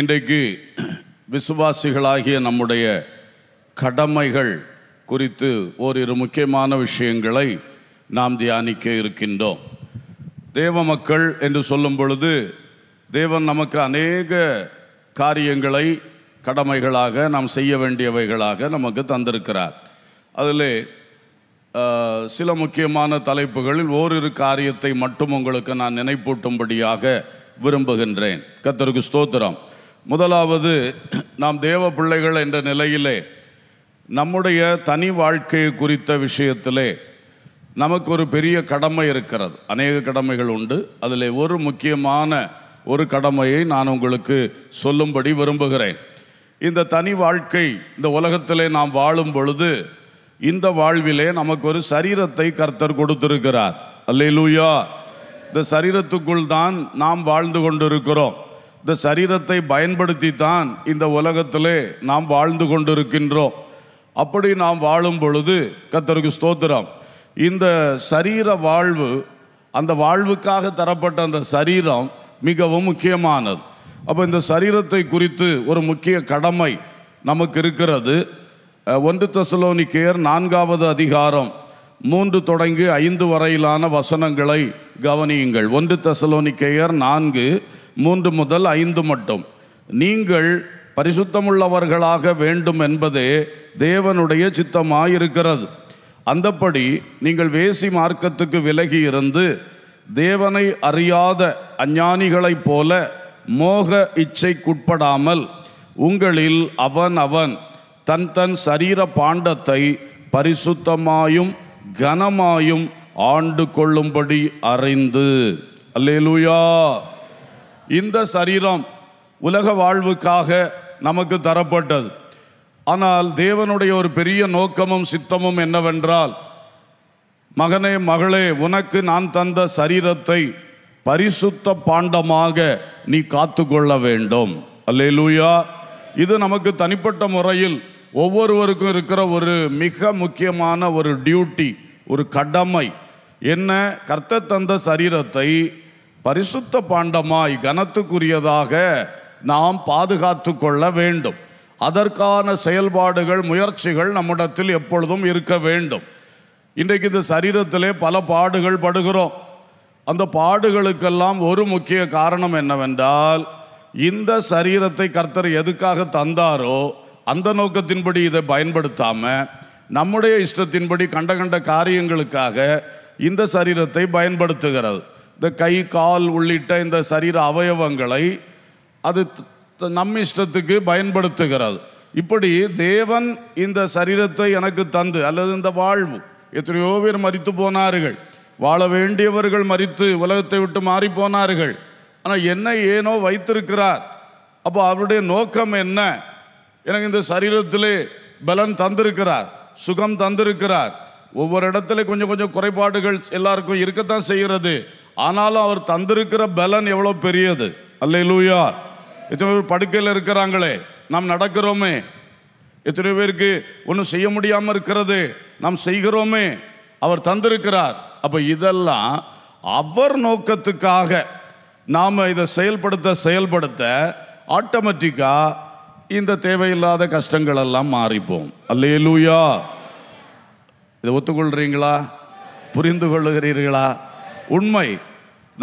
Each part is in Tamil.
இன்றைக்கு விசுவாசிகளாகிய நம்முடைய கடமைகள் குறித்து ஓரிரு முக்கியமான விஷயங்களை நாம் தியானிக்க இருக்கின்றோம் தேவ மக்கள் என்று சொல்லும் பொழுது தேவன் நமக்கு அநேக காரியங்களை கடமைகளாக நாம் செய்ய வேண்டியவைகளாக நமக்கு தந்திருக்கிறார் அதில் சில முக்கியமான தலைப்புகளில் ஓரிரு காரியத்தை மட்டும் உங்களுக்கு நான் நினைப்பூட்டும்படியாக விரும்புகின்றேன் கத்தருக்கு ஸ்தோத்திரம் முதலாவது நாம் தேவ பிள்ளைகள் என்ற நிலையிலே நம்முடைய தனி வாழ்க்கை குறித்த விஷயத்திலே நமக்கு ஒரு பெரிய கடமை இருக்கிறது அநேக கடமைகள் உண்டு அதில் ஒரு முக்கியமான ஒரு கடமையை நான் உங்களுக்கு சொல்லும்படி விரும்புகிறேன் இந்த தனி வாழ்க்கை இந்த உலகத்திலே நாம் வாழும் பொழுது இந்த வாழ்விலே நமக்கு ஒரு சரீரத்தை கர்த்தர் கொடுத்திருக்கிறார் அல்லையிலூயா இந்த சரீரத்துக்குள் தான் நாம் வாழ்ந்து கொண்டிருக்கிறோம் இந்த சரீரத்தை பயன்படுத்தித்தான் இந்த உலகத்திலே நாம் வாழ்ந்து கொண்டிருக்கின்றோம் அப்படி நாம் வாழும் பொழுது கத்தருக்கு ஸ்தோத்திரம் இந்த சரீர வாழ்வு அந்த வாழ்வுக்காக தரப்பட்ட அந்த சரீரம் மிகவும் முக்கியமானது அப்போ இந்த சரீரத்தை குறித்து ஒரு முக்கிய கடமை நமக்கு இருக்கிறது ஒன்று தசலோனிக்கேர் நான்காவது அதிகாரம் மூன்று தொடங்கி ஐந்து வரையிலான வசனங்களை கவனியுங்கள் ஒன்று தசலோனிக்கேயர் நான்கு மூன்று முதல் ஐந்து மட்டும் நீங்கள் பரிசுத்தமுள்ளவர்களாக வேண்டும் என்பதே தேவனுடைய சித்தமாயிருக்கிறது அந்தப்படி நீங்கள் வேசி மார்க்கத்துக்கு விலகி இருந்து தேவனை அறியாத அஞ்ஞானிகளைப் போல மோக இச்சைக்குட்படாமல் உங்களில் அவன் அவன் தன் தன் சரீர பாண்டத்தை பரிசுத்தமாயும் கனமாயும் ஆண்டு கொள்ளும்படி அறிந்து அல்லேலூயா இந்த சரீரம் உலக வாழ்வுக்காக நமக்கு தரப்பட்டது ஆனால் தேவனுடைய ஒரு பெரிய நோக்கமும் சித்தமும் என்னவென்றால் மகனே மகளே உனக்கு நான் தந்த சரீரத்தை பரிசுத்த பாண்டமாக நீ காத்து கொள்ள வேண்டும் அல்ல இது நமக்கு தனிப்பட்ட முறையில் ஒவ்வொருவருக்கும் இருக்கிற ஒரு மிக முக்கியமான ஒரு டியூட்டி ஒரு கடமை என்ன கர்த்த தந்த சரீரத்தை பரிசுத்த பாண்டமாய் கனத்துக்குரியதாக நாம் பாதுகாத்து கொள்ள வேண்டும் அதற்கான செயல்பாடுகள் முயற்சிகள் நம்மிடத்தில் எப்பொழுதும் இருக்க வேண்டும் இன்றைக்கு இந்த சரீரத்திலே பல பாடுகள் படுகிறோம் அந்த பாடுகளுக்கெல்லாம் ஒரு முக்கிய காரணம் என்னவென்றால் இந்த சரீரத்தை கர்த்தர் எதுக்காக தந்தாரோ அந்த நோக்கத்தின்படி இதை பயன்படுத்தாமல் நம்முடைய இஷ்டத்தின்படி கண்ட கண்ட காரியங்களுக்காக இந்த சரீரத்தை பயன்படுத்துகிறது இந்த கை கால் உள்ளிட்ட இந்த சரீர அவயவங்களை அது நம் இஷ்டத்துக்கு பயன்படுத்துகிறது இப்படி தேவன் இந்த சரீரத்தை எனக்கு தந்து அல்லது இந்த வாழ்வு எத்தனையோ பேர் மறித்து போனார்கள் வாழ வேண்டியவர்கள் மறித்து உலகத்தை விட்டு மாறி போனார்கள் ஆனால் என்ன ஏனோ வைத்திருக்கிறார் அப்போ அவருடைய நோக்கம் என்ன எனக்கு இந்த சரீரத்திலே பலன் தந்திருக்கிறார் சுகம் தந்திருக்கிறார் ஒவ்வொரு இடத்துல கொஞ்சம் கொஞ்சம் குறைபாடுகள் எல்லாருக்கும் இருக்கத்தான் செய்கிறது ஆனாலும் அவர் தந்திருக்கிற பலன் எவ்வளோ பெரியது அல்ல லூயா எத்தனை பேர் படுக்கையில் இருக்கிறாங்களே நாம் நடக்கிறோமே எத்தனை பேருக்கு ஒன்றும் செய்ய முடியாமல் இருக்கிறது நாம் செய்கிறோமே அவர் தந்திருக்கிறார் அப்போ இதெல்லாம் அவர் நோக்கத்துக்காக நாம் இதை செயல்படுத்த செயல்படுத்த ஆட்டோமேட்டிக்காக இந்த தேவையில்லாத கஷ்டங்கள் எல்லாம் மாறிப்போம் அல்லே லூயா இதை ஒத்துக்கொள்கிறீங்களா புரிந்து கொள்கிறீர்களா உண்மை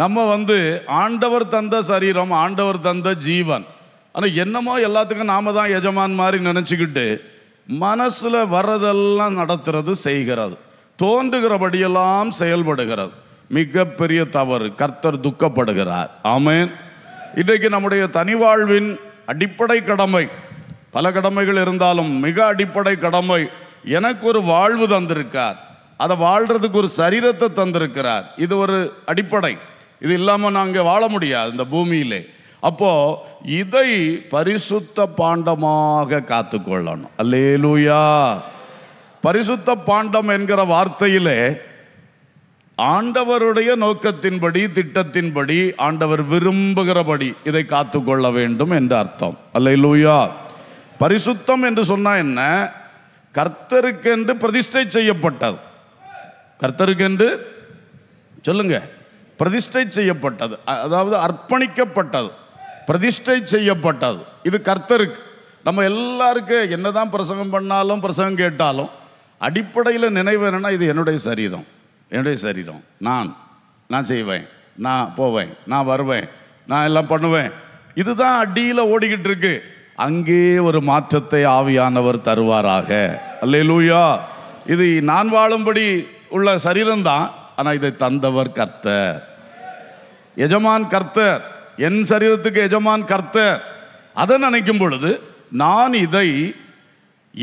நம்ம வந்து ஆண்டவர் தந்த சரீரம் ஆண்டவர் தந்த ஜீவன் ஆனால் என்னமோ எல்லாத்துக்கும் நாம தான் எஜமான் மாதிரி நினச்சிக்கிட்டு மனசில் வர்றதெல்லாம் நடத்துறது செய்கிறது தோன்றுகிறபடியெல்லாம் செயல்படுகிறது மிகப்பெரிய தவறு கர்த்தர் துக்கப்படுகிறார் ஆமேன் இன்றைக்கு நம்முடைய தனி வாழ்வின் அடிப்படை கடமை பல கடமைகள் இருந்தாலும் மிக அடிப்படை கடமை எனக்கு ஒரு வாழ்வு தந்திருக்கார் அதை வாழ்கிறதுக்கு ஒரு சரீரத்தை தந்திருக்கிறார் இது ஒரு அடிப்படை இது இல்லாமல் நாங்கள் வாழ முடியாது இந்த பூமியிலே அப்போது இதை பரிசுத்த பாண்டமாக காத்துக்கொள்ளணும் அல்லேலூயா பரிசுத்த பாண்டம் என்கிற வார்த்தையிலே ஆண்டவருடைய நோக்கத்தின்படி திட்டத்தின்படி ஆண்டவர் விரும்புகிறபடி இதை காத்துக்கொள்ள வேண்டும் என்று அர்த்தம் அல்லேலூயா பரிசுத்தம் என்று சொன்னால் என்ன கர்த்தருக்கென்று பிரதிஷ்டை செய்யப்பட்டது கர்த்தருக்கென்று சொல்லுங்கள் பிரதிஷ்டை செய்யப்பட்டது அதாவது அர்ப்பணிக்கப்பட்டது பிரதிஷ்டை செய்யப்பட்டது இது கர்த்தருக்கு நம்ம எல்லாருக்கும் என்ன தான் பிரசங்கம் பண்ணாலும் பிரசங்கம் கேட்டாலும் அடிப்படையில் நினைவு என்னென்னா இது என்னுடைய சரீரம் என்னுடைய சரீரம் நான் நான் செய்வேன் நான் போவேன் நான் வருவேன் நான் எல்லாம் பண்ணுவேன் இதுதான் அடியில் ஓடிக்கிட்டு இருக்கு அங்கே ஒரு மாற்றத்தை ஆவியானவர் தருவாராக அல்ல லூயா இது நான் வாழும்படி உள்ள சரீரம்தான் ஆனால் இதை தந்தவர் கர்த்தர் எஜமான் கர்த்தர் என் சரீரத்துக்கு எஜமான் கர்த்தர் அதை நினைக்கும் பொழுது நான் இதை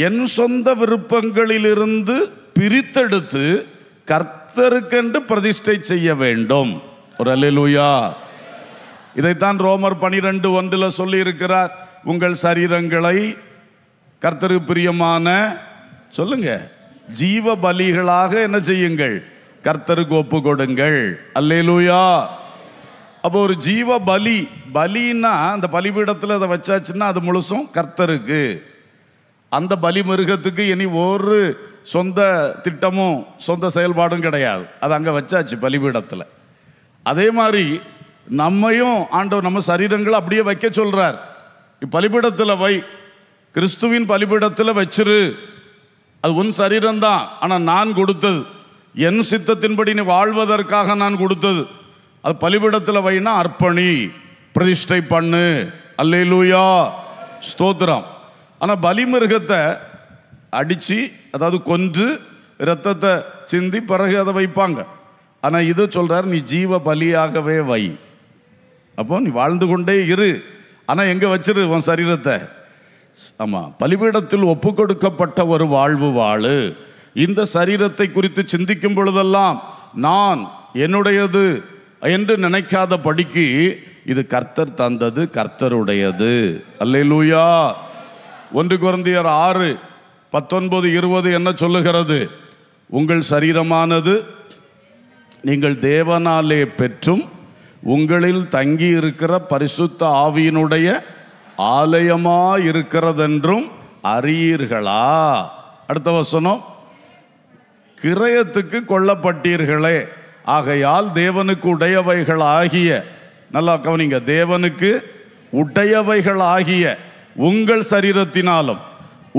என் சொந்த விருப்பங்களிலிருந்து பிரித்தெடுத்து கர்த்தருக்கென்று பிரதிஷ்டை செய்ய வேண்டும் ஒரு அலிலுயா இதைத்தான் ரோமர் பனிரெண்டு ஒன்றில் சொல்லியிருக்கிறார் உங்கள் சரீரங்களை கர்த்தருக்கு பிரியமான சொல்லுங்க ஜீவ பலிகளாக என்ன செய்யுங்கள் கர்த்தருக்கு ஒப்பு கொடுங்கள் அல்லேலூயா அப்போ ஒரு ஜீவ பலி பலின்னா அந்த பலிபீடத்தில் அதை வச்சாச்சுன்னா அது முழுசும் கர்த்தருக்கு அந்த பலி மிருகத்துக்கு இனி ஒரு சொந்த திட்டமும் சொந்த செயல்பாடும் கிடையாது அது அங்கே வச்சாச்சு பலிபீடத்தில் அதே மாதிரி நம்மையும் ஆண்டவர் நம்ம சரீரங்களை அப்படியே வைக்க சொல்கிறார் பலிபீடத்தில் வை கிறிஸ்துவின் பலிபீடத்தில் வச்சிரு அது உன் சரீரம்தான் ஆனால் நான் கொடுத்தது என் சித்தத்தின்படி நீ வாழ்வதற்காக நான் கொடுத்தது அது பலிபிடத்தில் வைனா அர்ப்பணி பிரதிஷ்டை பண்ணு அல்லையிலூயா ஸ்தோத்திரம் ஆனால் பலிமிருகத்தை அடித்து அதாவது கொன்று ரத்தத்தை சிந்தி பிறகு அதை வைப்பாங்க ஆனால் இது சொல்கிறார் நீ ஜீவ பலியாகவே வை அப்போ நீ வாழ்ந்து கொண்டே இரு ஆனால் எங்கே வச்சிரு உன் சரீரத்தை ஆமாம் பலிபீடத்தில் ஒப்பு கொடுக்கப்பட்ட ஒரு வாழ்வு வாழு இந்த சரீரத்தை குறித்து சிந்திக்கும் பொழுதெல்லாம் நான் என்னுடையது என்று நினைக்காத படிக்கு இது கர்த்தர் தந்தது கர்த்தருடையது அல்லேலூயா ஒன்று குழந்தையர் ஆறு பத்தொன்பது இருபது என்ன சொல்லுகிறது உங்கள் சரீரமானது நீங்கள் தேவனாலே பெற்றும் உங்களில் தங்கி இருக்கிற பரிசுத்த ஆவியினுடைய ஆலயமாக இருக்கிறதென்றும் அறியீர்களா அடுத்த வசனம் கிரயத்துக்கு கொல்லப்பட்டீர்களே ஆகையால் தேவனுக்கு உடையவைகள் ஆகிய நல்லா கவனிங்க தேவனுக்கு உடையவைகள் ஆகிய உங்கள் சரீரத்தினாலும்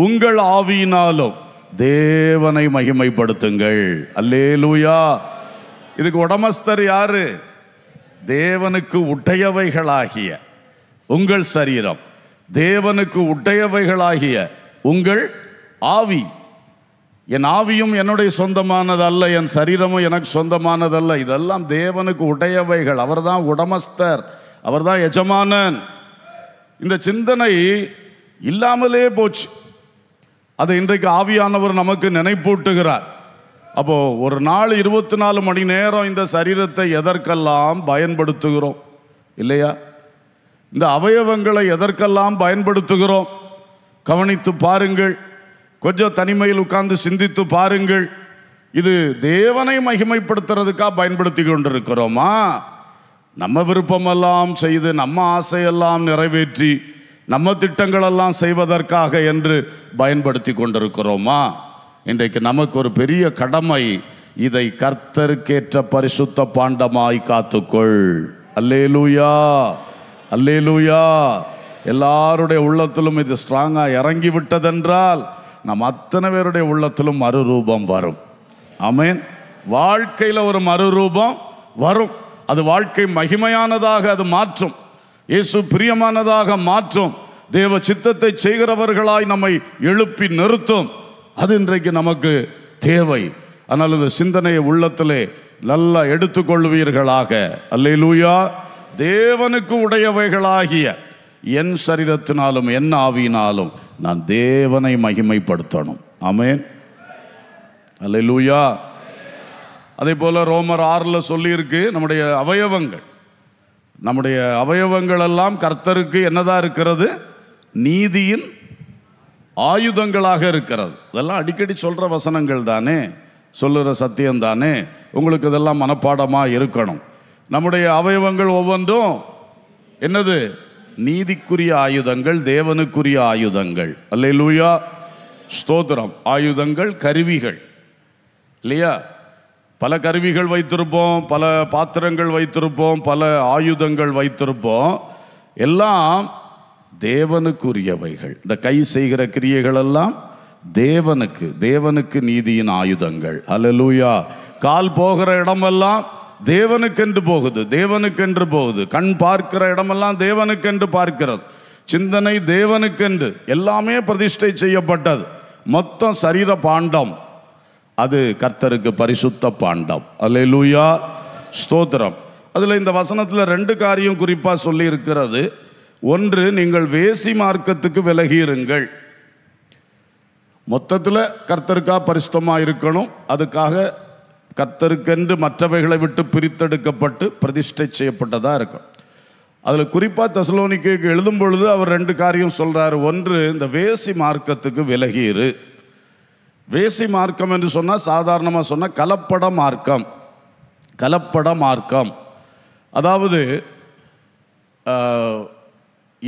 உங்கள் ஆவியினாலும் தேவனை மகிமைப்படுத்துங்கள் அல்லே லூயா இதுக்கு உடமஸ்தர் யாரு தேவனுக்கு உடையவைகளாகிய உங்கள் சரீரம் தேவனுக்கு உடையவைகளாகிய உங்கள் ஆவி என் ஆவியும் என்னுடைய சொந்தமானதல்ல என் சரீரமும் எனக்கு சொந்தமானதல்ல இதெல்லாம் தேவனுக்கு உடையவைகள் அவர்தான் உடமஸ்தர் அவர்தான் எஜமானன் இந்த சிந்தனை இல்லாமலே போச்சு அதை இன்றைக்கு ஆவியானவர் நமக்கு நினைப்பூட்டுகிறார் அப்போது ஒரு நாள் இருபத்தி நாலு மணி நேரம் இந்த சரீரத்தை எதற்கெல்லாம் பயன்படுத்துகிறோம் இல்லையா இந்த அவயவங்களை எதற்கெல்லாம் பயன்படுத்துகிறோம் கவனித்து பாருங்கள் கொஞ்சம் தனிமையில் உட்கார்ந்து சிந்தித்து பாருங்கள் இது தேவனை மகிமைப்படுத்துறதுக்காக பயன்படுத்தி கொண்டிருக்கிறோமா நம்ம விருப்பமெல்லாம் செய்து நம்ம ஆசையெல்லாம் நிறைவேற்றி நம்ம திட்டங்களெல்லாம் செய்வதற்காக என்று பயன்படுத்தி கொண்டிருக்கிறோமா இன்றைக்கு நமக்கு ஒரு பெரிய கடமை இதை கர்த்தருக்கேற்ற பரிசுத்த பாண்டமாய் காத்துக்கொள் அல்லே லூயா அல்லே லூயா எல்லாருடைய உள்ளத்திலும் இது ஸ்ட்ராங்காக இறங்கி விட்டதென்றால் நம் அத்தனை பேருடைய உள்ளத்திலும் மறுரூபம் வரும் அமேன் வாழ்க்கையில் ஒரு மறுரூபம் வரும் அது வாழ்க்கை மகிமையானதாக அது மாற்றும் இயேசு பிரியமானதாக மாற்றும் தேவ சித்தத்தை செய்கிறவர்களாய் நம்மை எழுப்பி நிறுத்தும் அது இன்றைக்கு நமக்கு தேவை ஆனால் இந்த சிந்தனையை உள்ளத்திலே நல்லா எடுத்துக்கொள்வீர்களாக அல்லையிலூயா தேவனுக்கு உடையவைகளாகிய என் சரீரத்தினாலும் என் ஆவியினாலும் நான் தேவனை மகிமைப்படுத்தணும் ஆமேன் அல்ல லூயா அதே போல் ரோமர் ஆறில் சொல்லியிருக்கு நம்முடைய அவயவங்கள் நம்முடைய அவயவங்கள் எல்லாம் கர்த்தருக்கு என்னதாக இருக்கிறது நீதியின் ஆயுதங்களாக இருக்கிறது இதெல்லாம் அடிக்கடி சொல்கிற வசனங்கள் தானே சொல்லுகிற சத்தியம் தானே உங்களுக்கு இதெல்லாம் மனப்பாடமாக இருக்கணும் நம்முடைய அவயவங்கள் ஒவ்வொன்றும் என்னது நீதிக்குரிய ஆயுதங்கள் தேவனுக்குரிய ஆயுதங்கள் அல்ல லூயா ஸ்தோத்திரம் ஆயுதங்கள் கருவிகள் இல்லையா பல கருவிகள் வைத்திருப்போம் பல பாத்திரங்கள் வைத்திருப்போம் பல ஆயுதங்கள் வைத்திருப்போம் எல்லாம் தேவனுக்குரியவைகள் இந்த கை செய்கிற கிரியைகள் எல்லாம் தேவனுக்கு தேவனுக்கு நீதியின் ஆயுதங்கள் அல்ல லூயா கால் போகிற இடமெல்லாம் தேவனுக்கென்று போகுது தேவனுக்கென்று போகுது கண் பார்க்கிற இடமெல்லாம் தேவனுக்கென்று பார்க்கிறது சிந்தனை தேவனுக்கென்று எல்லாமே பிரதிஷ்டை செய்யப்பட்டது மொத்தம் சரீர பாண்டம் அது கர்த்தருக்கு பரிசுத்த பாண்டம் அல்ல லூயா ஸ்தோத்திரம் அதில் இந்த வசனத்தில் ரெண்டு காரியம் குறிப்பாக சொல்லியிருக்கிறது ஒன்று நீங்கள் வேசி மார்க்கத்துக்கு விலகியிருங்கள் மொத்தத்தில் கர்த்தருக்காக பரிசுத்தமாக இருக்கணும் அதுக்காக கத்தருக்கென்று மற்றவைகளை விட்டு பிரித்தெடுக்கப்பட்டு பிரதிஷ்டை செய்யப்பட்டதாக இருக்கும் அதில் குறிப்பாக தசலோனிக்கு எழுதும் பொழுது அவர் ரெண்டு காரியம் சொல்கிறார் ஒன்று இந்த வேசி மார்க்கத்துக்கு விலகியிரு வேசி மார்க்கம் என்று சொன்னால் சாதாரணமாக சொன்னால் கலப்பட மார்க்கம் கலப்பட மார்க்கம் அதாவது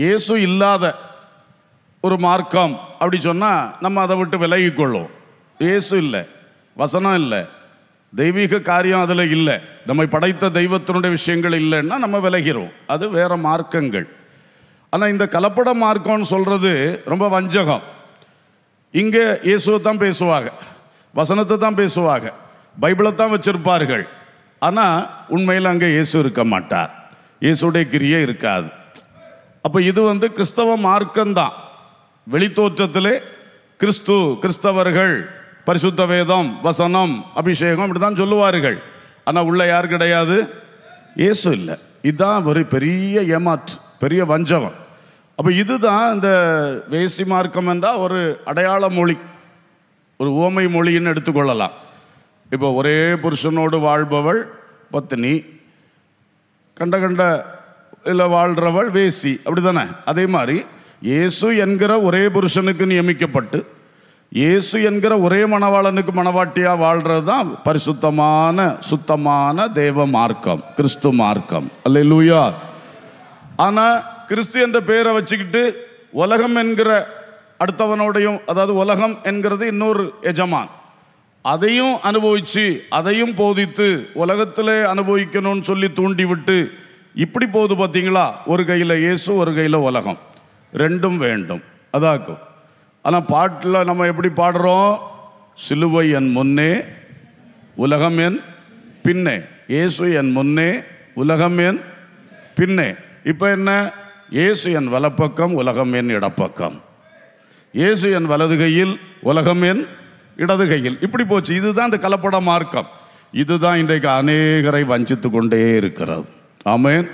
இயேசு இல்லாத ஒரு மார்க்கம் அப்படி சொன்னால் நம்ம அதை விட்டு விலகிக்கொள்ளும் இயேசு இல்லை வசனம் இல்லை தெய்வீக காரியம் அதில் இல்லை நம்மை படைத்த தெய்வத்தினுடைய விஷயங்கள் இல்லைன்னா நம்ம விலகிறோம் அது வேறு மார்க்கங்கள் ஆனால் இந்த கலப்பட மார்க்கம்னு சொல்கிறது ரொம்ப வஞ்சகம் இங்கே இயேசுவை தான் பேசுவாங்க வசனத்தை தான் பேசுவாங்க பைபிளை தான் வச்சுருப்பார்கள் ஆனால் உண்மையில் அங்கே இயேசு இருக்க மாட்டார் இயேசுடைய கிரியே இருக்காது அப்போ இது வந்து கிறிஸ்தவ மார்க்கம்தான் வெளித்தோற்றத்திலே கிறிஸ்து கிறிஸ்தவர்கள் பரிசுத்த வேதம் வசனம் அபிஷேகம் இப்படிதான் சொல்லுவார்கள் ஆனால் உள்ள யார் கிடையாது இயேசு இல்லை இதுதான் ஒரு பெரிய ஏமாற்று பெரிய வஞ்சகம் அப்போ இதுதான் இந்த வேசி மார்க்கம் என்றால் ஒரு அடையாள மொழி ஒரு ஓமை மொழின்னு எடுத்துக்கொள்ளலாம் இப்போ ஒரே புருஷனோடு வாழ்பவள் பத்தினி கண்ட கண்ட இதில் வாழ்கிறவள் வேசி அப்படி தானே அதே மாதிரி இயேசு என்கிற ஒரே புருஷனுக்கு நியமிக்கப்பட்டு இயேசு என்கிற ஒரே மணவாளனுக்கு மணவாட்டியாக வாழ்கிறது தான் பரிசுத்தமான சுத்தமான தேவ மார்க்கம் கிறிஸ்து மார்க்கம் அல்ல லூயா ஆனால் கிறிஸ்து என்ற பெயரை வச்சுக்கிட்டு உலகம் என்கிற அடுத்தவனோடையும் அதாவது உலகம் என்கிறது இன்னொரு எஜமான் அதையும் அனுபவித்து அதையும் போதித்து உலகத்தில் அனுபவிக்கணும்னு சொல்லி தூண்டிவிட்டு இப்படி போகுது பார்த்தீங்களா ஒரு கையில் இயேசு ஒரு கையில் உலகம் ரெண்டும் வேண்டும் அதாக்கும் ஆனால் பாட்டில் நம்ம எப்படி பாடுறோம் சிலுவை என் முன்னே உலகம் என் பின்னே இயேசு என் முன்னே உலகம் என் பின்னே இப்போ என்ன இயேசு என் வலப்பக்கம் உலகம் என் இடப்பக்கம் இயேசு என் வலது கையில் உலகம் என் இடது கையில் இப்படி போச்சு இதுதான் இந்த கலப்பட மார்க்கம் இதுதான் இன்றைக்கு அநேகரை வஞ்சித்து கொண்டே இருக்கிறது ஆமேன்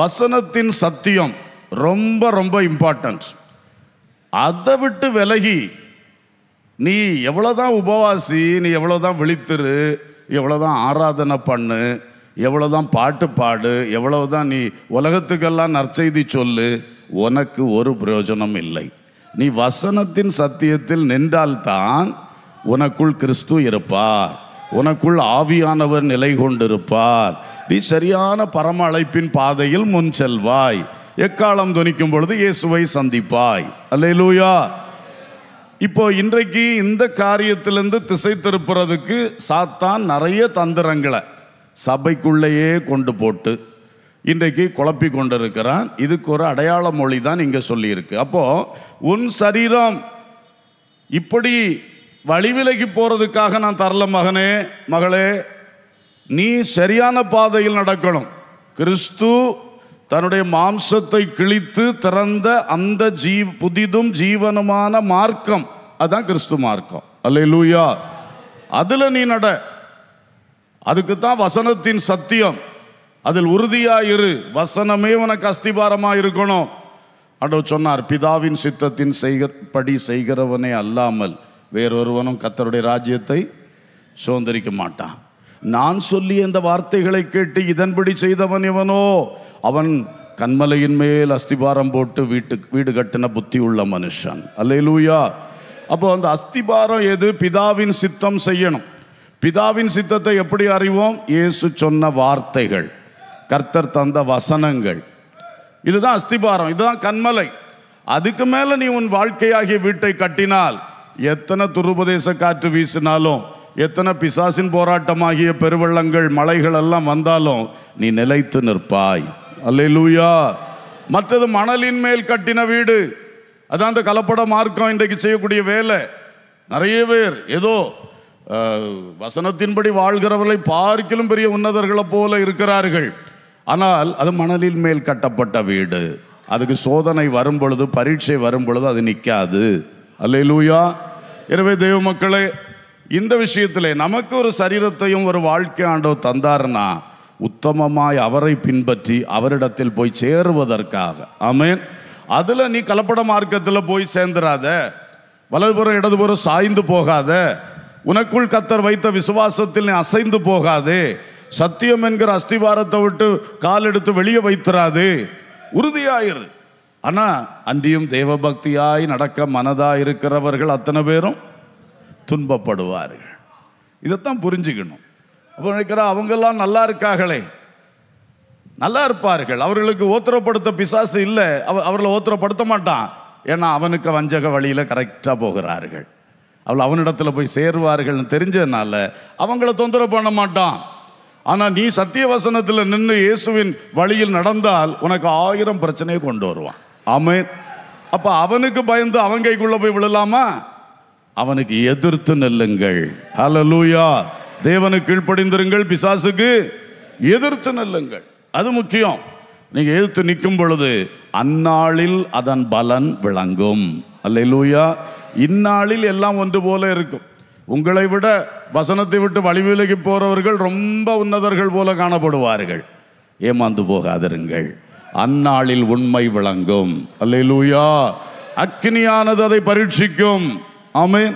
வசனத்தின் சத்தியம் ரொம்ப ரொம்ப இம்பார்ட்டன்ஸ் அதை விட்டு விலகி நீ எவ்வளோதான் உபவாசி நீ எவ்வளோதான் விழித்திரு எவ்வளோதான் ஆராதனை பண்ணு எவ்வளோதான் பாட்டு பாடு எவ்வளவுதான் நீ உலகத்துக்கெல்லாம் நற்செய்தி சொல்லு உனக்கு ஒரு பிரயோஜனம் இல்லை நீ வசனத்தின் சத்தியத்தில் நின்றால்தான் உனக்குள் கிறிஸ்து இருப்பார் உனக்குள் ஆவியானவர் நிலை கொண்டிருப்பார் நீ சரியான பரம அழைப்பின் பாதையில் முன் செல்வாய் எக்காலம் துணிக்கும் பொழுது இயேசுவை சந்திப்பாய் அல்லேலூயா இப்போ இன்றைக்கு இந்த காரியத்திலிருந்து திசை திருப்புறதுக்கு சாத்தான் நிறைய தந்திரங்களை சபைக்குள்ளேயே கொண்டு போட்டு இன்றைக்கு குழப்பி கொண்டிருக்கிறான் இதுக்கு ஒரு அடையாள மொழி தான் இங்கே சொல்லியிருக்கு அப்போது உன் சரீரம் இப்படி வழிவிலகி போகிறதுக்காக நான் தரல மகனே மகளே நீ சரியான பாதையில் நடக்கணும் கிறிஸ்து தன்னுடைய மாம்சத்தை கிழித்து திறந்த அந்த ஜீ புதிதும் ஜீவனமான மார்க்கம் அதுதான் கிறிஸ்து மார்க்கம் அல்ல லூயா அதில் நீ நட அதுக்கு தான் வசனத்தின் சத்தியம் அதில் உறுதியாக இரு வசனமே உனக்கு அஸ்திபாரமாக இருக்கணும் அடோ சொன்னார் பிதாவின் சித்தத்தின் செய்க படி செய்கிறவனே அல்லாமல் வேறொருவனும் கத்தருடைய ராஜ்யத்தை சுதந்திரிக்க மாட்டான் நான் சொல்லி அந்த வார்த்தைகளை கேட்டு இதன்படி செய்தவன் இவனோ அவன் கண்மலையின் மேல் அஸ்திபாரம் போட்டு வீட்டு வீடு கட்டின புத்தி உள்ள மனுஷன் லூயா அப்போ அந்த அஸ்திபாரம் எது பிதாவின் சித்தம் செய்யணும் பிதாவின் சித்தத்தை எப்படி அறிவோம் இயேசு சொன்ன வார்த்தைகள் கர்த்தர் தந்த வசனங்கள் இதுதான் அஸ்திபாரம் இதுதான் கண்மலை அதுக்கு மேலே நீ உன் வாழ்க்கையாகிய வீட்டை கட்டினால் எத்தனை துருபதேச காற்று வீசினாலும் எத்தனை பிசாசின் போராட்டமாகிய பெருவள்ளங்கள் மலைகள் எல்லாம் வந்தாலும் நீ நிலைத்து நிற்பாய் அல்லூயா மற்றது மணலின் மேல் கட்டின வீடு அதான் அந்த கலப்பட மார்க்கம் இன்றைக்கு செய்யக்கூடிய வேலை நிறைய பேர் ஏதோ வசனத்தின்படி வாழ்கிறவர்களை பார்க்கிலும் பெரிய உன்னதர்களை போல இருக்கிறார்கள் ஆனால் அது மணலின் மேல் கட்டப்பட்ட வீடு அதுக்கு சோதனை வரும் பொழுது பரீட்சை வரும் பொழுது அது நிற்காது அல்ல லூயா எனவே தெய்வ மக்களே இந்த விஷயத்தில் நமக்கு ஒரு சரீரத்தையும் ஒரு வாழ்க்கை ஆண்டோ தந்தாருன்னா உத்தமமாய் அவரை பின்பற்றி அவரிடத்தில் போய் சேருவதற்காக ஆமேன் அதில் நீ கலப்பட மார்க்கத்தில் போய் சேர்ந்துடாத வலதுபுறம் இடதுபுறம் சாய்ந்து போகாத உனக்குள் கத்தர் வைத்த விசுவாசத்தில் நீ அசைந்து போகாது சத்தியம் என்கிற அஸ்திவாரத்தை விட்டு கால் எடுத்து வெளியே வைத்துறாது உறுதியாயிரு ஆனால் அன்றியும் தேவபக்தியாய் நடக்க மனதாக இருக்கிறவர்கள் அத்தனை பேரும் துன்பப்படுவார்கள் இதைத்தான் புரிஞ்சுக்கணும் அப்போ நினைக்கிற அவங்கெல்லாம் நல்லா இருக்காங்களே நல்லா இருப்பார்கள் அவர்களுக்கு ஓத்திரப்படுத்த பிசாசு இல்லை அவ அவர்களை ஓத்திரப்படுத்த மாட்டான் ஏன்னா அவனுக்கு வஞ்சக வழியில் கரெக்டாக போகிறார்கள் அவள் அவனிடத்தில் போய் சேருவார்கள்னு தெரிஞ்சதுனால அவங்கள தொந்தரவு பண்ண மாட்டான் ஆனால் நீ சத்திய வசனத்தில் நின்று இயேசுவின் வழியில் நடந்தால் உனக்கு ஆயிரம் பிரச்சனையை கொண்டு வருவான் ஆமே அப்போ அவனுக்கு பயந்து அவன் கைக்குள்ளே போய் விழலாமா அவனுக்கு எதிர்த்து நெல்லுங்கள் ஹலலூயா தேவனுக்கு கீழ்ப்படிந்திருங்கள் பிசாசுக்கு எதிர்த்து நெல்லுங்கள் அது முக்கியம் நீங்க எதிர்த்து நிற்கும் பொழுது அந்நாளில் அதன் பலன் விளங்கும் அல்லூயா இந்நாளில் எல்லாம் ஒன்று போல இருக்கும் உங்களை விட வசனத்தை விட்டு வழிவிலகி போகிறவர்கள் ரொம்ப உன்னதர்கள் போல காணப்படுவார்கள் ஏமாந்து போகாதிருங்கள் அந்நாளில் உண்மை விளங்கும் அல்லூயா அக்னியானது அதை பரீட்சிக்கும் ஆமேன்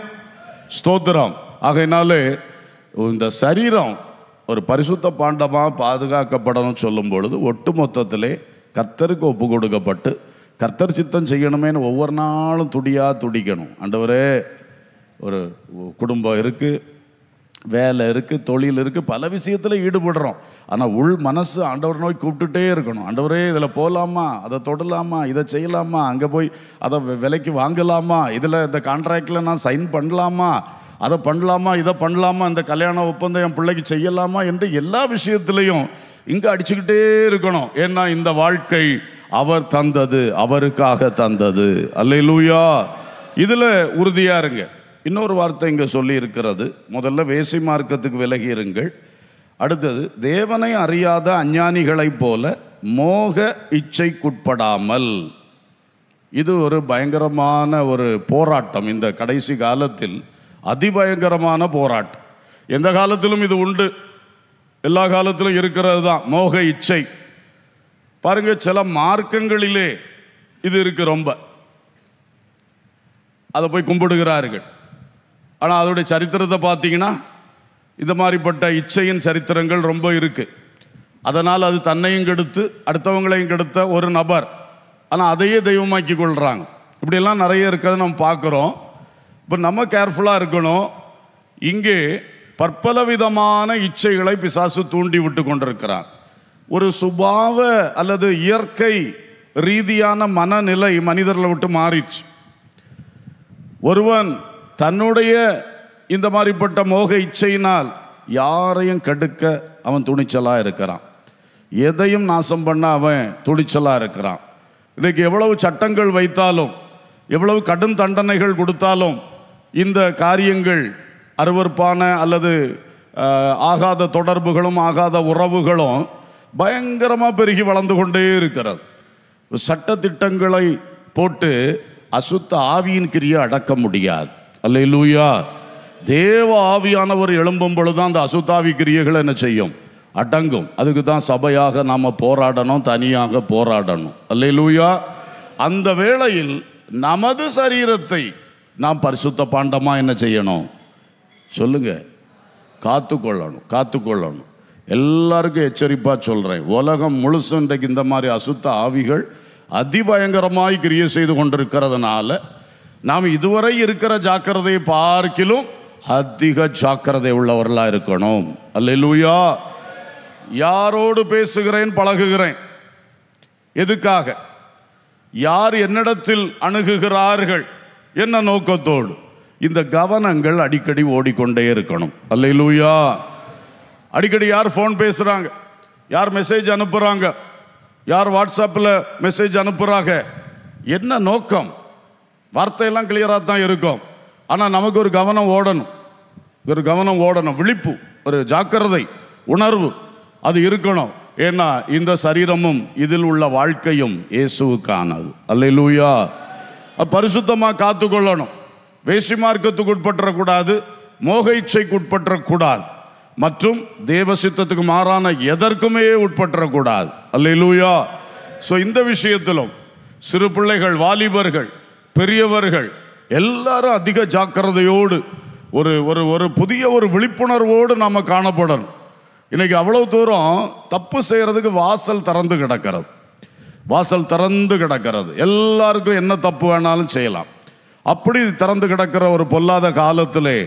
ஸ்தோத்திரம் ஆகையினாலே இந்த சரீரம் ஒரு பரிசுத்த பாண்டமாக பாதுகாக்கப்படணும் சொல்லும் பொழுது ஒட்டு மொத்தத்திலே கர்த்தருக்கு ஒப்பு கொடுக்கப்பட்டு கர்த்தர் சித்தம் செய்யணுமேனு ஒவ்வொரு நாளும் துடியாக துடிக்கணும் அண்டவரே ஒரு குடும்பம் இருக்குது வேலை இருக்குது தொழில் இருக்குது பல விஷயத்தில் ஈடுபடுறோம் ஆனால் உள் மனசு ஆண்டவர் நோய் கூப்பிட்டுட்டே இருக்கணும் ஆண்டவரே இதில் போகலாமா அதை தொடலாமா இதை செய்யலாமா அங்கே போய் அதை விலைக்கு வாங்கலாமா இதில் இந்த கான்ட்ராக்டில் நான் சைன் பண்ணலாமா அதை பண்ணலாமா இதை பண்ணலாமா இந்த கல்யாண ஒப்பந்தம் என் பிள்ளைக்கு செய்யலாமா என்று எல்லா விஷயத்துலையும் இங்கே அடிச்சுக்கிட்டே இருக்கணும் ஏன்னா இந்த வாழ்க்கை அவர் தந்தது அவருக்காக தந்தது அல்லையிலூயா இதில் உறுதியாக இருங்க இன்னொரு வார்த்தை இங்கே சொல்லி இருக்கிறது முதல்ல வேசி மார்க்கத்துக்கு விலகி இருங்கள் அடுத்தது தேவனை அறியாத அஞ்ஞானிகளைப் போல மோக இச்சைக்குட்படாமல் இது ஒரு பயங்கரமான ஒரு போராட்டம் இந்த கடைசி காலத்தில் அதிபயங்கரமான போராட்டம் எந்த காலத்திலும் இது உண்டு எல்லா காலத்திலும் இருக்கிறது தான் மோக இச்சை பாருங்க சில மார்க்கங்களிலே இது இருக்கு ரொம்ப அதை போய் கும்பிடுகிறார்கள் ஆனால் அதோடைய சரித்திரத்தை பார்த்தீங்கன்னா இந்த மாதிரிப்பட்ட இச்சையின் சரித்திரங்கள் ரொம்ப இருக்குது அதனால் அது தன்னையும் கெடுத்து அடுத்தவங்களையும் கெடுத்த ஒரு நபர் ஆனால் அதையே தெய்வமாக்கி கொள்கிறாங்க இப்படியெல்லாம் நிறைய இருக்கிறத நம்ம பார்க்குறோம் இப்போ நம்ம கேர்ஃபுல்லாக இருக்கணும் இங்கே பற்பல விதமான இச்சைகளை பிசாசு தூண்டி விட்டு கொண்டிருக்கிறான் ஒரு சுபாவ அல்லது இயற்கை ரீதியான மனநிலை மனிதர்களை விட்டு மாறிச்சு ஒருவன் தன்னுடைய இந்த மாதிரிப்பட்ட மோக இச்சையினால் யாரையும் கடுக்க அவன் துணிச்சலாக இருக்கிறான் எதையும் நாசம் பண்ண அவன் துணிச்சலாக இருக்கிறான் இன்றைக்கு எவ்வளவு சட்டங்கள் வைத்தாலும் எவ்வளவு கடும் தண்டனைகள் கொடுத்தாலும் இந்த காரியங்கள் அருவறுப்பான அல்லது ஆகாத தொடர்புகளும் ஆகாத உறவுகளும் பயங்கரமாக பெருகி வளர்ந்து கொண்டே இருக்கிறது சட்டத்திட்டங்களை போட்டு அசுத்த ஆவியின் கிரியை அடக்க முடியாது அல்ல லூயா தேவ ஆவியானவர் எழும்பும் பொழுது அந்த அசுத்தாவி கிரியைகள் என்ன செய்யும் அடங்கும் அதுக்கு தான் சபையாக நாம் போராடணும் தனியாக போராடணும் அல்ல லூயா அந்த வேளையில் நமது சரீரத்தை நாம் பரிசுத்த பாண்டமாக என்ன செய்யணும் சொல்லுங்க காத்துக்கொள்ளணும் காத்துக்கொள்ளணும் எல்லாருக்கும் எச்சரிப்பாக சொல்கிறேன் உலகம் முழுசும் இந்த மாதிரி அசுத்த ஆவிகள் அதிபயங்கரமாய் கிரியை செய்து கொண்டிருக்கிறதுனால நாம் இதுவரை இருக்கிற ஜாக்கிரதையை பார்க்கிலும் அதிக ஜாக்கிரதை உள்ளவர்களாக இருக்கணும் அல்லூயா யாரோடு பேசுகிறேன் பழகுகிறேன் எதுக்காக யார் என்னிடத்தில் அணுகுகிறார்கள் என்ன நோக்கத்தோடு இந்த கவனங்கள் அடிக்கடி ஓடிக்கொண்டே இருக்கணும் அல்லூயா அடிக்கடி யார் ஃபோன் பேசுகிறாங்க யார் மெசேஜ் அனுப்புகிறாங்க யார் வாட்ஸ்அப்பில் மெசேஜ் அனுப்புகிறாங்க என்ன நோக்கம் வார்த்தையெல்லாம் கிளியராக தான் இருக்கும் ஆனால் நமக்கு ஒரு கவனம் ஓடணும் ஒரு கவனம் ஓடணும் விழிப்பு ஒரு ஜாக்கிரதை உணர்வு அது இருக்கணும் ஏன்னா இந்த சரீரமும் இதில் உள்ள வாழ்க்கையும் இயேசுவுக்கானது அல்ல லூயா பரிசுத்தமாக காத்துக்கொள்ளணும் வேசி மார்க்கத்துக்கு உட்பற்றக்கூடாது மோக இச்சைக்கு உட்பற்றக்கூடாது மற்றும் தேவ சித்தத்துக்கு மாறான எதற்குமே உட்பற்றக்கூடாது அல்ல லூயா ஸோ இந்த விஷயத்திலும் சிறு பிள்ளைகள் வாலிபர்கள் பெரியவர்கள் எல்லாரும் அதிக ஜாக்கிரதையோடு ஒரு ஒரு ஒரு புதிய ஒரு விழிப்புணர்வோடு நாம் காணப்படணும் இன்றைக்கி அவ்வளோ தூரம் தப்பு செய்கிறதுக்கு வாசல் திறந்து கிடக்கிறது வாசல் திறந்து கிடக்கிறது எல்லாருக்கும் என்ன தப்பு வேணாலும் செய்யலாம் அப்படி திறந்து கிடக்கிற ஒரு பொல்லாத காலத்திலே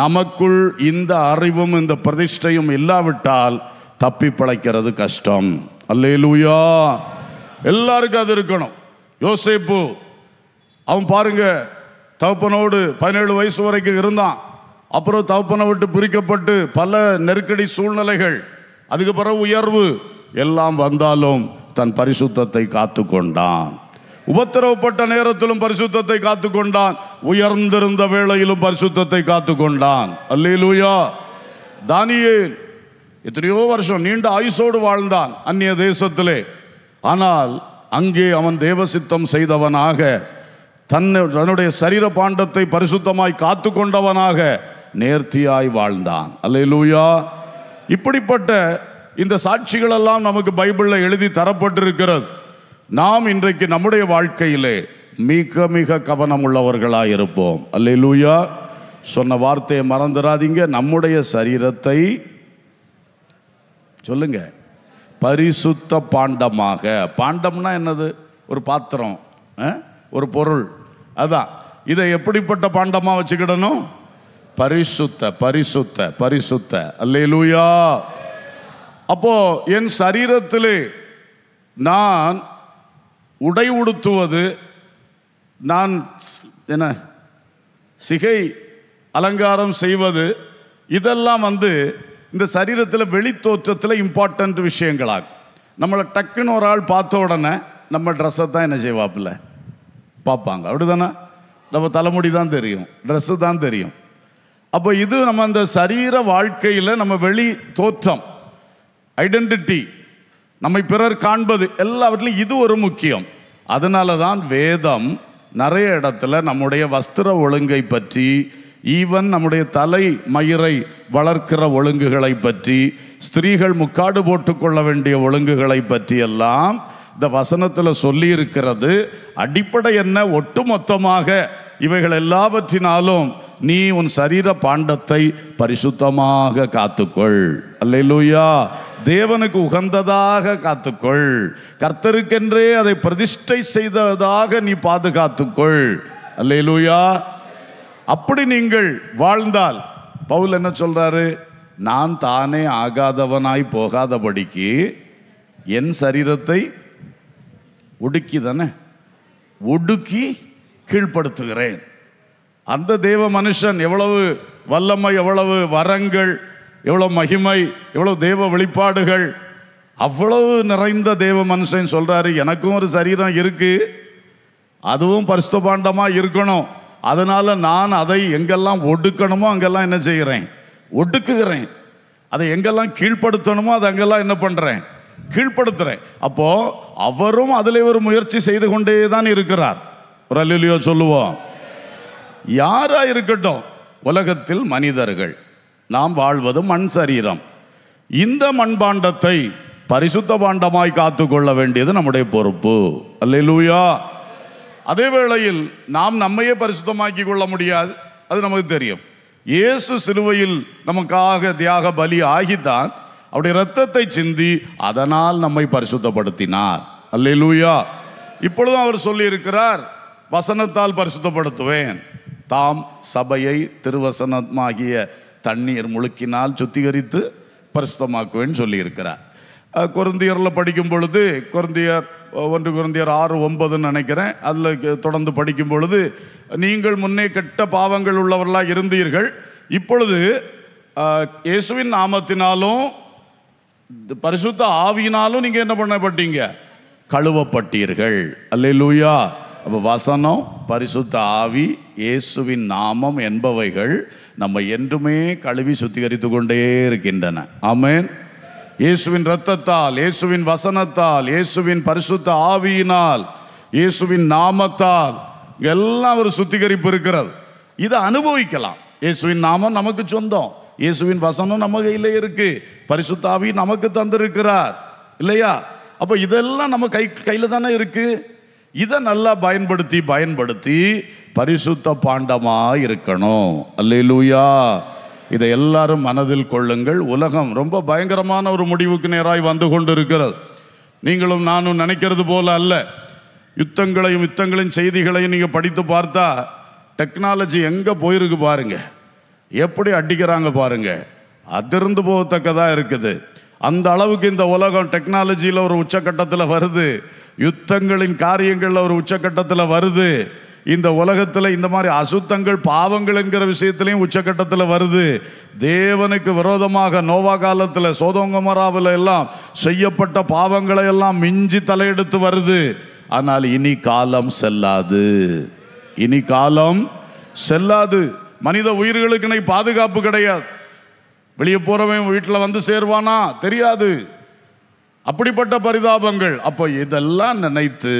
நமக்குள் இந்த அறிவும் இந்த பிரதிஷ்டையும் இல்லாவிட்டால் தப்பி பழைக்கிறது கஷ்டம் அல்லேலூயா எல்லாருக்கும் அது இருக்கணும் யோசிப்பு அவன் பாருங்க தகப்பனோடு பதினேழு வயசு வரைக்கும் இருந்தான் அப்புறம் தகப்பனை விட்டு பிரிக்கப்பட்டு பல நெருக்கடி சூழ்நிலைகள் அதுக்கு பிறகு உயர்வு எல்லாம் வந்தாலும் தன் பரிசுத்தத்தை காத்து கொண்டான் உபத்திரவப்பட்ட நேரத்திலும் பரிசுத்தத்தை காத்து கொண்டான் உயர்ந்திருந்த வேளையிலும் பரிசுத்தத்தை காத்து கொண்டான் அல்லேலூயா தானியே எத்தனையோ வருஷம் நீண்ட ஆயுசோடு வாழ்ந்தான் அந்நிய தேசத்திலே ஆனால் அங்கே அவன் தேவசித்தம் செய்தவனாக தன்னை தன்னுடைய சரீர பாண்டத்தை பரிசுத்தமாய் காத்து கொண்டவனாக நேர்த்தியாய் வாழ்ந்தான் லூயா இப்படிப்பட்ட இந்த சாட்சிகளெல்லாம் நமக்கு பைபிளில் எழுதி தரப்பட்டிருக்கிறது நாம் இன்றைக்கு நம்முடைய வாழ்க்கையிலே மிக மிக கவனம் உள்ளவர்களாக இருப்போம் லூயா சொன்ன வார்த்தையை மறந்துடாதீங்க நம்முடைய சரீரத்தை சொல்லுங்க பரிசுத்த பாண்டமாக பாண்டம்னா என்னது ஒரு பாத்திரம் ஒரு பொருள் அதான் இதை எப்படிப்பட்ட பாண்டமாக வச்சுக்கிடணும் பரிசுத்த பரிசுத்த பரிசுத்த அல்லேலூயா அப்போ என் சரீரத்திலே நான் உடை உடுத்துவது நான் என்ன சிகை அலங்காரம் செய்வது இதெல்லாம் வந்து இந்த சரீரத்தில் வெளித்தோற்றத்தில் இம்பார்ட்டண்ட் விஷயங்களாகும் நம்மளை டக்குன்னு ஒரு ஆள் பார்த்த உடனே நம்ம ட்ரெஸ்ஸை தான் என்ன செய்வாப்பில்லை பார்ப்பாங்க அப்படி தானே நம்ம தலைமுடி தான் தெரியும் ட்ரெஸ்ஸு தான் தெரியும் அப்போ இது நம்ம அந்த சரீர வாழ்க்கையில் நம்ம வெளி தோற்றம் ஐடென்டிட்டி நம்மை பிறர் காண்பது எல்லாவற்றிலும் இது ஒரு முக்கியம் அதனால தான் வேதம் நிறைய இடத்துல நம்முடைய வஸ்திர ஒழுங்கை பற்றி ஈவன் நம்முடைய தலை மயிரை வளர்க்கிற ஒழுங்குகளை பற்றி ஸ்திரீகள் முக்காடு போட்டுக்கொள்ள வேண்டிய ஒழுங்குகளை பற்றியெல்லாம் இந்த வசனத்தில் சொல்லி இருக்கிறது அடிப்படை என்ன ஒட்டுமொத்தமாக இவைகள் எல்லாவற்றினாலும் நீ உன் சரீர பாண்டத்தை பரிசுத்தமாக காத்துக்கொள் அல்லையிலூயா தேவனுக்கு உகந்ததாக காத்துக்கொள் கர்த்தருக்கென்றே அதை பிரதிஷ்டை செய்ததாக நீ பாதுகாத்துக்கொள் அல்லையிலூயா அப்படி நீங்கள் வாழ்ந்தால் பவுல் என்ன சொல்றாரு நான் தானே ஆகாதவனாய் போகாதபடிக்கு என் சரீரத்தை ஒடுக்கி தானே ஒடுக்கி கீழ்ப்படுத்துகிறேன் அந்த தேவ மனுஷன் எவ்வளவு வல்லமை எவ்வளவு வரங்கள் எவ்வளோ மகிமை எவ்வளோ தேவ வெளிப்பாடுகள் அவ்வளவு நிறைந்த தேவ மனுஷன் சொல்கிறாரு எனக்கும் ஒரு சரீரம் இருக்குது அதுவும் பரிசுபாண்டமாக இருக்கணும் அதனால் நான் அதை எங்கெல்லாம் ஒடுக்கணுமோ அங்கெல்லாம் என்ன செய்கிறேன் ஒடுக்குகிறேன் அதை எங்கெல்லாம் கீழ்ப்படுத்தணுமோ அதை அங்கெல்லாம் என்ன பண்ணுறேன் கீழ்ப்படுத்துகிறேன் அப்போது அவரும் அதில் ஒரு முயற்சி செய்து கொண்டே தான் இருக்கிறார் ஒரு சொல்லுவோம் யாராக இருக்கட்டும் உலகத்தில் மனிதர்கள் நாம் வாழ்வது மண் சரீரம் இந்த மண்பாண்டத்தை பரிசுத்த பாண்டமாய் காத்து கொள்ள வேண்டியது நம்முடைய பொறுப்பு அல்லா அதே வேளையில் நாம் நம்மையே பரிசுத்தமாக்கி கொள்ள முடியாது அது நமக்கு தெரியும் இயேசு சிலுவையில் நமக்காக தியாக பலி ஆகித்தான் அவருடைய ரத்தத்தை சிந்தி அதனால் நம்மை பரிசுத்தப்படுத்தினார் அல்லே லூயா இப்பொழுதும் அவர் சொல்லியிருக்கிறார் வசனத்தால் பரிசுத்தப்படுத்துவேன் தாம் சபையை திருவசனமாகிய தண்ணீர் முழுக்கினால் சுத்திகரித்து பரிசுத்தமாக்குவேன் சொல்லியிருக்கிறார் குருந்தியரில் படிக்கும் பொழுது குருந்தியர் ஒன்று குருந்தியர் ஆறு ஒன்பதுன்னு நினைக்கிறேன் அதில் தொடர்ந்து படிக்கும் பொழுது நீங்கள் முன்னே கெட்ட பாவங்கள் உள்ளவர்களாக இருந்தீர்கள் இப்பொழுது இயேசுவின் நாமத்தினாலும் இந்த பரிசுத்த ஆவியினாலும் நீங்கள் என்ன பண்ணப்பட்டீங்க கழுவப்பட்டீர்கள் அல்லே லூயா அப்போ வசனம் பரிசுத்த ஆவி இயேசுவின் நாமம் என்பவைகள் நம்ம என்றுமே கழுவி சுத்திகரித்து கொண்டே இருக்கின்றன ஆமேன் இயேசுவின் ரத்தத்தால் இயேசுவின் வசனத்தால் இயேசுவின் பரிசுத்த ஆவியினால் இயேசுவின் நாமத்தால் எல்லாம் ஒரு சுத்திகரிப்பு இருக்கிறது இதை அனுபவிக்கலாம் இயேசுவின் நாமம் நமக்கு சொந்தம் இயேசுவின் வசனம் நம்ம கையில் இருக்கு பரிசுத்தாவி நமக்கு தந்திருக்கிறார் இல்லையா அப்போ இதெல்லாம் நம்ம கை கையில் தானே இருக்கு இதை நல்லா பயன்படுத்தி பயன்படுத்தி பரிசுத்த பாண்டமாக இருக்கணும் அல்லூயா இதை எல்லாரும் மனதில் கொள்ளுங்கள் உலகம் ரொம்ப பயங்கரமான ஒரு முடிவுக்கு நேராய் வந்து கொண்டு இருக்கிறது நீங்களும் நானும் நினைக்கிறது போல அல்ல யுத்தங்களையும் யுத்தங்களின் செய்திகளையும் நீங்கள் படித்து பார்த்தா டெக்னாலஜி எங்கே போயிருக்கு பாருங்கள் எப்படி அடிக்கிறாங்க பாருங்க அதிர்ந்து போகத்தக்கதாக இருக்குது அந்த அளவுக்கு இந்த உலகம் டெக்னாலஜியில் ஒரு உச்சக்கட்டத்தில் வருது யுத்தங்களின் காரியங்களில் ஒரு உச்சக்கட்டத்தில் வருது இந்த உலகத்தில் இந்த மாதிரி அசுத்தங்கள் பாவங்கள் என்கிற விஷயத்திலையும் உச்சக்கட்டத்தில் வருது தேவனுக்கு விரோதமாக நோவா காலத்தில் சோதோங்கமராவில் எல்லாம் செய்யப்பட்ட பாவங்களை எல்லாம் மிஞ்சி தலையெடுத்து வருது ஆனால் இனி காலம் செல்லாது இனி காலம் செல்லாது மனித உயிர்களுக்கு பாதுகாப்பு கிடையாது வெளியே போறவன் வீட்டில் வந்து சேருவானா தெரியாது அப்படிப்பட்ட பரிதாபங்கள் அப்போ இதெல்லாம் நினைத்து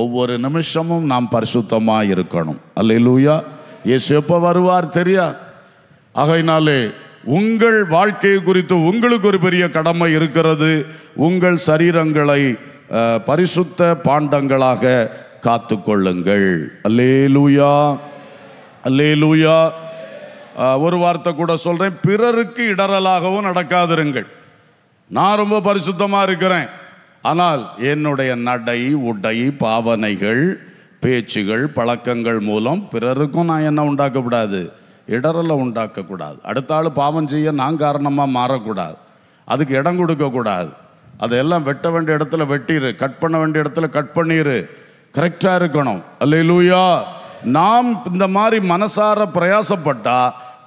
ஒவ்வொரு நிமிஷமும் நாம் பரிசுத்தமாக இருக்கணும் இல்லையா இயேசு எப்போ வருவார் தெரியாது ஆகையினாலே உங்கள் வாழ்க்கையை குறித்து உங்களுக்கு ஒரு பெரிய கடமை இருக்கிறது உங்கள் சரீரங்களை பரிசுத்த பாண்டங்களாக காத்து கொள்ளுங்கள் அல்லேலூயா அல்லே லூயா ஒரு வார்த்தை கூட சொல்கிறேன் பிறருக்கு இடரலாகவும் நடக்காதிருங்கள் நான் ரொம்ப பரிசுத்தமாக இருக்கிறேன் ஆனால் என்னுடைய நடை உடை பாவனைகள் பேச்சுகள் பழக்கங்கள் மூலம் பிறருக்கும் நான் என்ன உண்டாக்கக்கூடாது இடரலை உண்டாக்கக்கூடாது அடுத்த ஆள் பாவம் செய்ய நான் காரணமாக மாறக்கூடாது அதுக்கு இடம் கொடுக்கக்கூடாது அதையெல்லாம் வெட்ட வேண்டிய இடத்துல வெட்டிடு கட் பண்ண வேண்டிய இடத்துல கட் பண்ணிடு கரெக்டாக இருக்கணும் அல்லையிலூயா நாம் இந்த மாதிரி மனசார பிரயாசப்பட்டா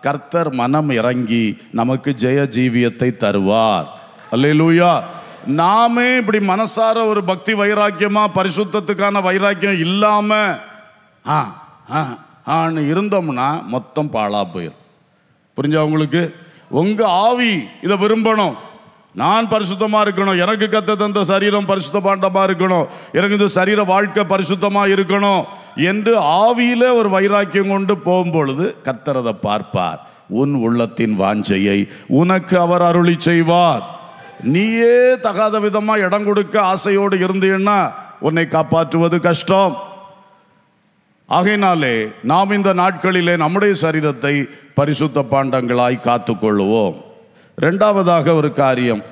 கர்த்தர் மனம் இறங்கி நமக்கு ஜெய ஜீவியத்தை தருவார் அல்லையிலூயா நாமே இப்படி மனசார ஒரு பக்தி வைராக்கியமாக பரிசுத்தத்துக்கான வைராக்கியம் இல்லாமல் ஆ ஆ ஆன்னு இருந்தோம்னா மொத்தம் பாழாக போயிடும் புரிஞ்சா உங்களுக்கு உங்கள் ஆவி இதை விரும்பணும் நான் பரிசுத்தமாக இருக்கணும் எனக்கு கத்த தந்த சரீரம் பாண்டமா இருக்கணும் எனக்கு இந்த சரீர வாழ்க்கை பரிசுத்தமாக இருக்கணும் என்று ஆவியில ஒரு வைராக்கியம் கொண்டு போகும்பொழுது கத்தரதை பார்ப்பார் உன் உள்ளத்தின் வாஞ்சையை உனக்கு அவர் அருளி செய்வார் நீயே தகாத விதமாக இடம் கொடுக்க ஆசையோடு இருந்தீன்னா உன்னை காப்பாற்றுவது கஷ்டம் ஆகையினாலே நாம் இந்த நாட்களிலே நம்முடைய சரீரத்தை பரிசுத்த பாண்டங்களாய் காத்துக்கொள்வோம் ரெண்டாவதாக ஒரு காரியம்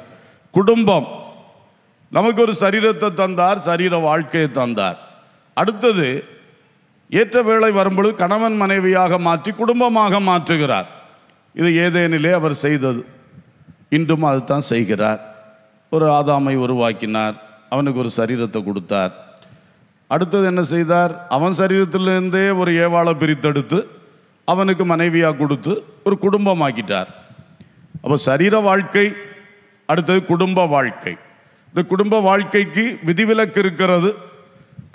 குடும்பம் நமக்கு ஒரு சரீரத்தை தந்தார் சரீர வாழ்க்கையை தந்தார் அடுத்தது ஏற்ற வேளை வரும்பொழுது கணவன் மனைவியாக மாற்றி குடும்பமாக மாற்றுகிறார் இது ஏதேனிலே அவர் செய்தது இன்றும் அது தான் செய்கிறார் ஒரு ஆதாமை உருவாக்கினார் அவனுக்கு ஒரு சரீரத்தை கொடுத்தார் அடுத்தது என்ன செய்தார் அவன் சரீரத்திலிருந்தே ஒரு ஏவாளை பிரித்தெடுத்து அவனுக்கு மனைவியாக கொடுத்து ஒரு குடும்பமாக்கிட்டார் அப்போ சரீர வாழ்க்கை அடுத்தது குடும்ப வாழ்க்கை இந்த குடும்ப வாழ்க்கைக்கு விதிவிலக்கு இருக்கிறது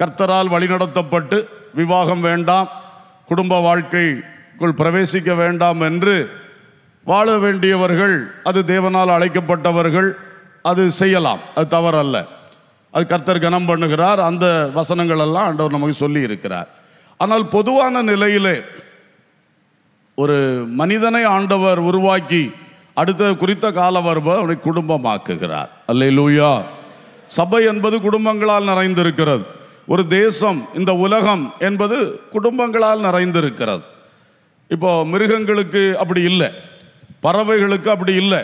கர்த்தரால் வழிநடத்தப்பட்டு விவாகம் வேண்டாம் குடும்ப வாழ்க்கைக்குள் பிரவேசிக்க வேண்டாம் என்று வாழ வேண்டியவர்கள் அது தேவனால் அழைக்கப்பட்டவர்கள் அது செய்யலாம் அது தவறல்ல அது கர்த்தர் கனம் பண்ணுகிறார் அந்த வசனங்கள் எல்லாம் ஆண்டவர் நமக்கு சொல்லி இருக்கிறார் ஆனால் பொதுவான நிலையிலே ஒரு மனிதனை ஆண்டவர் உருவாக்கி அடுத்த குறித்த கால வருப அவனை குடும்பமாக்குகிறார் அல்ல லூயா சபை என்பது குடும்பங்களால் நிறைந்திருக்கிறது ஒரு தேசம் இந்த உலகம் என்பது குடும்பங்களால் நிறைந்திருக்கிறது இப்போ மிருகங்களுக்கு அப்படி இல்லை பறவைகளுக்கு அப்படி இல்லை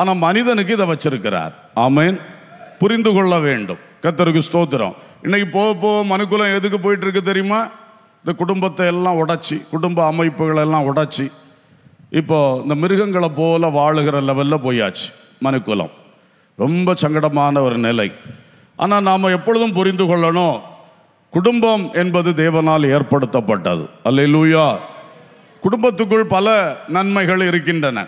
ஆனால் மனிதனுக்கு இதை வச்சிருக்கிறார் ஆமேன் புரிந்து கொள்ள வேண்டும் கத்தருக்கு ஸ்தோத்திரம் இன்னைக்கு போக போக மனுக்குலம் எதுக்கு போயிட்டு இருக்கு தெரியுமா இந்த குடும்பத்தை எல்லாம் உடச்சி குடும்ப அமைப்புகளை எல்லாம் உடச்சி இப்போ இந்த மிருகங்களை போல வாழுகிற லெவலில் போயாச்சு மனுக்குலம் ரொம்ப சங்கடமான ஒரு நிலை ஆனால் நாம் எப்பொழுதும் புரிந்து கொள்ளணும் குடும்பம் என்பது தேவனால் ஏற்படுத்தப்பட்டது அல்ல லூயா குடும்பத்துக்குள் பல நன்மைகள் இருக்கின்றன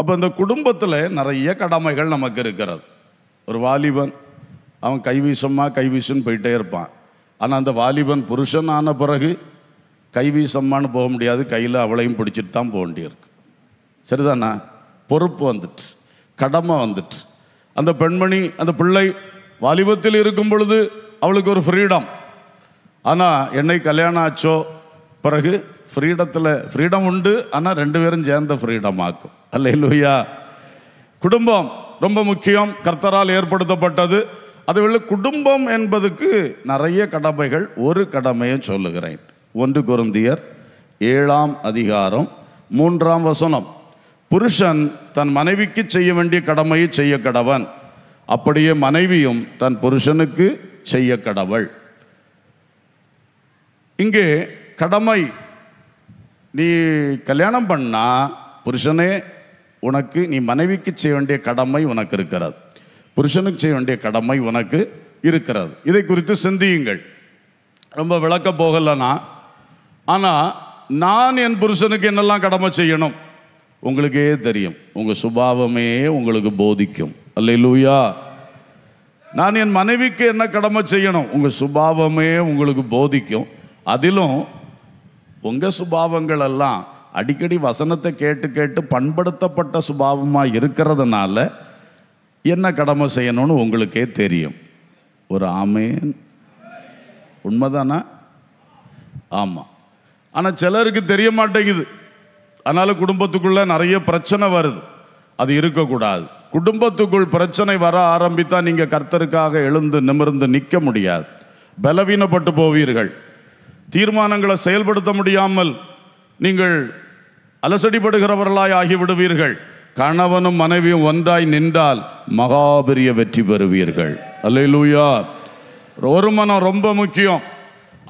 அப்போ இந்த குடும்பத்தில் நிறைய கடமைகள் நமக்கு இருக்கிறது ஒரு வாலிபன் அவன் கைவீசமாக கைவீசுன்னு போயிட்டே இருப்பான் ஆனால் அந்த வாலிபன் புருஷன் ஆன பிறகு கைவீசம்மான்னு போக முடியாது கையில் அவளையும் பிடிச்சிட்டு தான் போக வேண்டியிருக்கு சரிதானா பொறுப்பு வந்துட்டு கடமை வந்துட்டு அந்த பெண்மணி அந்த பிள்ளை வாலிபத்தில் இருக்கும் பொழுது அவளுக்கு ஒரு ஃப்ரீடம் ஆனால் என்னை கல்யாணம் ஆச்சோ பிறகு ஃப்ரீடத்தில் ஃப்ரீடம் உண்டு ஆனால் ரெண்டு பேரும் சேர்ந்த ஃப்ரீடம் ஆக்கும் அல்ல இல்லையா குடும்பம் ரொம்ப முக்கியம் கர்த்தரால் ஏற்படுத்தப்பட்டது உள்ள குடும்பம் என்பதுக்கு நிறைய கடமைகள் ஒரு கடமையை சொல்லுகிறேன் ஒன்று குருந்தியர் ஏழாம் அதிகாரம் மூன்றாம் வசனம் புருஷன் தன் மனைவிக்கு செய்ய வேண்டிய கடமையை செய்ய கடவன் அப்படியே மனைவியும் தன் புருஷனுக்கு செய்ய கடவுள் இங்கே கடமை நீ கல்யாணம் பண்ணால் புருஷனே உனக்கு நீ மனைவிக்கு செய்ய வேண்டிய கடமை உனக்கு இருக்கிறது புருஷனுக்கு செய்ய வேண்டிய கடமை உனக்கு இருக்கிறது இதை குறித்து சிந்தியுங்கள் ரொம்ப விளக்க போகலைன்னா ஆனால் நான் என் புருஷனுக்கு என்னெல்லாம் கடமை செய்யணும் உங்களுக்கே தெரியும் உங்கள் சுபாவமே உங்களுக்கு போதிக்கும் அல்ல லூயா நான் என் மனைவிக்கு என்ன கடமை செய்யணும் உங்கள் சுபாவமே உங்களுக்கு போதிக்கும் அதிலும் உங்கள் சுபாவங்கள் எல்லாம் அடிக்கடி வசனத்தை கேட்டு கேட்டு பண்படுத்தப்பட்ட சுபாவமாக இருக்கிறதுனால என்ன கடமை செய்யணும்னு உங்களுக்கே தெரியும் ஒரு ஆமேன் உண்மைதானா ஆமாம் ஆனால் சிலருக்கு தெரிய மாட்டேங்குது அதனால் குடும்பத்துக்குள்ளே நிறைய பிரச்சனை வருது அது இருக்கக்கூடாது குடும்பத்துக்குள் பிரச்சனை வர ஆரம்பித்தா நீங்கள் கர்த்தருக்காக எழுந்து நிமிர்ந்து நிற்க முடியாது பலவீனப்பட்டு போவீர்கள் தீர்மானங்களை செயல்படுத்த முடியாமல் நீங்கள் அலசடிப்படுகிறவர்களாய் ஆகிவிடுவீர்கள் கணவனும் மனைவியும் ஒன்றாய் நின்றால் மகாபெரிய வெற்றி பெறுவீர்கள் அல்லையிலூயா ஒரு மனம் ரொம்ப முக்கியம்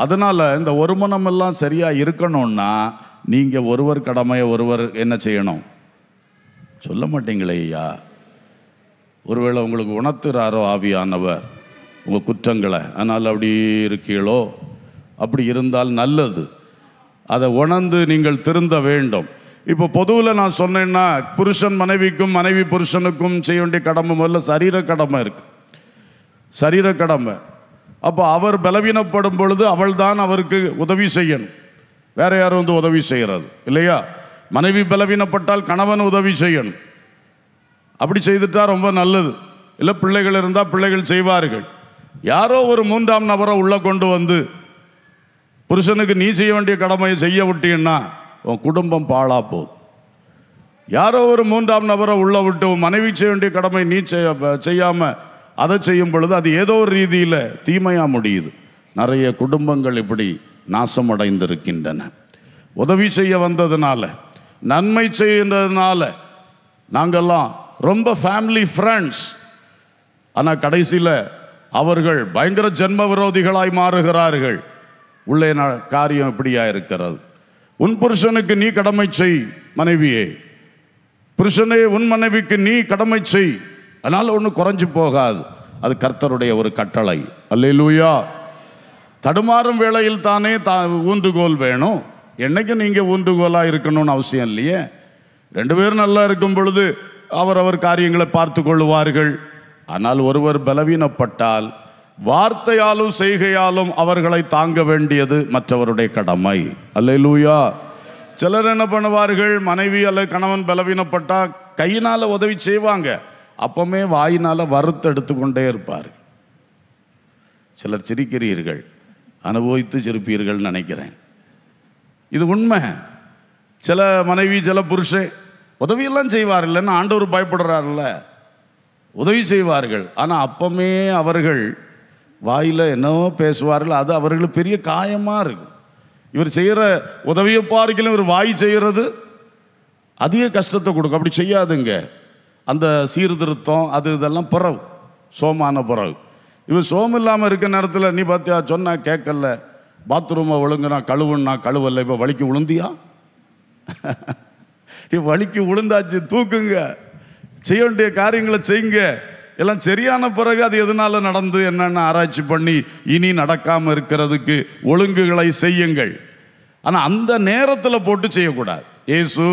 அதனால் இந்த ஒரு மனம் எல்லாம் சரியாக இருக்கணும்னா நீங்கள் ஒருவர் கடமையை ஒருவர் என்ன செய்யணும் சொல்ல மாட்டீங்களே ஐயா ஒருவேளை உங்களுக்கு உணர்த்துறாரோ ஆவியானவர் உங்கள் குற்றங்களை ஆனால் அப்படி இருக்கீங்களோ அப்படி இருந்தால் நல்லது அதை உணர்ந்து நீங்கள் திருந்த வேண்டும் இப்போ பொதுவில் நான் சொன்னேன்னா புருஷன் மனைவிக்கும் மனைவி புருஷனுக்கும் செய்ய வேண்டிய கடமை முதல்ல சரீர கடமை இருக்கு சரீர கடமை அப்போ அவர் பலவீனப்படும் பொழுது அவள் தான் அவருக்கு உதவி செய்யணும் வேற யாரும் வந்து உதவி செய்கிறது இல்லையா மனைவி பலவீனப்பட்டால் கணவன் உதவி செய்யணும் அப்படி செய்துட்டா ரொம்ப நல்லது இல்லை பிள்ளைகள் இருந்தால் பிள்ளைகள் செய்வார்கள் யாரோ ஒரு மூன்றாம் நபரை உள்ளே கொண்டு வந்து புருஷனுக்கு நீ செய்ய வேண்டிய கடமையை செய்ய விட்டீங்கன்னா உன் குடும்பம் பாழா போகும் யாரோ ஒரு மூன்றாம் நபரை உள்ளே விட்டு உன் மனைவி செய்ய வேண்டிய கடமை நீ செய்யாமல் அதை செய்யும் பொழுது அது ஏதோ ஒரு ரீதியில் தீமையாக முடியுது நிறைய குடும்பங்கள் இப்படி நாசமடைந்திருக்கின்றன உதவி செய்ய வந்ததுனால நன்மை செய்கின்றதுனால நாங்கள்லாம் ரொம்ப ஃபேமிலி ஃப்ரெண்ட்ஸ் ஆனால் கடைசியில் அவர்கள் பயங்கர ஜென்ம விரோதிகளாய் மாறுகிறார்கள் உள்ளே காரியம் இப்படியா இருக்கிறது உன் புருஷனுக்கு நீ கடமை செய் மனைவியே புருஷனே உன் மனைவிக்கு நீ கடமை செய் அதனால் ஒன்றும் குறைஞ்சு போகாது அது கர்த்தருடைய ஒரு கட்டளை அல்லூயா தடுமாறும் வேளையில் தானே தா ஊந்துகோல் வேணும் என்னைக்கு நீங்கள் ஊந்துகோலாக இருக்கணும்னு அவசியம் இல்லையே ரெண்டு பேரும் நல்லா இருக்கும் பொழுது அவரவர் காரியங்களை பார்த்து கொள்ளுவார்கள் ஆனால் ஒருவர் பலவீனப்பட்டால் வார்த்தையாலும் செய்கையாலும் அவர்களை தாங்க வேண்டியது மற்றவருடைய கடமை அல்ல லூயா சிலர் என்ன பண்ணுவார்கள் மனைவி அல்லது கணவன் பலவீனப்பட்டா கையினால் உதவி செய்வாங்க அப்பமே வாயினால் வறுத்தெடுத்து கொண்டே இருப்பார் சிலர் சிரிக்கிறீர்கள் அனுபவித்து சிரிப்பீர்கள் நினைக்கிறேன் இது உண்மை சில மனைவி சில புருஷன் உதவியெல்லாம் செய்வார் இல்லைன்னா ஆண்டவர் பயப்படுறாருல்ல உதவி செய்வார்கள் ஆனால் அப்பமே அவர்கள் வாயில் என்னவோ பேசுவார்கள் அது அவர்களுக்கு பெரிய காயமாக இருக்கும் இவர் செய்கிற உதவியை பார்க்கலாம் இவர் வாய் செய்கிறது அதிக கஷ்டத்தை கொடுக்கும் அப்படி செய்யாதுங்க அந்த சீர்திருத்தம் அது இதெல்லாம் பிறவு சோமான பிறவு இவர் சோம் இல்லாமல் இருக்கிற நேரத்தில் நீ பார்த்தியா சொன்னால் கேட்கல பாத்ரூமை ஒழுங்குனா கழுவுன்னா கழுவல்ல இப்போ வலிக்கு விழுந்தியா வலிக்கு விழுந்தாச்சு தூக்குங்க செய்ய வேண்டிய காரியங்களை செய்யுங்க எல்லாம் சரியான பிறகு அது எதனால நடந்து என்னென்ன ஆராய்ச்சி பண்ணி இனி நடக்காமல் இருக்கிறதுக்கு ஒழுங்குகளை செய்யுங்கள் ஆனால் அந்த நேரத்தில் போட்டு செய்யக்கூடாது ஏசு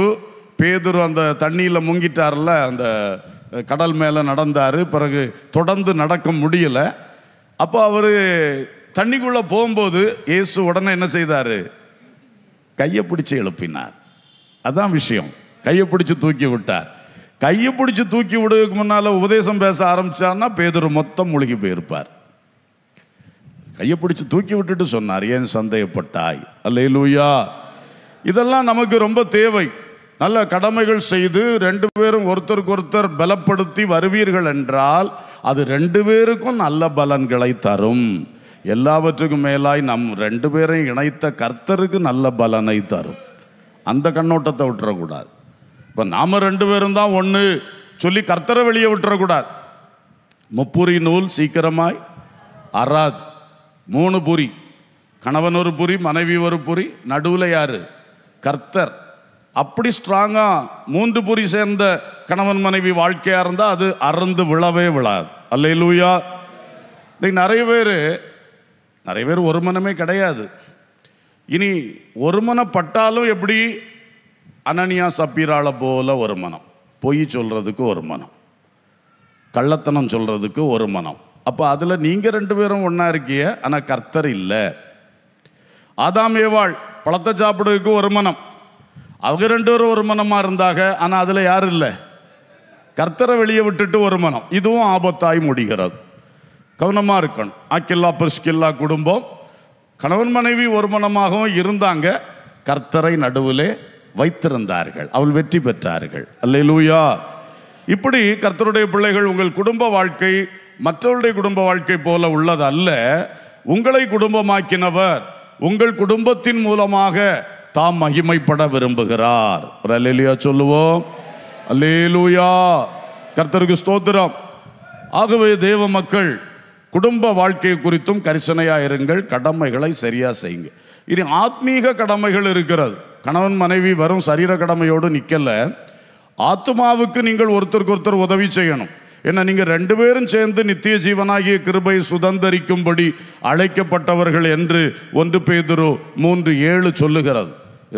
பேதுரு அந்த தண்ணியில் முங்கிட்டார்ல அந்த கடல் மேலே நடந்தார் பிறகு தொடர்ந்து நடக்க முடியலை அப்போ அவர் தண்ணிக்குள்ளே போகும்போது இயேசு உடனே என்ன செய்தார் கையை பிடிச்சி எழுப்பினார் அதான் விஷயம் கையை பிடிச்சி தூக்கி விட்டார் கையை பிடிச்சி தூக்கி விடுவதுக்கு முன்னால் உபதேசம் பேச ஆரம்பித்தார்னா பேதர் மொத்தம் முழுகி போயிருப்பார் கையை பிடிச்சி தூக்கி விட்டுட்டு சொன்னார் ஏன் சந்தேகப்பட்டாய் அல்லே லூயா இதெல்லாம் நமக்கு ரொம்ப தேவை நல்ல கடமைகள் செய்து ரெண்டு பேரும் ஒருத்தருக்கு ஒருத்தர் பலப்படுத்தி வருவீர்கள் என்றால் அது ரெண்டு பேருக்கும் நல்ல பலன்களை தரும் எல்லாவற்றுக்கும் மேலாய் நம் ரெண்டு பேரையும் இணைத்த கர்த்தருக்கு நல்ல பலனை தரும் அந்த கண்ணோட்டத்தை விட்டுறக்கூடாது இப்போ நாம் ரெண்டு பேரும் தான் ஒன்று சொல்லி கர்த்தரை வெளியே விட்டுறக்கூடாது முப்புரி நூல் சீக்கிரமாய் அறாது மூணு புரி கணவன் ஒரு புரி மனைவி ஒரு புரி நடுவில் யார் கர்த்தர் அப்படி ஸ்ட்ராங்காக மூன்று புரி சேர்ந்த கணவன் மனைவி வாழ்க்கையாக இருந்தால் அது அறந்து விழவே விழாது அல்ல லூயா இன்னைக்கு நிறைய பேர் நிறைய பேர் ஒரு மனமே கிடையாது இனி ஒரு பட்டாலும் எப்படி அனனியா சப்பீரால போல ஒரு மனம் பொய் சொல்கிறதுக்கு ஒரு மனம் கள்ளத்தனம் சொல்கிறதுக்கு ஒரு மனம் அப்போ அதில் நீங்கள் ரெண்டு பேரும் ஒன்றா இருக்கிய ஆனால் கர்த்தர் இல்லை ஆதாம் ஏவாள் பழத்தை சாப்பிடுறதுக்கு ஒரு மனம் அவங்க ரெண்டு பேரும் ஒரு மனமாக இருந்தாங்க ஆனால் அதில் யாரும் இல்லை கர்த்தரை வெளியே விட்டுட்டு ஒரு மனம் இதுவும் ஆபத்தாய் முடிகிறது கவனமாக இருக்கணும் ஆக்கில்லா பிரிஷ்கில்லா குடும்பம் கணவன் மனைவி ஒரு மனமாகவும் இருந்தாங்க கர்த்தரை நடுவிலே வைத்திருந்தார்கள் அவள் வெற்றி பெற்றார்கள் அல்ல லூயா இப்படி கர்த்தருடைய பிள்ளைகள் உங்கள் குடும்ப வாழ்க்கை மற்றவருடைய குடும்ப வாழ்க்கை போல உள்ளது அல்ல உங்களை குடும்பமாக்கினவர் உங்கள் குடும்பத்தின் மூலமாக தாம் மகிமைப்பட விரும்புகிறார் ஒரு அல்லேலியா சொல்லுவோம் அல்லேலூயா கர்த்தருக்கு ஸ்தோத்திரம் ஆகவே தேவ மக்கள் குடும்ப வாழ்க்கை குறித்தும் கரிசனையாக இருங்கள் கடமைகளை சரியாக செய்யுங்க இனி ஆத்மீக கடமைகள் இருக்கிறது கணவன் மனைவி வரும் சரீர கடமையோடு நிற்கலை ஆத்மாவுக்கு நீங்கள் ஒருத்தருக்கு ஒருத்தர் உதவி செய்யணும் ஏன்னா நீங்கள் ரெண்டு பேரும் சேர்ந்து நித்திய ஜீவனாகிய கிருபை சுதந்திரிக்கும்படி அழைக்கப்பட்டவர்கள் என்று ஒன்று பேதுரு மூன்று ஏழு சொல்லுகிறது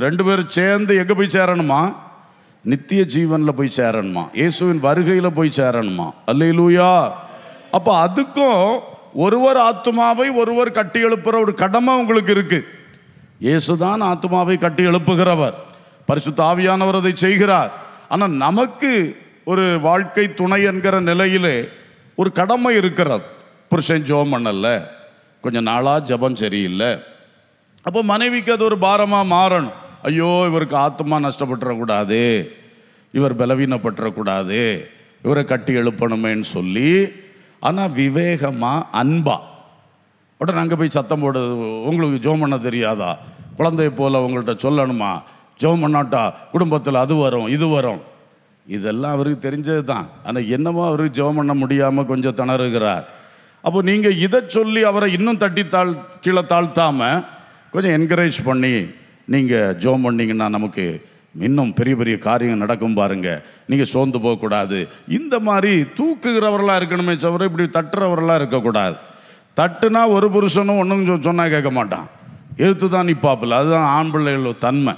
ரெண்டு பேரும் சேர்ந்து எங்கே போய் சேரணுமா நித்திய ஜீவனில் போய் சேரணுமா இயேசுவின் வருகையில் போய் சேரணுமா அல்லையிலூயா அப்போ அதுக்கும் ஒருவர் ஆத்மாவை ஒருவர் கட்டி எழுப்புகிற ஒரு கடமை உங்களுக்கு இருக்குது இயேசுதான் ஆத்மாவை கட்டி எழுப்புகிறவர் பரிசு தாவியானவர் அதை செய்கிறார் ஆனால் நமக்கு ஒரு வாழ்க்கை துணை என்கிற நிலையிலே ஒரு கடமை இருக்கிறது புருஷன் ஜோம் பண்ணல கொஞ்சம் நாளாக ஜபம் சரியில்லை அப்போ மனைவிக்கு அது ஒரு பாரமாக மாறணும் ஐயோ இவருக்கு ஆத்மா நஷ்டப்பட்டுறக்கூடாது இவர் பலவீனப்பட்டுறக்கூடாது இவரை கட்டி எழுப்பணுமேன்னு சொல்லி ஆனால் விவேகமாக அன்பா உடனே அங்கே போய் சத்தம் போடுறது உங்களுக்கு ஜோம் பண்ண தெரியாதா குழந்தை போல் உங்கள்கிட்ட சொல்லணுமா ஜோம் பண்ணாட்டா குடும்பத்தில் அது வரும் இது வரும் இதெல்லாம் அவருக்கு தெரிஞ்சது தான் ஆனால் என்னமோ அவருக்கு ஜோம் பண்ண முடியாமல் கொஞ்சம் திணறுகிறார் அப்போ நீங்கள் இதை சொல்லி அவரை இன்னும் தட்டி தாழ் கீழே தாழ்த்தாமல் கொஞ்சம் என்கரேஜ் பண்ணி நீங்கள் ஜோம் பண்ணிங்கன்னா நமக்கு இன்னும் பெரிய பெரிய காரியம் நடக்கும் பாருங்க நீங்கள் சோர்ந்து போகக்கூடாது இந்த மாதிரி தூக்குகிறவர்களாக இருக்கணுமே தவிர இப்படி தட்டுறவர்களாக இருக்கக்கூடாது தட்டுனா ஒரு புருஷனும் ஒன்றும் சொன்னால் கேட்க மாட்டான் எழுத்து தான் நிற்பாப்பில் அதுதான் ஆண் பிள்ளைகளோட தன்மை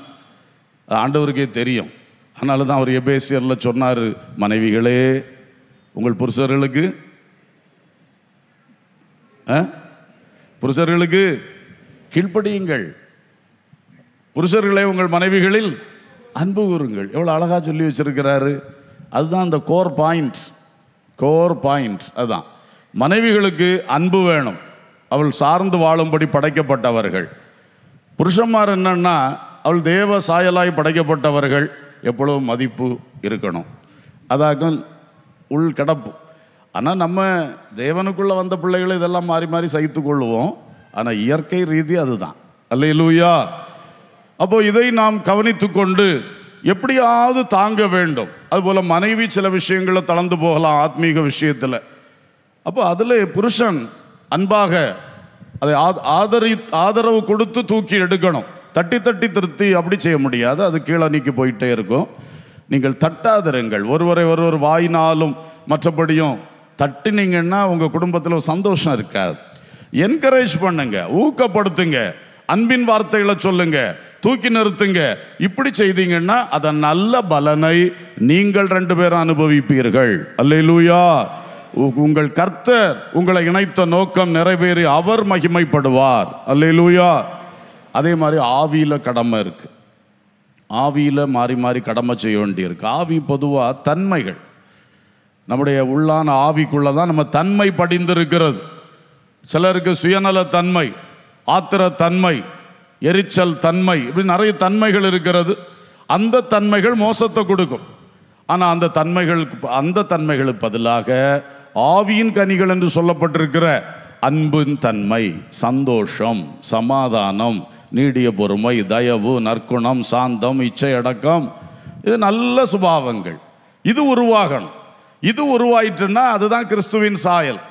ஆண்டவருக்கே தெரியும் அதனால தான் அவர் எபேசியரில் சொன்னார் மனைவிகளே உங்கள் புருஷர்களுக்கு புருஷர்களுக்கு கீழ்ப்படியுங்கள் புருஷர்களே உங்கள் மனைவிகளில் அன்பு கூறுங்கள் எவ்வளோ அழகாக சொல்லி வச்சுருக்கிறாரு அதுதான் அந்த கோர் பாயிண்ட் கோர் பாயிண்ட் அதுதான் மனைவிகளுக்கு அன்பு வேணும் அவள் சார்ந்து வாழும்படி படைக்கப்பட்டவர்கள் புருஷன்மார் என்னன்னா அவள் தேவ சாயலாய் படைக்கப்பட்டவர்கள் எவ்வளவு மதிப்பு இருக்கணும் அதாக உள் கிடப்பு ஆனால் நம்ம தேவனுக்குள்ளே வந்த பிள்ளைகளை இதெல்லாம் மாறி மாறி சகித்து கொள்வோம் ஆனால் இயற்கை ரீதி அதுதான் அல்ல இல்லையா அப்போ இதை நாம் கவனித்து கொண்டு எப்படியாவது தாங்க வேண்டும் அதுபோல் மனைவி சில விஷயங்களை தளர்ந்து போகலாம் ஆத்மீக விஷயத்தில் அப்போ அதில் புருஷன் அன்பாக அதை ஆதரி ஆதரவு கொடுத்து தூக்கி எடுக்கணும் தட்டி தட்டி திருத்தி அப்படி செய்ய முடியாது அது கீழே நீக்கி போயிட்டே இருக்கும் நீங்கள் தட்டாதருங்கள் ஒருவரை ஒருவர் வாயினாலும் மற்றபடியும் தட்டினீங்கன்னா உங்கள் குடும்பத்தில் சந்தோஷம் இருக்காது என்கரேஜ் பண்ணுங்க ஊக்கப்படுத்துங்க அன்பின் வார்த்தைகளை சொல்லுங்கள் தூக்கி நிறுத்துங்க இப்படி செய்தீங்கன்னா அதன் நல்ல பலனை நீங்கள் ரெண்டு பேரும் அனுபவிப்பீர்கள் அல்லேலூயா உங்கள் கர்த்தர் உங்களை இணைத்த நோக்கம் நிறைவேறி அவர் மகிமைப்படுவார் அல்லேலூயா அதே மாதிரி ஆவியில் கடமை இருக்குது ஆவியில் மாறி மாறி கடமை செய்ய வேண்டியிருக்கு ஆவி பொதுவாக தன்மைகள் நம்முடைய உள்ளான ஆவிக்குள்ளே தான் நம்ம தன்மை படிந்திருக்கிறது சிலருக்கு சுயநலத்தன்மை ஆத்திரத்தன்மை எரிச்சல் தன்மை இப்படி நிறைய தன்மைகள் இருக்கிறது அந்த தன்மைகள் மோசத்தை கொடுக்கும் ஆனால் அந்த தன்மைகளுக்கு அந்த தன்மைகளுக்கு பதிலாக ஆவியின் கனிகள் என்று சொல்லப்பட்டிருக்கிற அன்பின் தன்மை சந்தோஷம் சமாதானம் நீடிய பொறுமை தயவு நற்குணம் சாந்தம் இச்சை அடக்கம் இது நல்ல சுபாவங்கள் இது உருவாகணும் இது உருவாயிட்டுன்னா அதுதான் கிறிஸ்துவின் சாயல்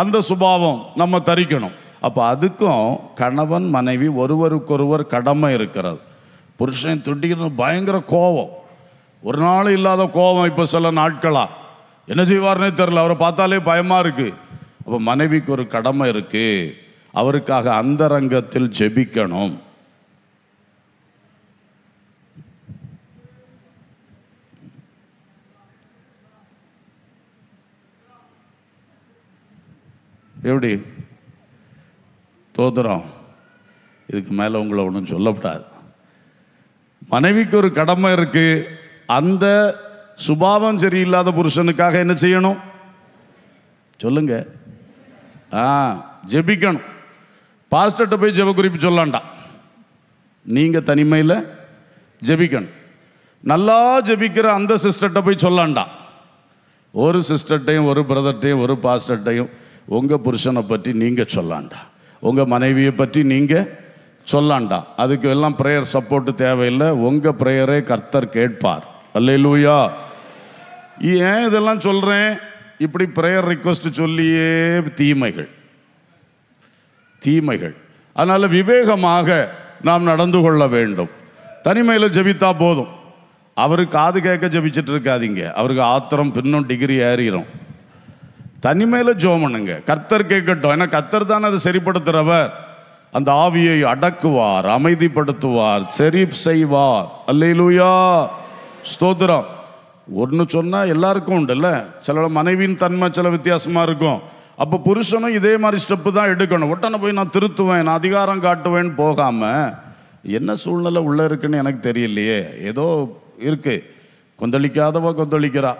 அந்த சுபாவம் நம்ம தரிக்கணும் அப்போ அதுக்கும் கணவன் மனைவி ஒருவருக்கொருவர் கடமை இருக்கிறது புருஷன் துண்டிக்கிறது பயங்கர கோபம் ஒரு நாள் இல்லாத கோபம் இப்போ சில நாட்களாக என்ன செய்வார்னே தெரில அவரை பார்த்தாலே பயமாக இருக்குது அப்போ மனைவிக்கு ஒரு கடமை இருக்குது அவருக்காக அந்தரங்கத்தில் ஜெபிக்கணும் எப்படி தோத்துறோம் இதுக்கு மேலே உங்களை ஒன்றும் சொல்லப்படாது மனைவிக்கு ஒரு கடமை இருக்குது அந்த சுபாவம் சரியில்லாத புருஷனுக்காக என்ன செய்யணும் சொல்லுங்க ஆ ஜெபிக்கணும் பாஸ்டர்கிட்ட போய் ஜெப குறிப்பு சொல்லாண்டாம் நீங்கள் தனிமையில் ஜெபிக்கணும் நல்லா ஜெபிக்கிற அந்த சிஸ்டர்கிட்ட போய் சொல்லாண்டாம் ஒரு சிஸ்டர்டையும் ஒரு பிரதர்ட்டையும் ஒரு பாஸ்டர்ட்டையும் உங்கள் புருஷனை பற்றி நீங்கள் சொல்லாண்டா உங்கள் மனைவியை பற்றி நீங்கள் சொல்லாண்டா அதுக்கு எல்லாம் ப்ரேயர் சப்போர்ட்டு தேவையில்லை உங்கள் ப்ரேயரே கர்த்தர் கேட்பார் அல்லையிலூயா ஏன் இதெல்லாம் சொல்கிறேன் இப்படி ப்ரேயர் ரிக்வஸ்ட் சொல்லியே தீமைகள் தீமைகள் அதனால் விவேகமாக நாம் நடந்து கொள்ள வேண்டும் தனிமையில் ஜபித்தா போதும் அவருக்கு காது கேட்க ஜபிச்சுட்டு இருக்காதீங்க அவருக்கு ஆத்திரம் பின்னும் டிகிரி ஏறிடும் தனிமையில் ஜோம் பண்ணுங்க கர்த்தர் கேட்கட்டும் ஏன்னா கர்த்தர் தானே அதை சரிப்படுத்துகிறவர் அந்த ஆவியை அடக்குவார் அமைதிப்படுத்துவார் சரி செய்வார் அல்லையிலூயா ஸ்தோத்திரம் ஒன்று சொன்னால் எல்லாருக்கும் உண்டுல்ல சில மனைவியின் தன்மை சில வித்தியாசமாக இருக்கும் அப்போ புருஷனும் இதே மாதிரி ஸ்டெப்பு தான் எடுக்கணும் உடனே போய் நான் திருத்துவேன் நான் அதிகாரம் காட்டுவேன்னு போகாமல் என்ன சூழ்நிலை உள்ளே இருக்குன்னு எனக்கு தெரியலையே ஏதோ இருக்குது கொந்தளிக்காதவ கொந்தளிக்கிறா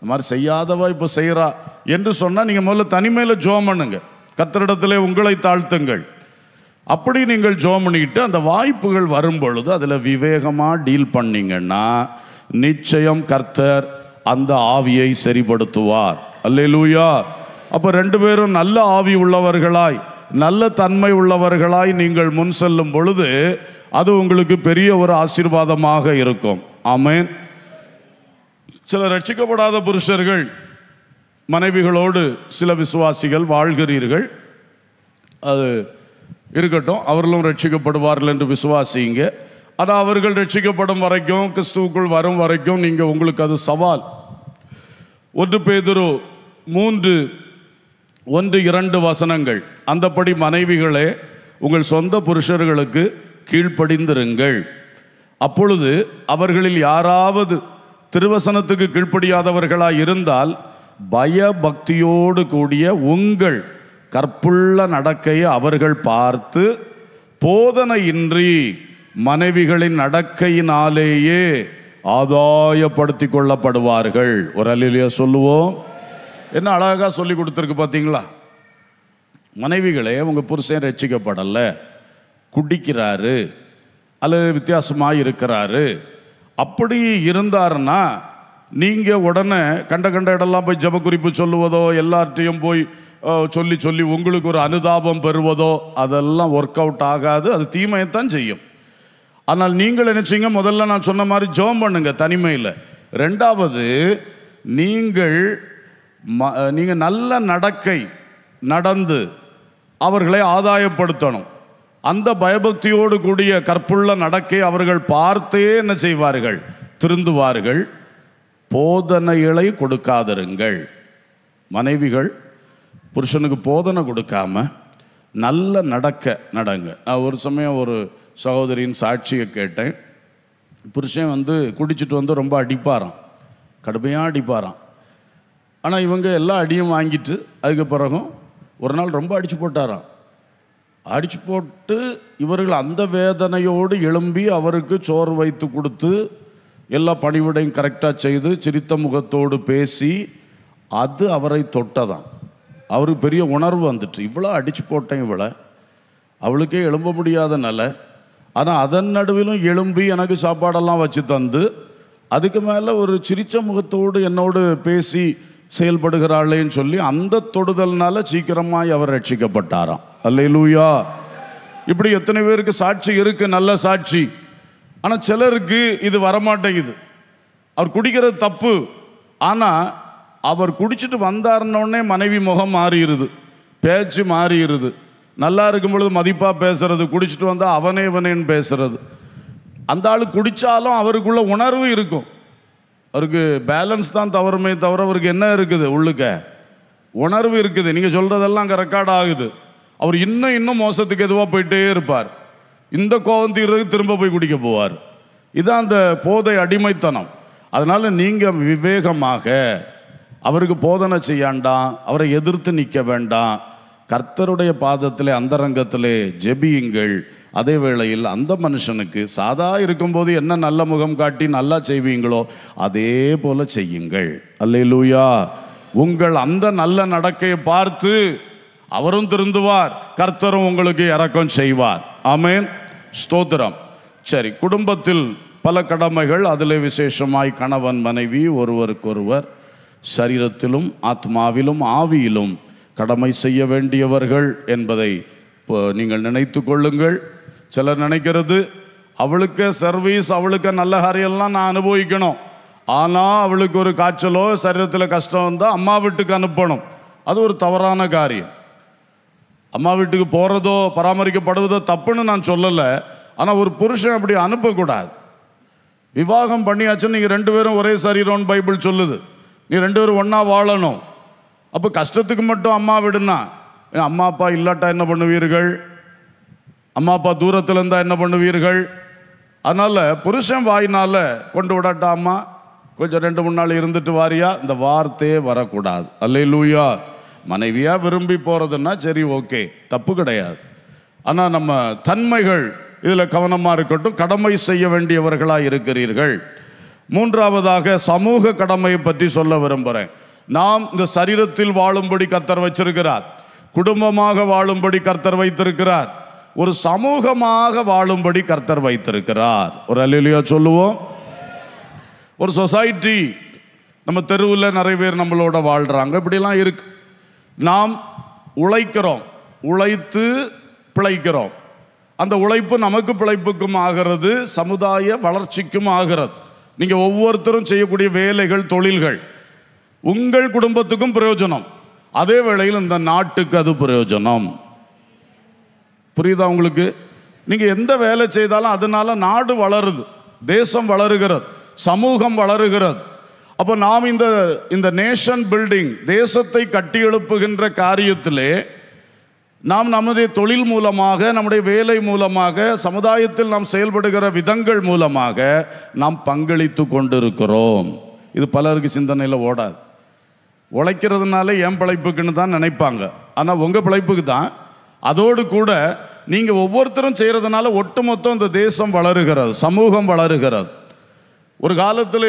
இந்த மாதிரி செய்யாதவா இப்போ செய்கிறா என்று சொன்னால் நீங்கள் முதல்ல தனிமையில் ஜோம் பண்ணுங்க கத்திரிடத்துல உங்களை தாழ்த்துங்கள் அப்படி நீங்கள் ஜோம் பண்ணிக்கிட்டு அந்த வாய்ப்புகள் வரும் பொழுது அதில் விவேகமாக டீல் பண்ணிங்கன்னா நிச்சயம் கர்த்தர் அந்த ஆவியை சரிப்படுத்துவார் அல்லே லூயா அப்போ ரெண்டு பேரும் நல்ல ஆவி உள்ளவர்களாய் நல்ல தன்மை உள்ளவர்களாய் நீங்கள் முன் செல்லும் பொழுது அது உங்களுக்கு பெரிய ஒரு ஆசீர்வாதமாக இருக்கும் ஆமேன் சில ரட்சிக்கப்படாத புருஷர்கள் மனைவிகளோடு சில விசுவாசிகள் வாழ்கிறீர்கள் அது இருக்கட்டும் அவர்களும் ரட்சிக்கப்படுவார்கள் என்று விசுவாசிங்க அது அவர்கள் ரட்சிக்கப்படும் வரைக்கும் கிறிஸ்துவுக்குள் வரும் வரைக்கும் நீங்கள் உங்களுக்கு அது சவால் ஒன்று பேதுரு மூன்று ஒன்று இரண்டு வசனங்கள் அந்தப்படி மனைவிகளே உங்கள் சொந்த புருஷர்களுக்கு கீழ்ப்படிந்திருங்கள் அப்பொழுது அவர்களில் யாராவது திருவசனத்துக்கு கீழ்ப்படியாதவர்களாக இருந்தால் பயபக்தியோடு கூடிய உங்கள் கற்புள்ள நடக்கையை அவர்கள் பார்த்து போதனையின்றி மனைவிகளின் நடக்கையினாலேயே ஆதாயப்படுத்தி கொள்ளப்படுவார்கள் ஒரு அலையிலேயே சொல்லுவோம் என்ன அழகாக சொல்லி கொடுத்துருக்கு பார்த்தீங்களா மனைவிகளே உங்கள் புருஷன் ரசிக்கப்படலை குடிக்கிறாரு அல்லது வித்தியாசமாக இருக்கிறாரு அப்படி இருந்தார்னா நீங்கள் உடனே கண்ட கண்ட இடம்லாம் போய் ஜபக்குறிப்பு சொல்லுவதோ எல்லார்ட்டையும் போய் சொல்லி சொல்லி உங்களுக்கு ஒரு அனுதாபம் பெறுவதோ அதெல்லாம் ஒர்க் அவுட் ஆகாது அது தீமையைத்தான் செய்யும் ஆனால் நீங்கள் நினச்சிங்க முதல்ல நான் சொன்ன மாதிரி ஜோம் பண்ணுங்க தனிமையில் ரெண்டாவது நீங்கள் ம நீங்கள் நல்ல நடக்கை நடந்து அவர்களை ஆதாயப்படுத்தணும் அந்த பயபக்தியோடு கூடிய கற்புள்ள நடக்கை அவர்கள் பார்த்தே என்ன செய்வார்கள் திருந்துவார்கள் போதனைகளை கொடுக்காதிருங்கள் மனைவிகள் புருஷனுக்கு போதனை கொடுக்காம நல்ல நடக்க நடங்க நான் ஒரு சமயம் ஒரு சகோதரியின் சாட்சியை கேட்டேன் புருஷன் வந்து குடிச்சிட்டு வந்து ரொம்ப அடிப்பாராம் கடுமையாக அடிப்பாராம் ஆனால் இவங்க எல்லா அடியும் வாங்கிட்டு அதுக்கு பிறகும் ஒரு நாள் ரொம்ப அடித்து போட்டாராம் அடிச்சு போட்டு இவர்கள் அந்த வேதனையோடு எழும்பி அவருக்கு சோறு வைத்து கொடுத்து எல்லா பணிவிடையும் கரெக்டாக செய்து சிரித்த முகத்தோடு பேசி அது அவரை தொட்டதான் அவருக்கு பெரிய உணர்வு வந்துட்டு இவ்வளோ அடித்து போட்டேன் இவ்வளோ அவளுக்கே எழும்ப முடியாத நில ஆனால் அதன் நடுவிலும் எழும்பி எனக்கு சாப்பாடெல்லாம் வச்சு தந்து அதுக்கு மேலே ஒரு சிரித்த முகத்தோடு என்னோடு பேசி செயல்படுகிறாளேன்னு சொல்லி அந்த தொடுதல்னால சீக்கிரமாய் அவர் ரட்சிக்கப்பட்டாராம் அல்ல இப்படி எத்தனை பேருக்கு சாட்சி இருக்கு நல்ல சாட்சி ஆனால் சிலருக்கு இது வரமாட்டேங்குது அவர் குடிக்கிறது தப்பு ஆனால் அவர் குடிச்சிட்டு வந்தாருன்னொடனே மனைவி முகம் மாறிடுது பேச்சு மாறிடுது நல்லா இருக்கும் பொழுது மதிப்பாக பேசுறது குடிச்சிட்டு வந்தால் அவனே இவனேன்னு பேசுறது அந்த ஆள் குடித்தாலும் அவருக்குள்ள உணர்வு இருக்கும் அவருக்கு பேலன்ஸ் தான் தவறுமே தவிர அவருக்கு என்ன இருக்குது உள்ளுக்க உணர்வு இருக்குது நீங்கள் சொல்கிறதெல்லாம் அங்கே ரெக்கார்ட் ஆகுது அவர் இன்னும் இன்னும் மோசத்துக்கு எதுவாக போயிட்டே இருப்பார் இந்த கோபம் தீர்றதுக்கு திரும்ப போய் குடிக்க போவார் இதான் அந்த போதை அடிமைத்தனம் அதனால் நீங்கள் விவேகமாக அவருக்கு போதனை செய்யாண்டாம் அவரை எதிர்த்து நிற்க வேண்டாம் கர்த்தருடைய பாதத்தில் அந்தரங்கத்தில் ஜெபியுங்கள் அதே வேளையில் அந்த மனுஷனுக்கு சாதா இருக்கும்போது என்ன நல்ல முகம் காட்டி நல்லா செய்வீங்களோ அதே போல செய்யுங்கள் அல்லே லூயா உங்கள் அந்த நல்ல நடக்கையை பார்த்து அவரும் திருந்துவார் கர்த்தரும் உங்களுக்கு இறக்கம் செய்வார் ஆமேன் ஸ்தோத்திரம் சரி குடும்பத்தில் பல கடமைகள் அதில் விசேஷமாய் கணவன் மனைவி ஒருவருக்கொருவர் சரீரத்திலும் ஆத்மாவிலும் ஆவியிலும் கடமை செய்ய வேண்டியவர்கள் என்பதை நீங்கள் நினைத்து கொள்ளுங்கள் சிலர் நினைக்கிறது அவளுக்கு சர்வீஸ் அவளுக்கு நல்ல காரியம்லாம் நான் அனுபவிக்கணும் ஆனால் அவளுக்கு ஒரு காய்ச்சலோ சரீரத்தில் கஷ்டம் வந்தால் அம்மா வீட்டுக்கு அனுப்பணும் அது ஒரு தவறான காரியம் அம்மா வீட்டுக்கு போகிறதோ பராமரிக்கப்படுவதோ தப்புன்னு நான் சொல்லலை ஆனால் ஒரு புருஷன் அப்படி அனுப்பக்கூடாது விவாகம் பண்ணியாச்சுன்னு நீங்கள் ரெண்டு பேரும் ஒரே சரீரம்னு பைபிள் சொல்லுது நீ ரெண்டு பேரும் ஒன்றா வாழணும் அப்போ கஷ்டத்துக்கு மட்டும் அம்மா விடுனா அம்மா அப்பா இல்லாட்டா என்ன பண்ணுவீர்கள் அம்மா அப்பா தூரத்தில் இருந்தால் என்ன பண்ணுவீர்கள் அதனால் புருஷன் வாயினால் கொண்டு விடட்டாமா கொஞ்சம் ரெண்டு மூணு நாள் இருந்துட்டு வாரியா இந்த வார்த்தையே வரக்கூடாது அல்லே லூயா மனைவியாக விரும்பி போகிறதுன்னா சரி ஓகே தப்பு கிடையாது ஆனால் நம்ம தன்மைகள் இதில் கவனமாக இருக்கட்டும் கடமை செய்ய வேண்டியவர்களாக இருக்கிறீர்கள் மூன்றாவதாக சமூக கடமையை பற்றி சொல்ல விரும்புகிறேன் நாம் இந்த சரீரத்தில் வாழும்படி கர்த்தர் வச்சிருக்கிறார் குடும்பமாக வாழும்படி கர்த்தர் வைத்திருக்கிறார் ஒரு சமூகமாக வாழும்படி கர்த்தர் வைத்திருக்கிறார் ஒரு அலுவலியா சொல்லுவோம் ஒரு சொசைட்டி நம்ம தெருவில் நிறைய பேர் நம்மளோட வாழ்கிறாங்க இப்படிலாம் இருக்கு நாம் உழைக்கிறோம் உழைத்து பிழைக்கிறோம் அந்த உழைப்பு நமக்கு பிழைப்புக்கும் ஆகிறது சமுதாய வளர்ச்சிக்கும் ஆகிறது நீங்கள் ஒவ்வொருத்தரும் செய்யக்கூடிய வேலைகள் தொழில்கள் உங்கள் குடும்பத்துக்கும் பிரயோஜனம் அதே வேளையில் இந்த நாட்டுக்கு அது பிரயோஜனம் புரியுதா உங்களுக்கு நீங்கள் எந்த வேலை செய்தாலும் அதனால நாடு வளருது தேசம் வளருகிறது சமூகம் வளருகிறது அப்போ நாம் இந்த இந்த நேஷன் பில்டிங் தேசத்தை கட்டி எழுப்புகின்ற காரியத்திலே நாம் நம்முடைய தொழில் மூலமாக நம்முடைய வேலை மூலமாக சமுதாயத்தில் நாம் செயல்படுகிற விதங்கள் மூலமாக நாம் பங்களித்து கொண்டிருக்கிறோம் இது பலருக்கு சிந்தனையில் ஓடாது உழைக்கிறதுனால என் பிழைப்புக்குன்னு தான் நினைப்பாங்க ஆனால் உங்கள் பிழைப்புக்கு தான் அதோடு கூட நீங்கள் ஒவ்வொருத்தரும் செய்கிறதுனால ஒட்டுமொத்தம் இந்த தேசம் வளருகிறது சமூகம் வளருகிறது ஒரு காலத்தில்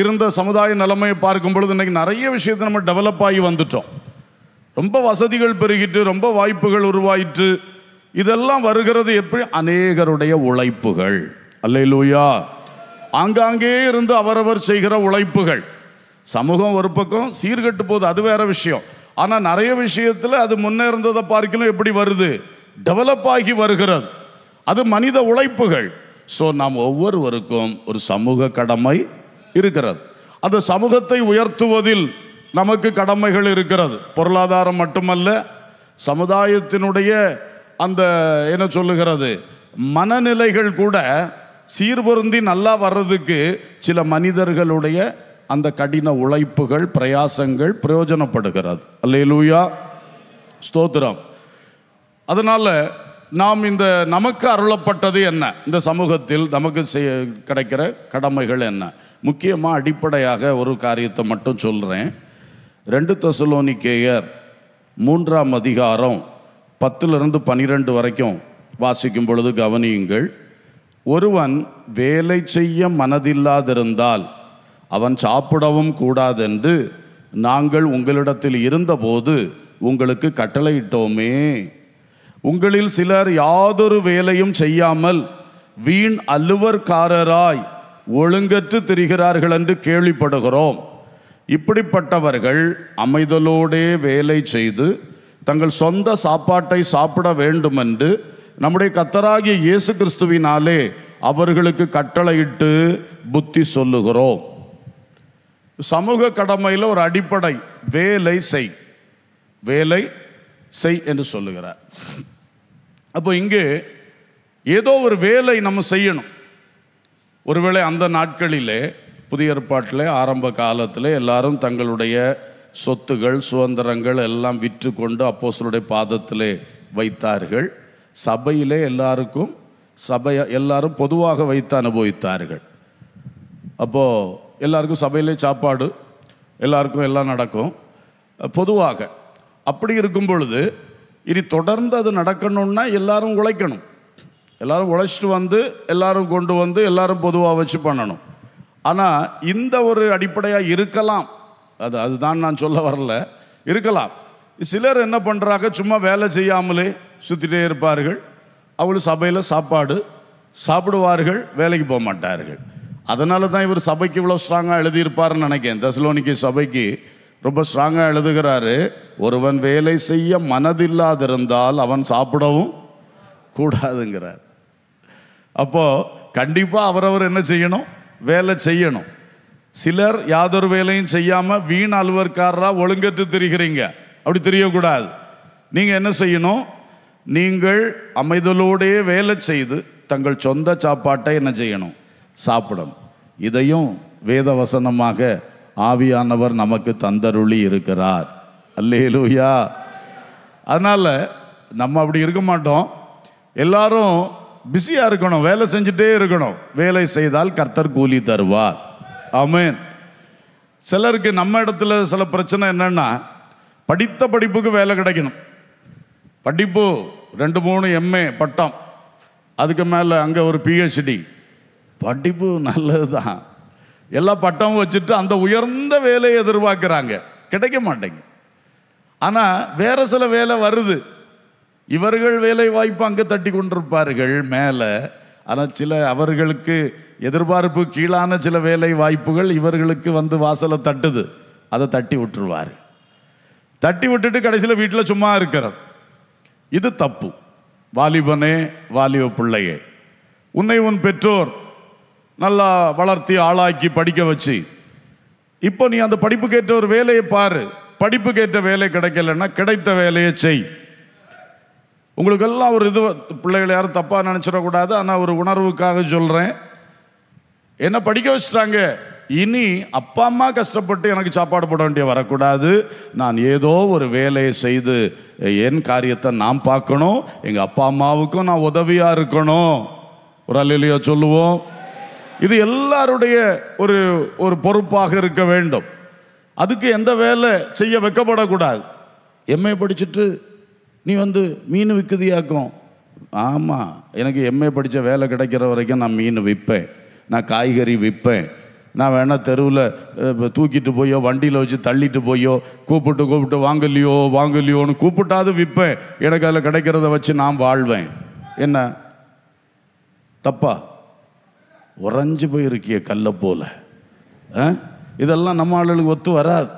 இருந்த சமுதாய நிலைமையை பார்க்கும் பொழுது இன்றைக்கி நிறைய விஷயத்தை நம்ம டெவலப் ஆகி வந்துட்டோம் ரொம்ப வசதிகள் பெருகிட்டு ரொம்ப வாய்ப்புகள் உருவாயிட்டு இதெல்லாம் வருகிறது எப்படி அநேகருடைய உழைப்புகள் அல்லையிலூயா ஆங்காங்கே இருந்து அவரவர் செய்கிற உழைப்புகள் சமூகம் ஒரு பக்கம் சீர்கட்டு போகுது அது வேற விஷயம் ஆனால் நிறைய விஷயத்தில் அது முன்னேறந்ததை பார்க்கலாம் பார்க்கணும் எப்படி வருது டெவலப் ஆகி வருகிறது அது மனித உழைப்புகள் ஸோ நாம் ஒவ்வொருவருக்கும் ஒரு சமூக கடமை இருக்கிறது அந்த சமூகத்தை உயர்த்துவதில் நமக்கு கடமைகள் இருக்கிறது பொருளாதாரம் மட்டுமல்ல சமுதாயத்தினுடைய அந்த என்ன சொல்லுகிறது மனநிலைகள் கூட சீர்பொருந்தி நல்லா வர்றதுக்கு சில மனிதர்களுடைய அந்த கடின உழைப்புகள் பிரயாசங்கள் பிரயோஜனப்படுகிறது அல்லையிலூயா ஸ்தோத்திரம் அதனால் நாம் இந்த நமக்கு அருளப்பட்டது என்ன இந்த சமூகத்தில் நமக்கு செய்ய கிடைக்கிற கடமைகள் என்ன முக்கியமாக அடிப்படையாக ஒரு காரியத்தை மட்டும் சொல்கிறேன் ரெண்டு தசுலோனிக்கேயர் மூன்றாம் அதிகாரம் பத்திலிருந்து பனிரெண்டு வரைக்கும் வாசிக்கும் பொழுது கவனியுங்கள் ஒருவன் வேலை செய்ய மனதில்லாதிருந்தால் அவன் சாப்பிடவும் கூடாதென்று நாங்கள் உங்களிடத்தில் இருந்தபோது உங்களுக்கு கட்டளையிட்டோமே உங்களில் சிலர் யாதொரு வேலையும் செய்யாமல் வீண் அலுவற்காரராய் ஒழுங்கற்று திரிகிறார்கள் என்று கேள்விப்படுகிறோம் இப்படிப்பட்டவர்கள் அமைதலோடே வேலை செய்து தங்கள் சொந்த சாப்பாட்டை சாப்பிட வேண்டுமென்று நம்முடைய கத்தராகிய இயேசு கிறிஸ்துவினாலே அவர்களுக்கு கட்டளையிட்டு புத்தி சொல்லுகிறோம் சமூக கடமையில் ஒரு அடிப்படை வேலை செய் வேலை செய் என்று சொல்லுகிறார் அப்போ இங்கே ஏதோ ஒரு வேலை நம்ம செய்யணும் ஒருவேளை அந்த நாட்களிலே புதிய ஏற்பாட்டில் ஆரம்ப காலத்தில் எல்லாரும் தங்களுடைய சொத்துகள் சுதந்திரங்கள் எல்லாம் விற்று கொண்டு அப்போசலுடைய பாதத்திலே வைத்தார்கள் சபையிலே எல்லாருக்கும் சபைய எல்லாரும் பொதுவாக வைத்து அனுபவித்தார்கள் அப்போது எல்லாருக்கும் சபையிலே சாப்பாடு எல்லாருக்கும் எல்லாம் நடக்கும் பொதுவாக அப்படி இருக்கும் பொழுது இனி தொடர்ந்து அது நடக்கணும்னா எல்லாரும் உழைக்கணும் எல்லாரும் உழைச்சிட்டு வந்து எல்லாரும் கொண்டு வந்து எல்லாரும் பொதுவாக வச்சு பண்ணணும் ஆனால் இந்த ஒரு அடிப்படையாக இருக்கலாம் அது அதுதான் நான் சொல்ல வரல இருக்கலாம் சிலர் என்ன பண்ணுறாங்க சும்மா வேலை செய்யாமலே சுற்றிட்டே இருப்பார்கள் அவள் சபையில் சாப்பாடு சாப்பிடுவார்கள் வேலைக்கு போக மாட்டார்கள் அதனால தான் இவர் சபைக்கு இவ்வளோ ஸ்ட்ராங்காக எழுதியிருப்பார்னு நினைக்கிறேன் தசலோனிக்கு சபைக்கு ரொம்ப ஸ்ட்ராங்காக எழுதுகிறாரு ஒருவன் வேலை செய்ய மனதில்லாதிருந்தால் அவன் சாப்பிடவும் கூடாதுங்கிறார் அப்போது கண்டிப்பாக அவரவர் என்ன செய்யணும் வேலை செய்யணும் சிலர் யாதொரு வேலையும் செய்யாமல் வீண் அலுவற்காரராக ஒழுங்கத்து திரிகிறீங்க அப்படி தெரியக்கூடாது நீங்கள் என்ன செய்யணும் நீங்கள் அமைதலோடையே வேலை செய்து தங்கள் சொந்த சாப்பாட்டை என்ன செய்யணும் சாப்பிடணும் இதையும் வேத வசனமாக ஆவியானவர் நமக்கு தந்தருளி இருக்கிறார் அல்லே லூயா அதனால் நம்ம அப்படி இருக்க மாட்டோம் எல்லாரும் பிஸியாக இருக்கணும் வேலை செஞ்சுட்டே இருக்கணும் வேலை செய்தால் கர்த்தர் கூலி தருவார் ஆமேன் சிலருக்கு நம்ம இடத்துல சில பிரச்சனை என்னென்னா படித்த படிப்புக்கு வேலை கிடைக்கணும் படிப்பு ரெண்டு மூணு எம்ஏ பட்டம் அதுக்கு மேலே அங்கே ஒரு பிஹெச்டி படிப்பு நல்லது தான் எல்லா பட்டமும் வச்சுட்டு அந்த உயர்ந்த வேலையை எதிர்பார்க்குறாங்க கிடைக்க மாட்டேங்க ஆனால் வேறு சில வேலை வருது இவர்கள் வேலை வாய்ப்பு அங்கே தட்டி கொண்டிருப்பார்கள் மேலே ஆனால் சில அவர்களுக்கு எதிர்பார்ப்பு கீழான சில வேலை வாய்ப்புகள் இவர்களுக்கு வந்து வாசலை தட்டுது அதை தட்டி விட்டுருவார் தட்டி விட்டுட்டு கடைசியில் வீட்டில் சும்மா இருக்கிறது இது தப்பு வாலிபனே வாலிப பிள்ளையே உன்னை உன் பெற்றோர் நல்லா வளர்த்தி ஆளாக்கி படிக்க வச்சு இப்போ நீ அந்த படிப்பு கேட்ட ஒரு வேலையை பாரு கேட்ட வேலை கிடைக்கலன்னா கிடைத்த வேலையை செய் உங்களுக்கெல்லாம் ஒரு இது பிள்ளைகள் யாரும் தப்பாக நினச்சிடக்கூடாது ஆனால் ஒரு உணர்வுக்காக சொல்கிறேன் என்ன படிக்க வச்சுட்டாங்க இனி அப்பா அம்மா கஷ்டப்பட்டு எனக்கு சாப்பாடு போட வேண்டிய வரக்கூடாது நான் ஏதோ ஒரு வேலையை செய்து என் காரியத்தை நான் பார்க்கணும் எங்கள் அப்பா அம்மாவுக்கும் நான் உதவியாக இருக்கணும் ஒரு அல்லையோ சொல்லுவோம் இது எல்லாருடைய ஒரு ஒரு பொறுப்பாக இருக்க வேண்டும் அதுக்கு எந்த வேலை செய்ய வைக்கப்படக்கூடாது எம்ஏ படிச்சுட்டு நீ வந்து மீன் விற்குதியாக்கும் ஆமாம் எனக்கு எம்ஏ படித்த வேலை கிடைக்கிற வரைக்கும் நான் மீன் விற்பேன் நான் காய்கறி விற்பேன் நான் வேணால் தெருவில் தூக்கிட்டு போயோ வண்டியில் வச்சு தள்ளிட்டு போயோ கூப்பிட்டு கூப்பிட்டு வாங்கலையோ வாங்கலையோன்னு கூப்பிட்டாது விற்பேன் எனக்கு அதில் கிடைக்கிறத வச்சு நான் வாழ்வேன் என்ன தப்பா உறைஞ்சி போயிருக்கிய கல்லை போல இதெல்லாம் நம்ம ஆளுகளுக்கு ஒத்து வராது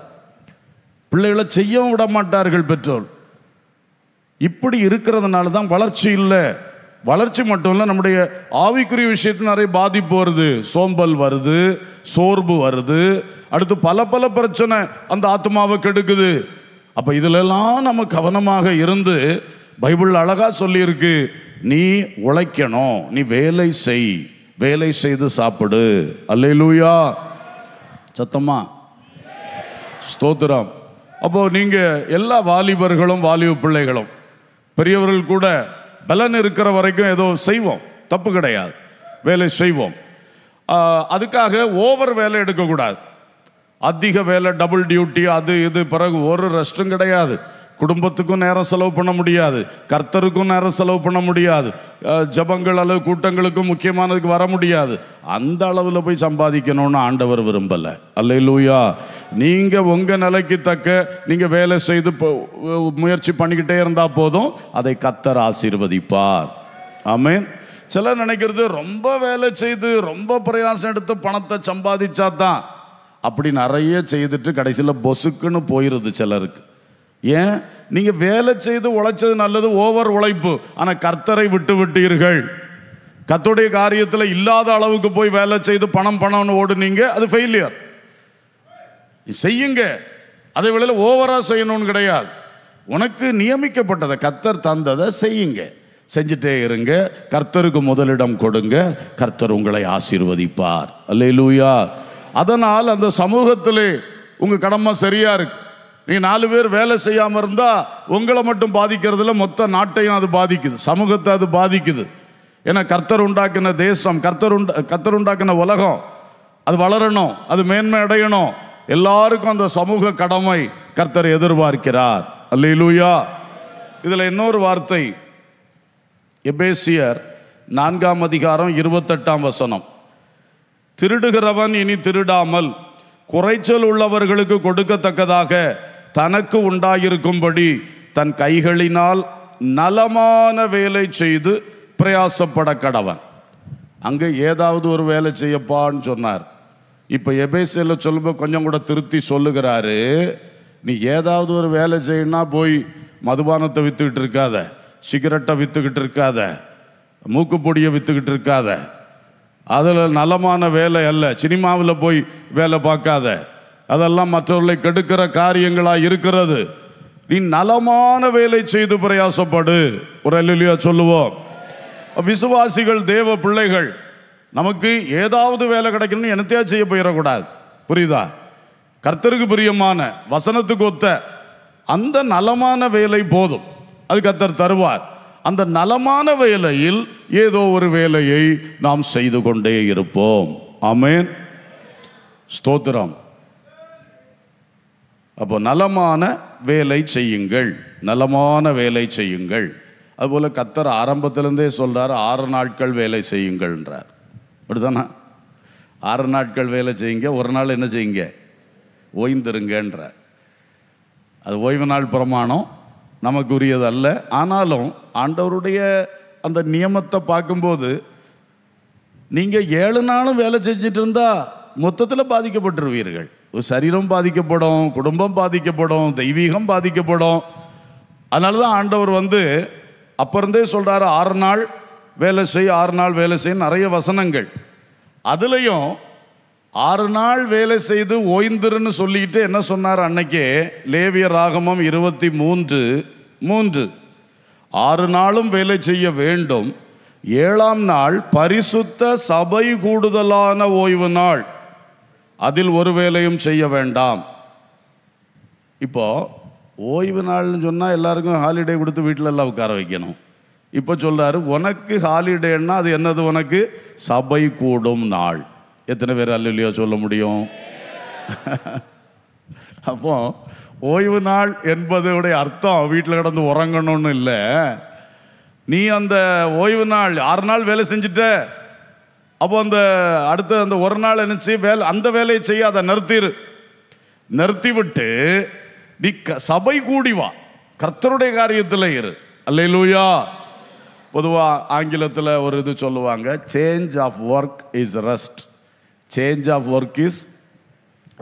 பிள்ளைகளை செய்யவும் விட மாட்டார்கள் பெற்றோர் இப்படி இருக்கிறதுனால தான் வளர்ச்சி இல்லை வளர்ச்சி மட்டும் இல்லை நம்முடைய ஆவிக்குரிய விஷயத்தில் நிறைய பாதிப்பு வருது சோம்பல் வருது சோர்வு வருது அடுத்து பல பல பிரச்சனை அந்த ஆத்மாவை கெடுக்குது அப்போ இதிலெல்லாம் நம்ம கவனமாக இருந்து பைபிள் அழகாக சொல்லியிருக்கு நீ உழைக்கணும் நீ வேலை செய் வேலை செய்து சாப்பிடு அல்லூயா சத்தம்மா ஸ்தோத்திரம் அப்போது நீங்கள் எல்லா வாலிபர்களும் வாலிப பிள்ளைகளும் பெரியவர்கள் கூட பலன் இருக்கிற வரைக்கும் ஏதோ செய்வோம் தப்பு கிடையாது வேலை செய்வோம் அதுக்காக ஓவர் வேலை எடுக்கக்கூடாது அதிக வேலை டபுள் டியூட்டி அது இது பிறகு ஒரு ரெஸ்ட்டும் கிடையாது குடும்பத்துக்கும் நேரம் செலவு பண்ண முடியாது கர்த்தருக்கும் நேரம் செலவு பண்ண முடியாது ஜபங்கள் அளவு கூட்டங்களுக்கும் முக்கியமானதுக்கு வர முடியாது அந்த அளவில் போய் சம்பாதிக்கணும்னு ஆண்டவர் விரும்பலை அல்ல லூயா நீங்கள் உங்கள் நிலைக்கு தக்க நீங்கள் வேலை செய்து முயற்சி பண்ணிக்கிட்டே இருந்தால் போதும் அதை கர்த்தர் ஆசீர்வதிப்பார் ஆமேன் சிலர் நினைக்கிறது ரொம்ப வேலை செய்து ரொம்ப பிரயாசம் எடுத்து பணத்தை சம்பாதிச்சா தான் அப்படி நிறைய செய்துட்டு கடைசியில் பொசுக்குன்னு போயிடுது சிலருக்கு ஏன் நீங்கள் வேலை செய்து உழைச்சது நல்லது ஓவர் உழைப்பு ஆனால் கர்த்தரை விட்டு விட்டீர்கள் கத்துடைய காரியத்தில் இல்லாத அளவுக்கு போய் வேலை செய்து பணம் பணம்னு ஓடுனீங்க அது ஃபெயிலியர் செய்யுங்க அதே வேலையில் ஓவராக செய்யணும்னு கிடையாது உனக்கு நியமிக்கப்பட்டதை கத்தர் தந்ததை செய்யுங்க செஞ்சுட்டே இருங்க கர்த்தருக்கு முதலிடம் கொடுங்க கர்த்தர் உங்களை ஆசீர்வதிப்பார் அல்ல லூயா அதனால் அந்த சமூகத்திலே உங்கள் கடமை சரியாக இருக்கு நீங்கள் நாலு பேர் வேலை செய்யாமல் இருந்தால் உங்களை மட்டும் பாதிக்கிறதுல மொத்த நாட்டையும் அது பாதிக்குது சமூகத்தை அது பாதிக்குது ஏன்னா கர்த்தர் உண்டாக்கின தேசம் கர்த்தர் உண்டா கர்த்தர் உண்டாக்கின உலகம் அது வளரணும் அது மேன்மை அடையணும் எல்லாருக்கும் அந்த சமூக கடமை கர்த்தர் எதிர்பார்க்கிறார் அல்லூயா இதில் இன்னொரு வார்த்தை எபேசியர் நான்காம் அதிகாரம் இருபத்தெட்டாம் வசனம் திருடுகிறவன் இனி திருடாமல் குறைச்சல் உள்ளவர்களுக்கு கொடுக்கத்தக்கதாக தனக்கு உண்டாயிருக்கும்படி தன் கைகளினால் நலமான வேலை செய்து பிரயாசப்பட கடவன் அங்கே ஏதாவது ஒரு வேலை செய்யப்பான்னு சொன்னார் இப்போ எபேசியில் சொல்லும்போது கொஞ்சம் கூட திருத்தி சொல்லுகிறாரு நீ ஏதாவது ஒரு வேலை செய்யணும்னா போய் மதுபானத்தை விற்றுக்கிட்டு இருக்காத சிகரெட்டை விற்றுக்கிட்டு இருக்காத மூக்குப்பொடியை விற்றுக்கிட்டு இருக்காத அதில் நலமான வேலை அல்ல சினிமாவில் போய் வேலை பார்க்காத அதெல்லாம் மற்றவர்களை கெடுக்கிற காரியங்களாக இருக்கிறது நீ நலமான வேலை செய்து பிரயாசப்படு ஒரு அல்லா சொல்லுவோம் விசுவாசிகள் தேவ பிள்ளைகள் நமக்கு ஏதாவது வேலை கிடைக்கணும்னு என்னத்தையா செய்ய போயிடக்கூடாது புரியுதா கர்த்தருக்கு பிரியமான வசனத்துக்கு ஒத்த அந்த நலமான வேலை போதும் அது கர்த்தர் தருவார் அந்த நலமான வேலையில் ஏதோ ஒரு வேலையை நாம் செய்து கொண்டே இருப்போம் ஆமேன் ஸ்தோத்திரம் அப்போ நலமான வேலை செய்யுங்கள் நலமான வேலை செய்யுங்கள் அதுபோல் கத்தர் ஆரம்பத்திலேருந்தே சொல்கிறார் ஆறு நாட்கள் வேலை செய்யுங்கள்ன்றார் அப்படிதானா ஆறு நாட்கள் வேலை செய்யுங்க ஒரு நாள் என்ன செய்யுங்க ஓய்ந்திருங்கன்றார் அது ஓய்வு நாள் பிரமாணம் நமக்கு உரியது அல்ல ஆனாலும் ஆண்டவருடைய அந்த நியமத்தை பார்க்கும்போது நீங்கள் ஏழு நாளும் வேலை செஞ்சுட்டு இருந்தால் மொத்தத்தில் பாதிக்கப்பட்டுருவீர்கள் சரீரம் பாதிக்கப்படும் குடும்பம் பாதிக்கப்படும் தெய்வீகம் பாதிக்கப்படும் அதனால தான் ஆண்டவர் வந்து அப்புறந்தே சொல்கிறாரு ஆறு நாள் வேலை செய் ஆறு நாள் வேலை செய் நிறைய வசனங்கள் அதுலேயும் ஆறு நாள் வேலை செய்து ஓய்ந்துருன்னு சொல்லிக்கிட்டு என்ன சொன்னார் அன்னைக்கே லேவிய ராகமம் இருபத்தி மூன்று மூன்று ஆறு நாளும் வேலை செய்ய வேண்டும் ஏழாம் நாள் பரிசுத்த சபை கூடுதலான ஓய்வு நாள் அதில் ஒரு வேலையும் செய்ய வேண்டாம் இப்போது ஓய்வு நாள்னு சொன்னால் எல்லாருக்கும் ஹாலிடே கொடுத்து வீட்டில் எல்லாம் உட்கார வைக்கணும் இப்போ சொல்கிறாரு உனக்கு ஹாலிடேன்னா அது என்னது உனக்கு சபை கூடும் நாள் எத்தனை பேர் இல்லையோ சொல்ல முடியும் அப்போ ஓய்வு நாள் என்பதுடைய அர்த்தம் வீட்டில் கிடந்து உறங்கணும்னு இல்லை நீ அந்த ஓய்வு நாள் ஆறு நாள் வேலை செஞ்சுட்ட அப்போ அந்த அடுத்த அந்த ஒரு நாள் நினச்சி வேலை அந்த வேலையை செய்ய அதை நிறுத்திடு நிறுத்தி விட்டு நீ சபை கூடி வா கர்த்தருடைய காரியத்தில் இரு அல்ல லூயா பொதுவாக ஆங்கிலத்தில் ஒரு இது சொல்லுவாங்க change of work is rest change of work is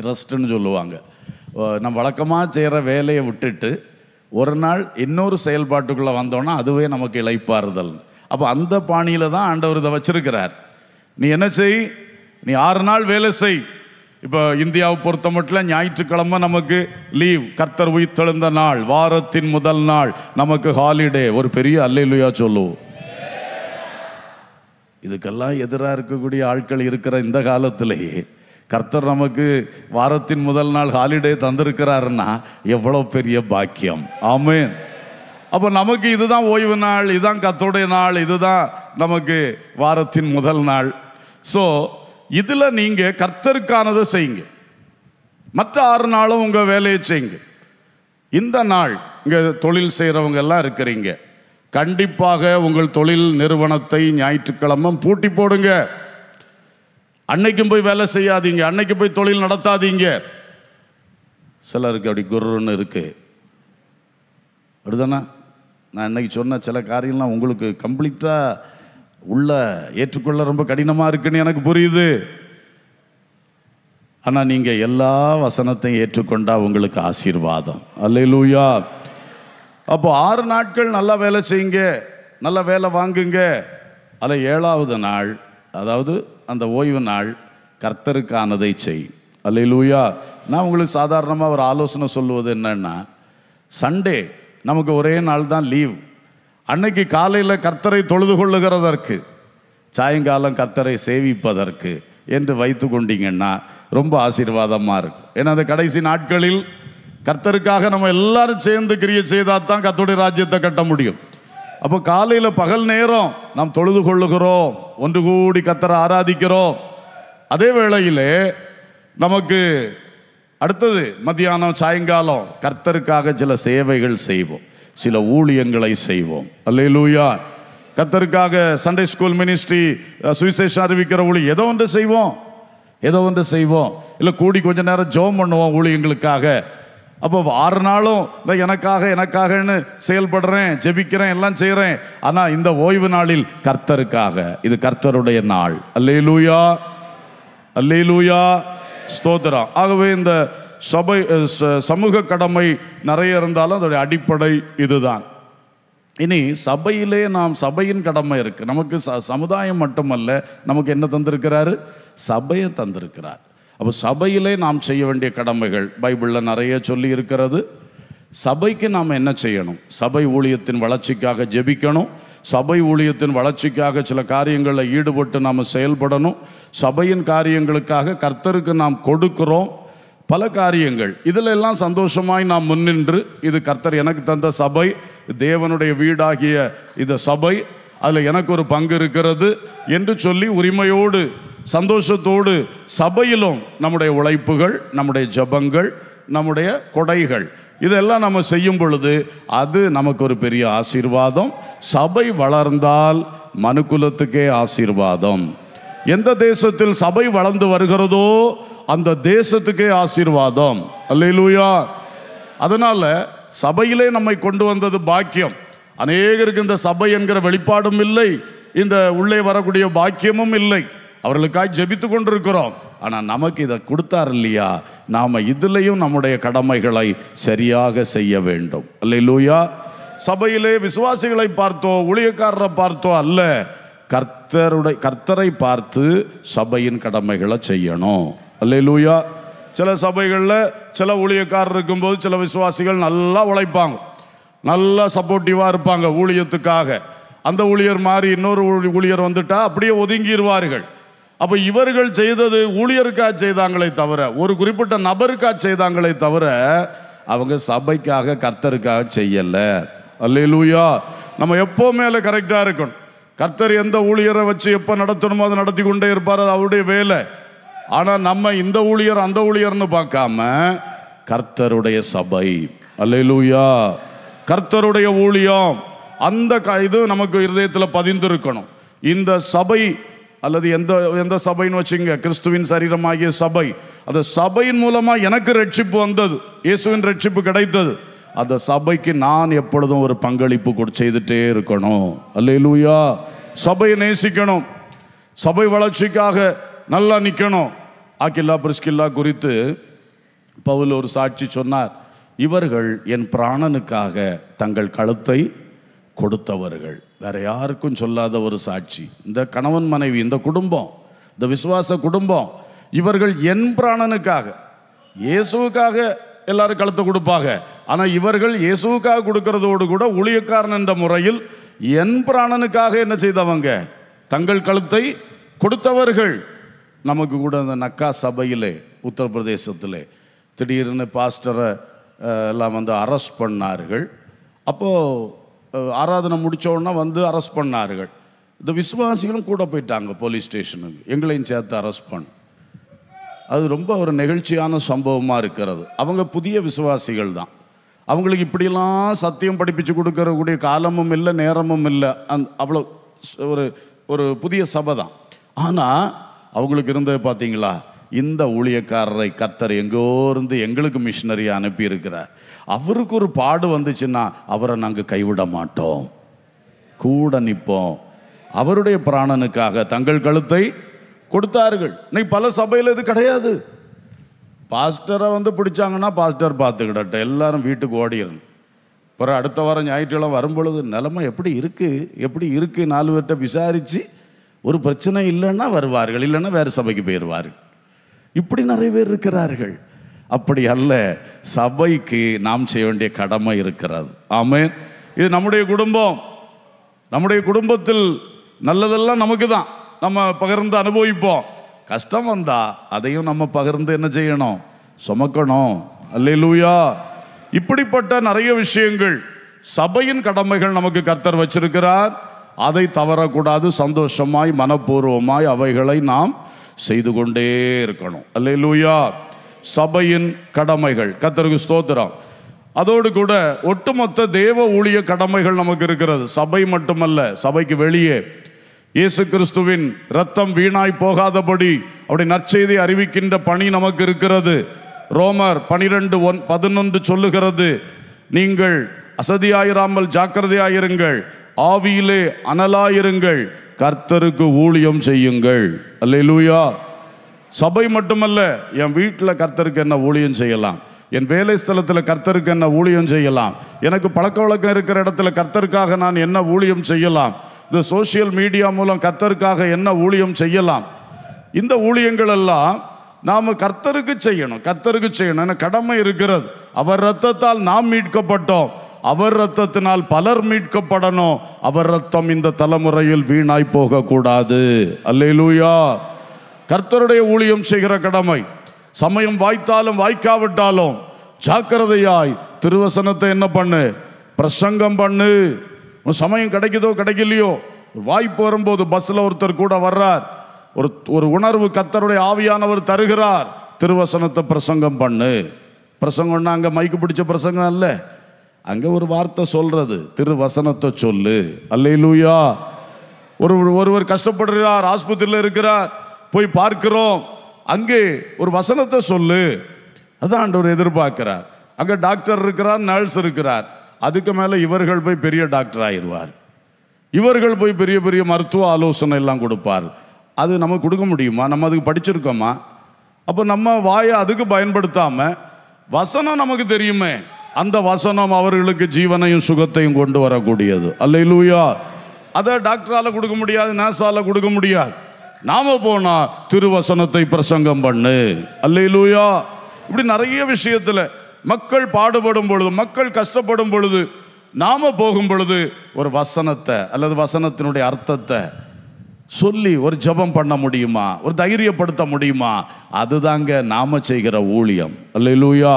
ரெஸ்ட்னு சொல்லுவாங்க நம்ம வழக்கமாக செய்கிற வேலையை விட்டுட்டு ஒரு நாள் இன்னொரு செயல்பாட்டுக்குள்ளே வந்தோன்னா அதுவே நமக்கு இழைப்பாறுதல் அப்போ அந்த பாணியில் தான் ஆண்டவர் இதை வச்சிருக்கிறார் நீ என்ன செய் நீ ஆறு நாள் வேலை செய் இப்போ இந்தியாவை பொறுத்த மட்டும் ஞாயிற்றுக்கிழமை நமக்கு லீவ் கர்த்தர் உயிர்த்தெழுந்த நாள் வாரத்தின் முதல் நாள் நமக்கு ஹாலிடே ஒரு பெரிய அல்லையிலுயா சொல்லுவோம் இதுக்கெல்லாம் எதிராக இருக்கக்கூடிய ஆட்கள் இருக்கிற இந்த காலத்திலேயே கர்த்தர் நமக்கு வாரத்தின் முதல் நாள் ஹாலிடே தந்திருக்கிறாருன்னா எவ்வளோ பெரிய பாக்கியம் ஆமேன் அப்போ நமக்கு இதுதான் ஓய்வு நாள் இதுதான் கத்தோடைய நாள் இதுதான் நமக்கு வாரத்தின் முதல் நாள் ஸோ இதில் நீங்கள் கர்த்தருக்கானதை செய்யுங்க மற்ற ஆறு நாளும் உங்கள் வேலையை செய்யுங்க இந்த நாள் இங்கே தொழில் செய்கிறவங்க எல்லாம் இருக்கிறீங்க கண்டிப்பாக உங்கள் தொழில் நிறுவனத்தை ஞாயிற்றுக்கிழமை பூட்டி போடுங்க அன்னைக்கும் போய் வேலை செய்யாதீங்க அன்னைக்கு போய் தொழில் நடத்தாதீங்க சிலருக்கு அப்படி குருன்னு இருக்கு அப்படிதானா நான் இன்னைக்கு சொன்ன சில காரியம்லாம் உங்களுக்கு கம்ப்ளீட்டாக உள்ள ஏற்றுக்கொள்ள ரொம்ப கடினமாக இருக்குன்னு எனக்கு புரியுது ஆனால் நீங்கள் எல்லா வசனத்தையும் ஏற்றுக்கொண்டா உங்களுக்கு ஆசீர்வாதம் லூயா அப்போ ஆறு நாட்கள் நல்லா வேலை செய்யுங்க நல்ல வேலை வாங்குங்க அதில் ஏழாவது நாள் அதாவது அந்த ஓய்வு நாள் கர்த்தருக்கானதை செய் லூயா நான் உங்களுக்கு சாதாரணமாக ஒரு ஆலோசனை சொல்லுவது என்னன்னா சண்டே நமக்கு ஒரே நாள் தான் லீவ் அன்னைக்கு காலையில் கர்த்தரை தொழுது கொள்ளுகிறதற்கு சாயங்காலம் கர்த்தரை சேவிப்பதற்கு என்று வைத்து கொண்டீங்கன்னா ரொம்ப ஆசீர்வாதமாக இருக்கும் ஏன்னா அந்த கடைசி நாட்களில் கர்த்தருக்காக நம்ம எல்லாரும் சேர்ந்து கிரியை செய்தால் தான் கத்தோடைய ராஜ்யத்தை கட்ட முடியும் அப்போ காலையில் பகல் நேரம் நாம் தொழுது கொள்ளுகிறோம் ஒன்று கூடி கத்தரை ஆராதிக்கிறோம் அதே வேளையிலே நமக்கு அடுத்தது மத்தியானம் சாயங்காலம் கர்த்தருக்காக சில சேவைகள் செய்வோம் சில ஊழியங்களை செய்வோம் அல்லே லூயா கத்தருக்காக சண்டே ஸ்கூல் மினிஸ்ட்ரி சுவிசேஷம் அறிவிக்கிற ஊழி ஏதோ ஒன்று செய்வோம் ஏதோ ஒன்று செய்வோம் இல்லை கூடி கொஞ்ச நேரம் ஜோம் பண்ணுவோம் ஊழியங்களுக்காக அப்போ ஆறு நாளும் இல்லை எனக்காக எனக்காகன்னு செயல்படுறேன் ஜெபிக்கிறேன் எல்லாம் செய்கிறேன் ஆனால் இந்த ஓய்வு நாளில் கர்த்தருக்காக இது கர்த்தருடைய நாள் அல்லே லூயா அல்லே லூயா ஸ்தோத்திரம் ஆகவே இந்த சபை சமூக கடமை நிறைய இருந்தாலும் அதோடைய அடிப்படை இதுதான் இனி சபையிலே நாம் சபையின் கடமை இருக்குது நமக்கு ச சமுதாயம் மட்டுமல்ல நமக்கு என்ன தந்திருக்கிறாரு சபையை தந்திருக்கிறார் அப்போ சபையிலே நாம் செய்ய வேண்டிய கடமைகள் பைபிளில் நிறைய சொல்லி இருக்கிறது சபைக்கு நாம் என்ன செய்யணும் சபை ஊழியத்தின் வளர்ச்சிக்காக ஜெபிக்கணும் சபை ஊழியத்தின் வளர்ச்சிக்காக சில காரியங்களில் ஈடுபட்டு நாம் செயல்படணும் சபையின் காரியங்களுக்காக கர்த்தருக்கு நாம் கொடுக்கிறோம் பல காரியங்கள் இதில் எல்லாம் சந்தோஷமாய் நாம் முன்னின்று இது கர்த்தர் எனக்கு தந்த சபை தேவனுடைய வீடாகிய இந்த சபை அதில் எனக்கு ஒரு பங்கு இருக்கிறது என்று சொல்லி உரிமையோடு சந்தோஷத்தோடு சபையிலும் நம்முடைய உழைப்புகள் நம்முடைய ஜபங்கள் நம்முடைய கொடைகள் இதெல்லாம் நம்ம செய்யும் பொழுது அது நமக்கு ஒரு பெரிய ஆசீர்வாதம் சபை வளர்ந்தால் மனுக்குலத்துக்கே ஆசீர்வாதம் எந்த தேசத்தில் சபை வளர்ந்து வருகிறதோ அந்த தேசத்துக்கே ஆசீர்வாதம் அல்லையிலூயா அதனால் சபையிலே நம்மை கொண்டு வந்தது பாக்கியம் அநேகருக்கு இந்த சபை என்கிற வெளிப்பாடும் இல்லை இந்த உள்ளே வரக்கூடிய பாக்கியமும் இல்லை அவர்களுக்காக ஜெபித்து கொண்டிருக்கிறோம் ஆனால் நமக்கு இதை கொடுத்தார் இல்லையா நாம் இதுலேயும் நம்முடைய கடமைகளை சரியாக செய்ய வேண்டும் அல்லையிலூயா சபையிலே விசுவாசிகளை பார்த்தோ ஊழியக்காரரை பார்த்தோ அல்ல கர்த்தருடைய கர்த்தரை பார்த்து சபையின் கடமைகளை செய்யணும் அல்லே லூயா சில சபைகளில் சில ஊழியக்காரர் இருக்கும்போது சில விசுவாசிகள் நல்லா உழைப்பாங்க நல்லா சப்போர்ட்டிவாக இருப்பாங்க ஊழியத்துக்காக அந்த ஊழியர் மாறி இன்னொரு ஊழியர் வந்துட்டா அப்படியே ஒதுங்கிடுவார்கள் அப்போ இவர்கள் செய்தது ஊழியருக்காக செய்தாங்களே தவிர ஒரு குறிப்பிட்ட நபருக்காக செய்தாங்களே தவிர அவங்க சபைக்காக கர்த்தருக்காக செய்யலை அல்லே லூயா நம்ம எப்போ மேலே கரெக்டாக இருக்கணும் கர்த்தர் எந்த ஊழியரை வச்சு எப்போ நடத்தணுமோ அதை நடத்தி கொண்டே இருப்பார் அது அவருடைய வேலை ஆனால் நம்ம இந்த ஊழியர் அந்த ஊழியர்னு பார்க்காம கர்த்தருடைய சபை அல்லூயா கர்த்தருடைய ஊழியம் அந்த க இது நமக்கு இருதயத்தில் பதிந்திருக்கணும் இந்த சபை அல்லது எந்த எந்த சபைன்னு வச்சுங்க கிறிஸ்துவின் சரீரமாகிய சபை அந்த சபையின் மூலமாக எனக்கு ரட்சிப்பு வந்தது இயேசுவின் ரட்சிப்பு கிடைத்தது அந்த சபைக்கு நான் எப்பொழுதும் ஒரு பங்களிப்பு செய்துட்டே இருக்கணும் அல்லூயா சபையை நேசிக்கணும் சபை வளர்ச்சிக்காக நல்லா நிற்கணும் ஆக்கில்லா பிரிஸ்கில்லா குறித்து பவுல் ஒரு சாட்சி சொன்னார் இவர்கள் என் பிராணனுக்காக தங்கள் கழுத்தை கொடுத்தவர்கள் வேற யாருக்கும் சொல்லாத ஒரு சாட்சி இந்த கணவன் மனைவி இந்த குடும்பம் இந்த விசுவாச குடும்பம் இவர்கள் என் பிராணனுக்காக இயேசுவுக்காக எல்லாரும் கழுத்தை கொடுப்பாங்க ஆனால் இவர்கள் இயேசுவுக்காக கொடுக்கறதோடு கூட ஊழியக்காரன் என்ற முறையில் என் பிராணனுக்காக என்ன செய்தவங்க தங்கள் கழுத்தை கொடுத்தவர்கள் நமக்கு கூட அந்த நக்கா சபையிலே உத்தரப்பிரதேசத்தில் திடீர்னு பாஸ்டரை எல்லாம் வந்து அரெஸ்ட் பண்ணார்கள் அப்போது ஆராதனை முடித்தோடனே வந்து அரெஸ்ட் பண்ணார்கள் இந்த விசுவாசிகளும் கூட போயிட்டாங்க போலீஸ் ஸ்டேஷனுக்கு எங்களையும் சேர்த்து அரெஸ்ட் பண்ண அது ரொம்ப ஒரு நெகிழ்ச்சியான சம்பவமாக இருக்கிறது அவங்க புதிய விசுவாசிகள் தான் அவங்களுக்கு இப்படிலாம் சத்தியம் படிப்பிச்சு கொடுக்கறக்கூடிய காலமும் இல்லை நேரமும் இல்லை அந் அவ்வளோ ஒரு ஒரு புதிய சபை தான் ஆனால் அவங்களுக்கு இருந்தது பார்த்தீங்களா இந்த ஊழியக்காரரை கத்தர் எங்கோ இருந்து எங்களுக்கு மிஷினரியாக அனுப்பியிருக்கிறார் அவருக்கு ஒரு பாடு வந்துச்சுன்னா அவரை நாங்கள் கைவிட மாட்டோம் கூட நிற்போம் அவருடைய பிராணனுக்காக தங்கள் கழுத்தை கொடுத்தார்கள் இன்னைக்கு பல சபையில் இது கிடையாது பாஸ்டரை வந்து பிடிச்சாங்கன்னா பாஸ்டர் பார்த்துக்கிட்ட எல்லாரும் வீட்டுக்கு ஓடிடணும் அப்புறம் அடுத்த வாரம் ஞாயிற்றுக்கிழமை வரும்பொழுது நிலைமை எப்படி இருக்குது எப்படி இருக்குது நாலு பேர்கிட்ட விசாரித்து ஒரு பிரச்சனை இல்லைன்னா வருவார்கள் இல்லைன்னா வேறு சபைக்கு போயிடுவார்கள் இப்படி நிறைய பேர் இருக்கிறார்கள் அப்படி அல்ல சபைக்கு நாம் செய்ய வேண்டிய கடமை இருக்கிறது ஆமே இது நம்முடைய குடும்பம் நம்முடைய குடும்பத்தில் நல்லதெல்லாம் நமக்கு தான் நம்ம பகிர்ந்து அனுபவிப்போம் கஷ்டம் வந்தா அதையும் நம்ம பகிர்ந்து என்ன செய்யணும் சுமக்கணும் அல்லே இப்படிப்பட்ட நிறைய விஷயங்கள் சபையின் கடமைகள் நமக்கு கர்த்தர் வச்சிருக்கிறார் அதை தவறக்கூடாது சந்தோஷமாய் மனப்பூர்வமாய் அவைகளை நாம் செய்து கொண்டே இருக்கணும் அல்லே லூயா சபையின் கடமைகள் கத்தருக்கு ஸ்தோத்திரம் அதோடு கூட ஒட்டுமொத்த தேவ ஊழிய கடமைகள் நமக்கு இருக்கிறது சபை மட்டுமல்ல சபைக்கு வெளியே இயேசு கிறிஸ்துவின் ரத்தம் வீணாய் போகாதபடி அப்படி நற்செய்தி அறிவிக்கின்ற பணி நமக்கு இருக்கிறது ரோமர் பனிரெண்டு ஒன் பதினொன்று சொல்லுகிறது நீங்கள் அசதியாயிராமல் ஜாக்கிரதையாயிருங்கள் ஆவியிலே அனலாயிருங்கள் கர்த்தருக்கு ஊழியம் செய்யுங்கள் அல்லூயா சபை மட்டுமல்ல என் வீட்டில் கர்த்தருக்கு என்ன ஊழியம் செய்யலாம் என் வேலை ஸ்தலத்தில் கர்த்தருக்கு என்ன ஊழியம் செய்யலாம் எனக்கு பழக்க வழக்கம் இருக்கிற இடத்துல கர்த்தருக்காக நான் என்ன ஊழியம் செய்யலாம் இந்த சோசியல் மீடியா மூலம் கர்த்தருக்காக என்ன ஊழியம் செய்யலாம் இந்த ஊழியங்கள் எல்லாம் நாம் கர்த்தருக்கு செய்யணும் கர்த்தருக்கு செய்யணும் என கடமை இருக்கிறது அவர் ரத்தத்தால் நாம் மீட்கப்பட்டோம் அவர் ரத்தத்தினால் பலர் மீட்கப்படணும் அவர் ரத்தம் இந்த தலைமுறையில் வீணாய் போகக்கூடாது அல்லேலூயா கர்த்தருடைய ஊழியம் செய்கிற கடமை சமயம் வாய்த்தாலும் வாய்க்காவிட்டாலும் ஜாக்கிரதையாய் திருவசனத்தை என்ன பண்ணு பிரசங்கம் பண்ணு சமயம் கிடைக்குதோ கிடைக்கலையோ வாய்ப்பு வரும்போது பஸ்ஸில் ஒருத்தர் கூட வர்றார் ஒரு ஒரு உணர்வு கத்தருடைய ஆவியானவர் தருகிறார் திருவசனத்தை பிரசங்கம் பண்ணு பிரசங்கம்னா அங்கே மைக்கு பிடிச்ச பிரசங்கம் இல்லை அங்கே ஒரு வார்த்தை சொல்கிறது திருவசனத்தை சொல்லு அல்லையிலூயா ஒரு ஒருவர் கஷ்டப்படுகிறார் ஆஸ்பத்திரியில் இருக்கிறார் போய் பார்க்கிறோம் அங்கே ஒரு வசனத்தை சொல்லு அதான் ஆண்டவர் எதிர்பார்க்கிறார் அங்கே டாக்டர் இருக்கிறார் நர்ஸ் இருக்கிறார் அதுக்கு மேலே இவர்கள் போய் பெரிய டாக்டர் ஆயிடுவார் இவர்கள் போய் பெரிய பெரிய மருத்துவ ஆலோசனை எல்லாம் கொடுப்பார் அது நமக்கு கொடுக்க முடியுமா நம்ம அதுக்கு படிச்சிருக்கோமா அப்போ நம்ம வாயை அதுக்கு பயன்படுத்தாமல் வசனம் நமக்கு தெரியுமே அந்த வசனம் அவர்களுக்கு ஜீவனையும் சுகத்தையும் கொண்டு வரக்கூடியது அல்ல லூயா அதை டாக்டரால் கொடுக்க முடியாது நேசால கொடுக்க முடியாது நாம போனா திருவசனத்தை பிரசங்கம் பண்ணு அல்ல லூயா இப்படி நிறைய விஷயத்தில் மக்கள் பாடுபடும் பொழுது மக்கள் கஷ்டப்படும் பொழுது நாம போகும் பொழுது ஒரு வசனத்தை அல்லது வசனத்தினுடைய அர்த்தத்தை சொல்லி ஒரு ஜபம் பண்ண முடியுமா ஒரு தைரியப்படுத்த முடியுமா அதுதாங்க நாம செய்கிற ஊழியம் அல்ல லூயா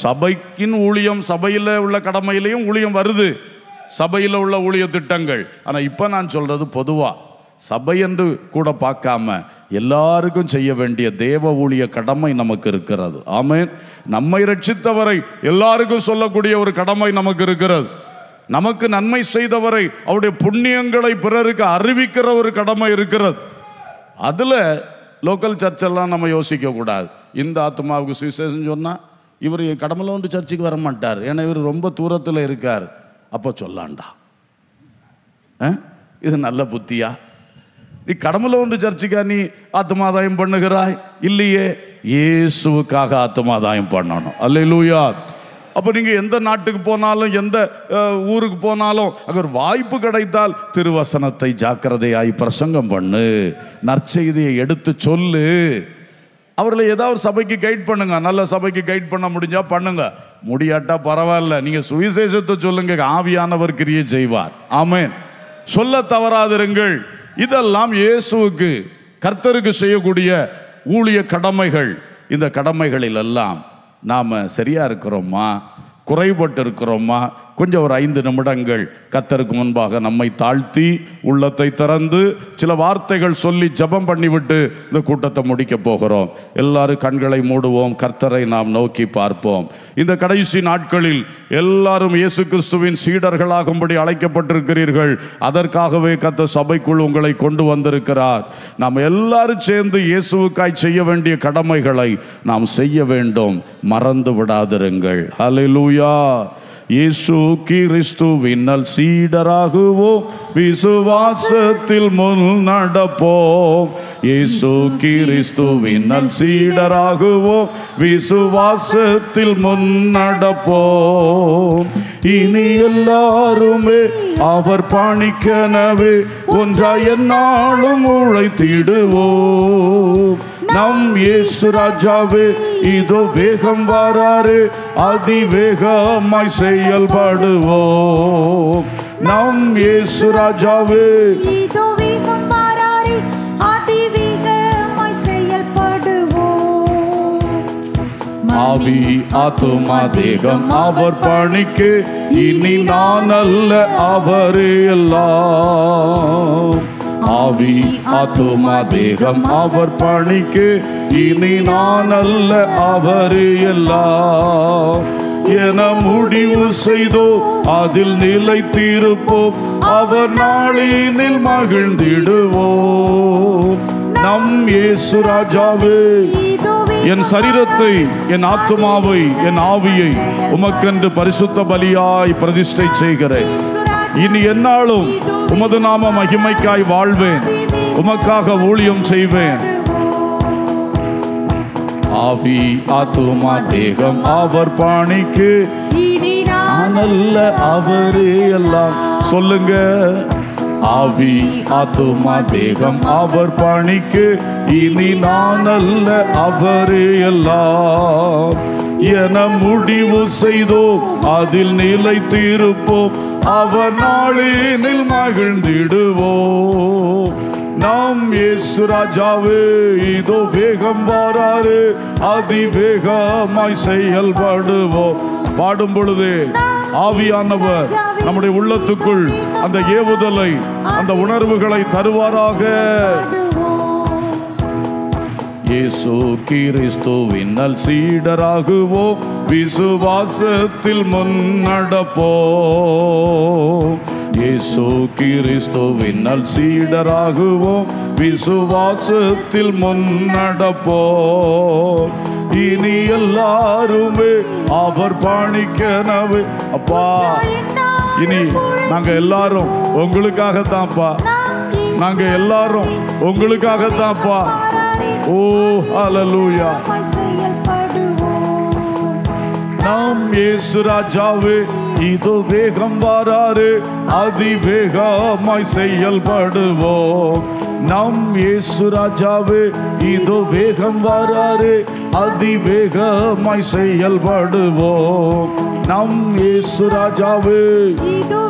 சபைக்கின் ஊழியம் சபையில் உள்ள கடமையிலையும் ஊழியம் வருது சபையில் உள்ள ஊழிய திட்டங்கள் ஆனால் இப்போ நான் சொல்கிறது பொதுவாக சபை என்று கூட பார்க்காம எல்லாருக்கும் செய்ய வேண்டிய தேவ ஊழிய கடமை நமக்கு இருக்கிறது ஆமேன் நம்மை ரட்சித்தவரை எல்லாருக்கும் சொல்லக்கூடிய ஒரு கடமை நமக்கு இருக்கிறது நமக்கு நன்மை செய்தவரை அவருடைய புண்ணியங்களை பிறருக்கு அறிவிக்கிற ஒரு கடமை இருக்கிறது அதில் லோக்கல் சர்ச்செல்லாம் நம்ம யோசிக்க கூடாது இந்த ஆத்மாவுக்கு சுவிசேஷம் சொன்னால் இவர் என் கடமலோண்டு சர்ச்சுக்கு வர மாட்டார் ஏன்னா இவர் ரொம்ப தூரத்தில் இருக்கார் அப்போ சொல்லாண்டா இது நல்ல புத்தியா நீ கடமலோண்டு சர்ச்சுக்கா நீ ஆத்மாதாயம் பண்ணுகிறாய் இல்லையே இயேசுக்காக ஆத்மாதாயம் பண்ணணும் அல்ல லூயா அப்போ நீங்கள் எந்த நாட்டுக்கு போனாலும் எந்த ஊருக்கு போனாலும் அங்கே வாய்ப்பு கிடைத்தால் திருவசனத்தை ஜாக்கிரதையாய் பிரசங்கம் பண்ணு நற்செய்தியை எடுத்து சொல்லு அவர்களை ஏதாவது சபைக்கு கைட் பண்ணுங்க நல்ல சபைக்கு கைட் பண்ண முடிஞ்சா பண்ணுங்க முடியாட்டா பரவாயில்ல நீங்க சுவிசேஷத்தை சொல்லுங்க ஆவியானவர் கிரியை செய்வார் ஆமேன் சொல்ல தவறாதிருங்கள் இதெல்லாம் இயேசுவுக்கு கர்த்தருக்கு செய்யக்கூடிய ஊழிய கடமைகள் இந்த கடமைகளில் எல்லாம் நாம் சரியா இருக்கிறோமா குறைபட்டு இருக்கிறோமா கொஞ்சம் ஒரு ஐந்து நிமிடங்கள் கத்தருக்கு முன்பாக நம்மை தாழ்த்தி உள்ளத்தை திறந்து சில வார்த்தைகள் சொல்லி ஜபம் பண்ணிவிட்டு இந்த கூட்டத்தை முடிக்க போகிறோம் எல்லாரும் கண்களை மூடுவோம் கர்த்தரை நாம் நோக்கி பார்ப்போம் இந்த கடைசி நாட்களில் எல்லாரும் இயேசு கிறிஸ்துவின் சீடர்களாகும்படி அழைக்கப்பட்டிருக்கிறீர்கள் அதற்காகவே கத்த சபைக்குள் உங்களை கொண்டு வந்திருக்கிறார் நாம் எல்லாரும் சேர்ந்து இயேசுவுக்காய் செய்ய வேண்டிய கடமைகளை நாம் செய்ய வேண்டும் மறந்து விடாதிருங்கள் ஹலெலூயா இயேசு கிறிஸ்துவினால் சீடராகுவோம் விசுவாசத்தில் முன் நடப்போம் இயேசு கிறிஸ்துவினால் சீடராகுவோம் விசுவாசத்தில் முன் நடப்போம் இனி எல்லாருமே அவர் பாணிக்கனவே ஒன்றாய் என்னாலும் உழைத்திடுவோம் நம் இயேசு ராஜாவே இதோ வேகம் வாராரு அதிவேகமாய் செயல்படுவோம் நம் இயேசு ராஜாவே இதோ வேகம் வாராரு அதிவேகமாய் செயல்படுவோம் ஆவி ஆத்துமா தேகம் அவர் பணிக்கு இனி நான் அல்ல அவரே எல்லாம் ஆவி ஆத்துமா தேகம் அவர் பணிக்கு இனி நான் அல்ல அவர் எல்லா என முடிவு செய்தோ அதில் நிலைத்திருப்போம் அவர் நாளினில் மகிழ்ந்திடுவோம் நம் இயேசு ராஜாவே என் சரீரத்தை என் ஆத்மாவை என் ஆவியை உமக்கென்று பரிசுத்த பலியாய் பிரதிஷ்டை செய்கிறேன் இனி என்னாலும் உமது நாம மகிமைக்காய் வாழ்வேன் உமக்காக ஊழியம் செய்வேன் ஆவி ஆத்துமா தேகம் அவர் பாணிக்கு நல்ல அவரே எல்லாம் சொல்லுங்க ஆவி ஆத்துமா தேகம் அவர் பாணிக்கு இனி நான் அல்ல அவரே எல்லாம் என முடிவு செய்தோம் அதில் நிலை தீருப்போம் அவர் நாளில் மகிழ்ந்திடுவோம் நாம் இயேசு ராஜாவே இதோ வேகம் வாராரு அதிவேகமாய் செயல்படுவோம் பாடும் பொழுது ஆவியானவர் நம்முடைய உள்ளத்துக்குள் அந்த ஏவுதலை அந்த உணர்வுகளை தருவாராக இயேசு கிறிஸ்துவினால் சீடராகுவோ விசுவாசத்தில் முன்னடப்போ இயேசு கிறிஸ்துவினால் சீடராகுவோ விசுவாசத்தில் முன்னடப்போ இனி எல்லாருமே அவர் பாணிக்கனவே அப்பா இனி நாங்க எல்லாரும் உங்களுக்காக தான்ப்பா நாங்க எல்லாரும் உங்களுக்காக தான்ப்பா ஓ அலலூயா நாம் இயேசு ராஜாவே இதோ வேகம் வாராரு அதிவேகமாய் செயல்படுவோம் நம் இயேசு ராஜாவே இதோ வேகம் வாராரு அதிவேகமாய் செயல்படுவோம் நம் இயேசு ராஜாவே இதோ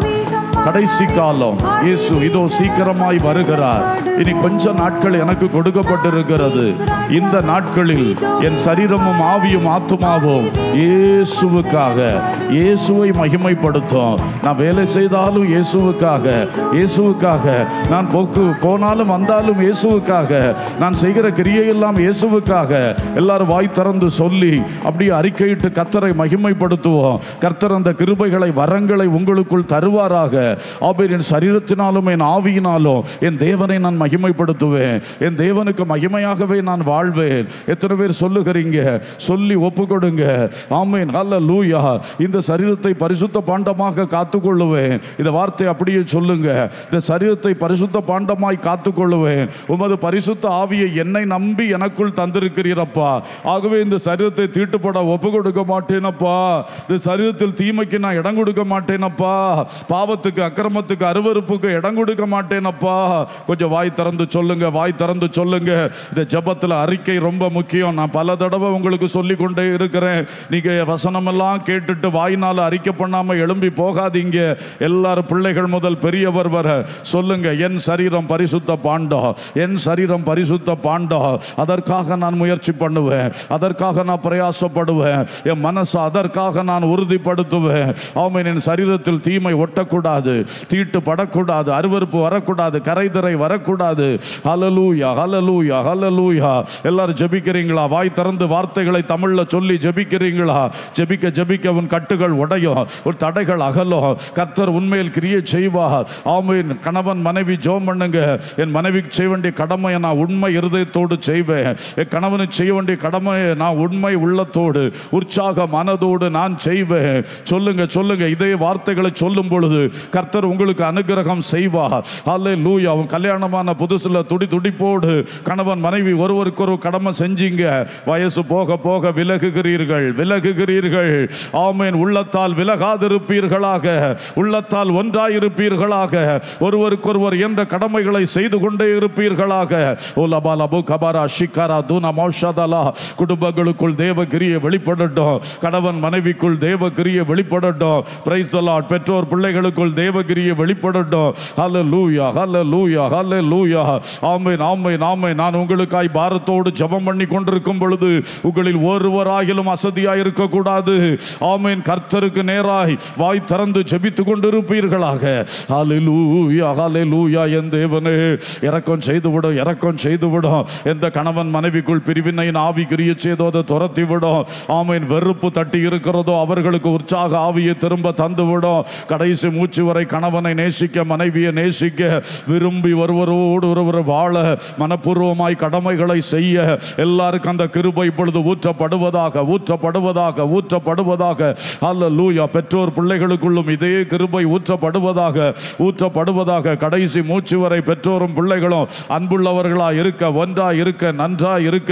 கடைசி காலம் இயேசு இதோ சீக்கிரமாய் வருகிறார் இனி கொஞ்ச நாட்கள் எனக்கு கொடுக்கப்பட்டிருக்கிறது இந்த நாட்களில் என் சரீரமும் ஆவியும் ஆத்துமாவும் இயேசுவுக்காக இயேசுவை மகிமைப்படுத்தும் நான் வேலை செய்தாலும் இயேசுவுக்காக இயேசுவுக்காக நான் போக்கு போனாலும் வந்தாலும் இயேசுவுக்காக நான் செய்கிற கிரியையெல்லாம் இயேசுவுக்காக எல்லாரும் வாய் திறந்து சொல்லி அப்படியே அறிக்கையிட்டு கத்தரை மகிமைப்படுத்துவோம் கர்த்தர் அந்த கிருபைகளை வரங்களை உங்களுக்குள் தருவாராக ஆபேர் என் சரீரத்தினாலும் என் ஆவியினாலும் என் தேவனை நான் மகிமைப்படுத்துவேன் என் தேவனுக்கு மகிமையாகவே நான் வாழ்வேன் எத்தனை பேர் சொல்லுகிறீங்க சொல்லி ஒப்பு கொடுங்க ஆமேன் அல்ல லூயா இந்த சரீரத்தை பரிசுத்த பாண்டமாக காத்துக்கொள்ளுவேன் இந்த வார்த்தை அப்படியே சொல்லுங்க இந்த சரீரத்தை பரிசுத்த பாண்டமாய் காத்துக்கொள்ளுவேன் உமது பரிசுத்த ஆவியை என்னை நம்பி எனக்குள் தந்திருக்கிறீரப்பா ஆகவே இந்த சரீரத்தை தீட்டுப்பட ஒப்பு கொடுக்க மாட்டேனப்பா இந்த சரீரத்தில் தீமைக்கு நான் இடம் கொடுக்க மாட்டேனப்பா பாவத்துக்கு பாவத்துக்கு அக்கிரமத்துக்கு அருவறுப்புக்கு இடம் கொடுக்க மாட்டேனப்பா கொஞ்சம் வாய் திறந்து சொல்லுங்க வாய் திறந்து சொல்லுங்க இந்த ஜபத்தில் அறிக்கை ரொம்ப முக்கியம் நான் பல தடவை உங்களுக்கு சொல்லி கொண்டே இருக்கிறேன் நீங்கள் வசனமெல்லாம் கேட்டுட்டு வாயினால் அறிக்கை பண்ணாமல் எழும்பி போகாதீங்க எல்லாரும் பிள்ளைகள் முதல் பெரியவர் வர சொல்லுங்க என் சரீரம் பரிசுத்த பாண்டா என் சரீரம் பரிசுத்த பாண்டா அதற்காக நான் முயற்சி பண்ணுவேன் அதற்காக நான் பிரயாசப்படுவேன் என் மனசை அதற்காக நான் உறுதிப்படுத்துவேன் அவன் என் சரீரத்தில் தீமை ஒட்டக்கூடாது வரக்கூடாது படக்கூடாது அருவறுப்பு வரக்கூடாது கரைதரை வரக்கூடாது ஹலலூயா ஹலலூயா ஹலலூயா எல்லாரும் ஜெபிக்கிறீங்களா வாய் திறந்து வார்த்தைகளை தமிழில் சொல்லி ஜெபிக்கிறீங்களா ஜெபிக்க ஜெபிக்க உன் கட்டுகள் உடையும் ஒரு தடைகள் அகலும் கர்த்தர் உண்மையில் கிரியை செய்வா ஆமையின் கணவன் மனைவி ஜோம் பண்ணுங்க என் மனைவிக்கு செய்ய வேண்டிய கடமையை நான் உண்மை இருதயத்தோடு செய்வேன் என் கணவனுக்கு செய்ய வேண்டிய கடமையை நான் உண்மை உள்ளத்தோடு உற்சாக மனதோடு நான் செய்வேன் சொல்லுங்க சொல்லுங்க இதே வார்த்தைகளை சொல்லும் பொழுது கர்த்தர் உங்களுக்கு அனுகிரகம் செய்வார் அல்லே லூயா அவன் கல்யாணமான புதுசுல துடி துடிப்போடு கணவன் மனைவி ஒருவருக்கொரு கடமை செஞ்சீங்க வயசு போக போக விலகுகிறீர்கள் விலகுகிறீர்கள் ஆமேன் உள்ளத்தால் விலகாதிருப்பீர்களாக உள்ளத்தால் ஒன்றாயிருப்பீர்களாக ஒருவருக்கொருவர் என்ற கடமைகளை செய்து கொண்டே இருப்பீர்களாக கபாரா தூனா குடும்பங்களுக்குள் தேவ வெளிப்படட்டும் கணவன் மனைவிக்குள் தேவ வெளிப்படட்டும் பெற்றோர் பிள்ளைகளுக்குள் தேவ தேவகிரியை வெளிப்படட்டும் ஹல லூயா ஹல லூயா ஹல லூயா ஆமை நாமை நாமை நான் உங்களுக்காய் பாரத்தோடு ஜபம் பண்ணி கொண்டிருக்கும் பொழுது உங்களில் ஒருவராகிலும் அசதியாக இருக்கக்கூடாது ஆமேன் கர்த்தருக்கு நேராய் வாய் திறந்து ஜபித்து கொண்டிருப்பீர்களாக ஹலே லூயா ஹலே லூயா என் தேவனே இறக்கம் செய்துவிடும் இறக்கம் செய்துவிடும் எந்த கணவன் மனைவிக்குள் பிரிவினை ஆவி கிரிய செய்தோ அதை துரத்தி விடும் ஆமேன் வெறுப்பு தட்டி இருக்கிறதோ அவர்களுக்கு உற்சாக ஆவியை திரும்ப தந்துவிடும் கடைசி மூச்சு வரை ஆண்டவரை கணவனை நேசிக்க மனைவியை நேசிக்க விரும்பி ஒருவரோடு ஒருவர் வாழ மனப்பூர்வமாய் கடமைகளை செய்ய எல்லாருக்கும் அந்த கிருபை இப்பொழுது ஊற்றப்படுவதாக ஊற்றப்படுவதாக ஊற்றப்படுவதாக அல்ல லூயா பெற்றோர் பிள்ளைகளுக்குள்ளும் இதே கிருபை ஊற்றப்படுவதாக ஊற்றப்படுவதாக கடைசி மூச்சு வரை பெற்றோரும் பிள்ளைகளும் அன்புள்ளவர்களாக இருக்க ஒன்றாக இருக்க நன்றாக இருக்க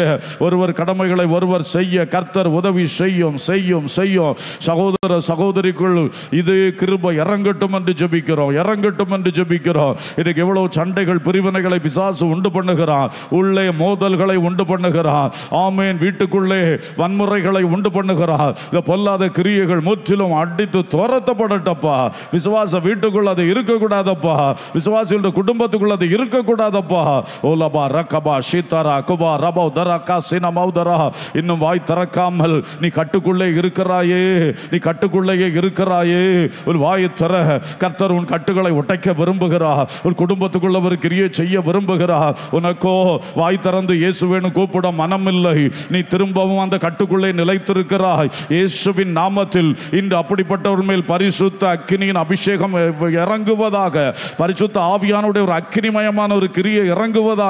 ஒருவர் கடமைகளை ஒருவர் செய்ய கர்த்தர் உதவி செய்யும் செய்யும் செய்யும் சகோதர சகோதரிக்குள் இது கிருபை இறங்கட்டும் என்று ஜெபிக்கிறோம் இறங்கட்டும் என்று ஜெபிக்கிறோம் இன்னைக்கு எவ்வளவு சண்டைகள் பிரிவினைகளை பிசாசு உண்டு பண்ணுகிறான் உள்ளே மோதல்களை உண்டு பண்ணுகிறான் ஆமேன் வீட்டுக்குள்ளே வன்முறைகளை உண்டு பண்ணுகிறான் இந்த பொல்லாத கிரியைகள் முற்றிலும் அடித்து துரத்தப்படட்டப்பா விசுவாச வீட்டுக்குள்ள அது இருக்கக்கூடாதப்பா விசுவாசிகளுடைய குடும்பத்துக்குள்ள அது இருக்கக்கூடாதப்பா ஓலபா ரக்கபா சீதாரா குபா ரபோ தரக்கா சினமௌதரா இன்னும் வாய் திறக்காமல் நீ கட்டுக்குள்ளே இருக்கிறாயே நீ கட்டுக்குள்ளேயே இருக்கிறாயே ஒரு வாயை தர கர்த்தர் உன் கட்டுகளை உடைக்க விரும்புகிறார் உன் குடும்பத்துக்குள்ள ஒரு கிரியை செய்ய விரும்புகிறார் உனக்கோ வாய் திறந்து இயேசுவேனு கூப்பிட மனம் இல்லை நீ திரும்பவும் அந்த கட்டுக்குள்ளே நிலைத்திருக்கிறாய் இயேசுவின் நாமத்தில் இன்று அப்படிப்பட்டவர் மேல் பரிசுத்த அக்கினியின் அபிஷேகம் இறங்குவதாக பரிசுத்த ஆவியானுடைய ஒரு அக்கினிமயமான ஒரு கிரியை இறங்குவதாக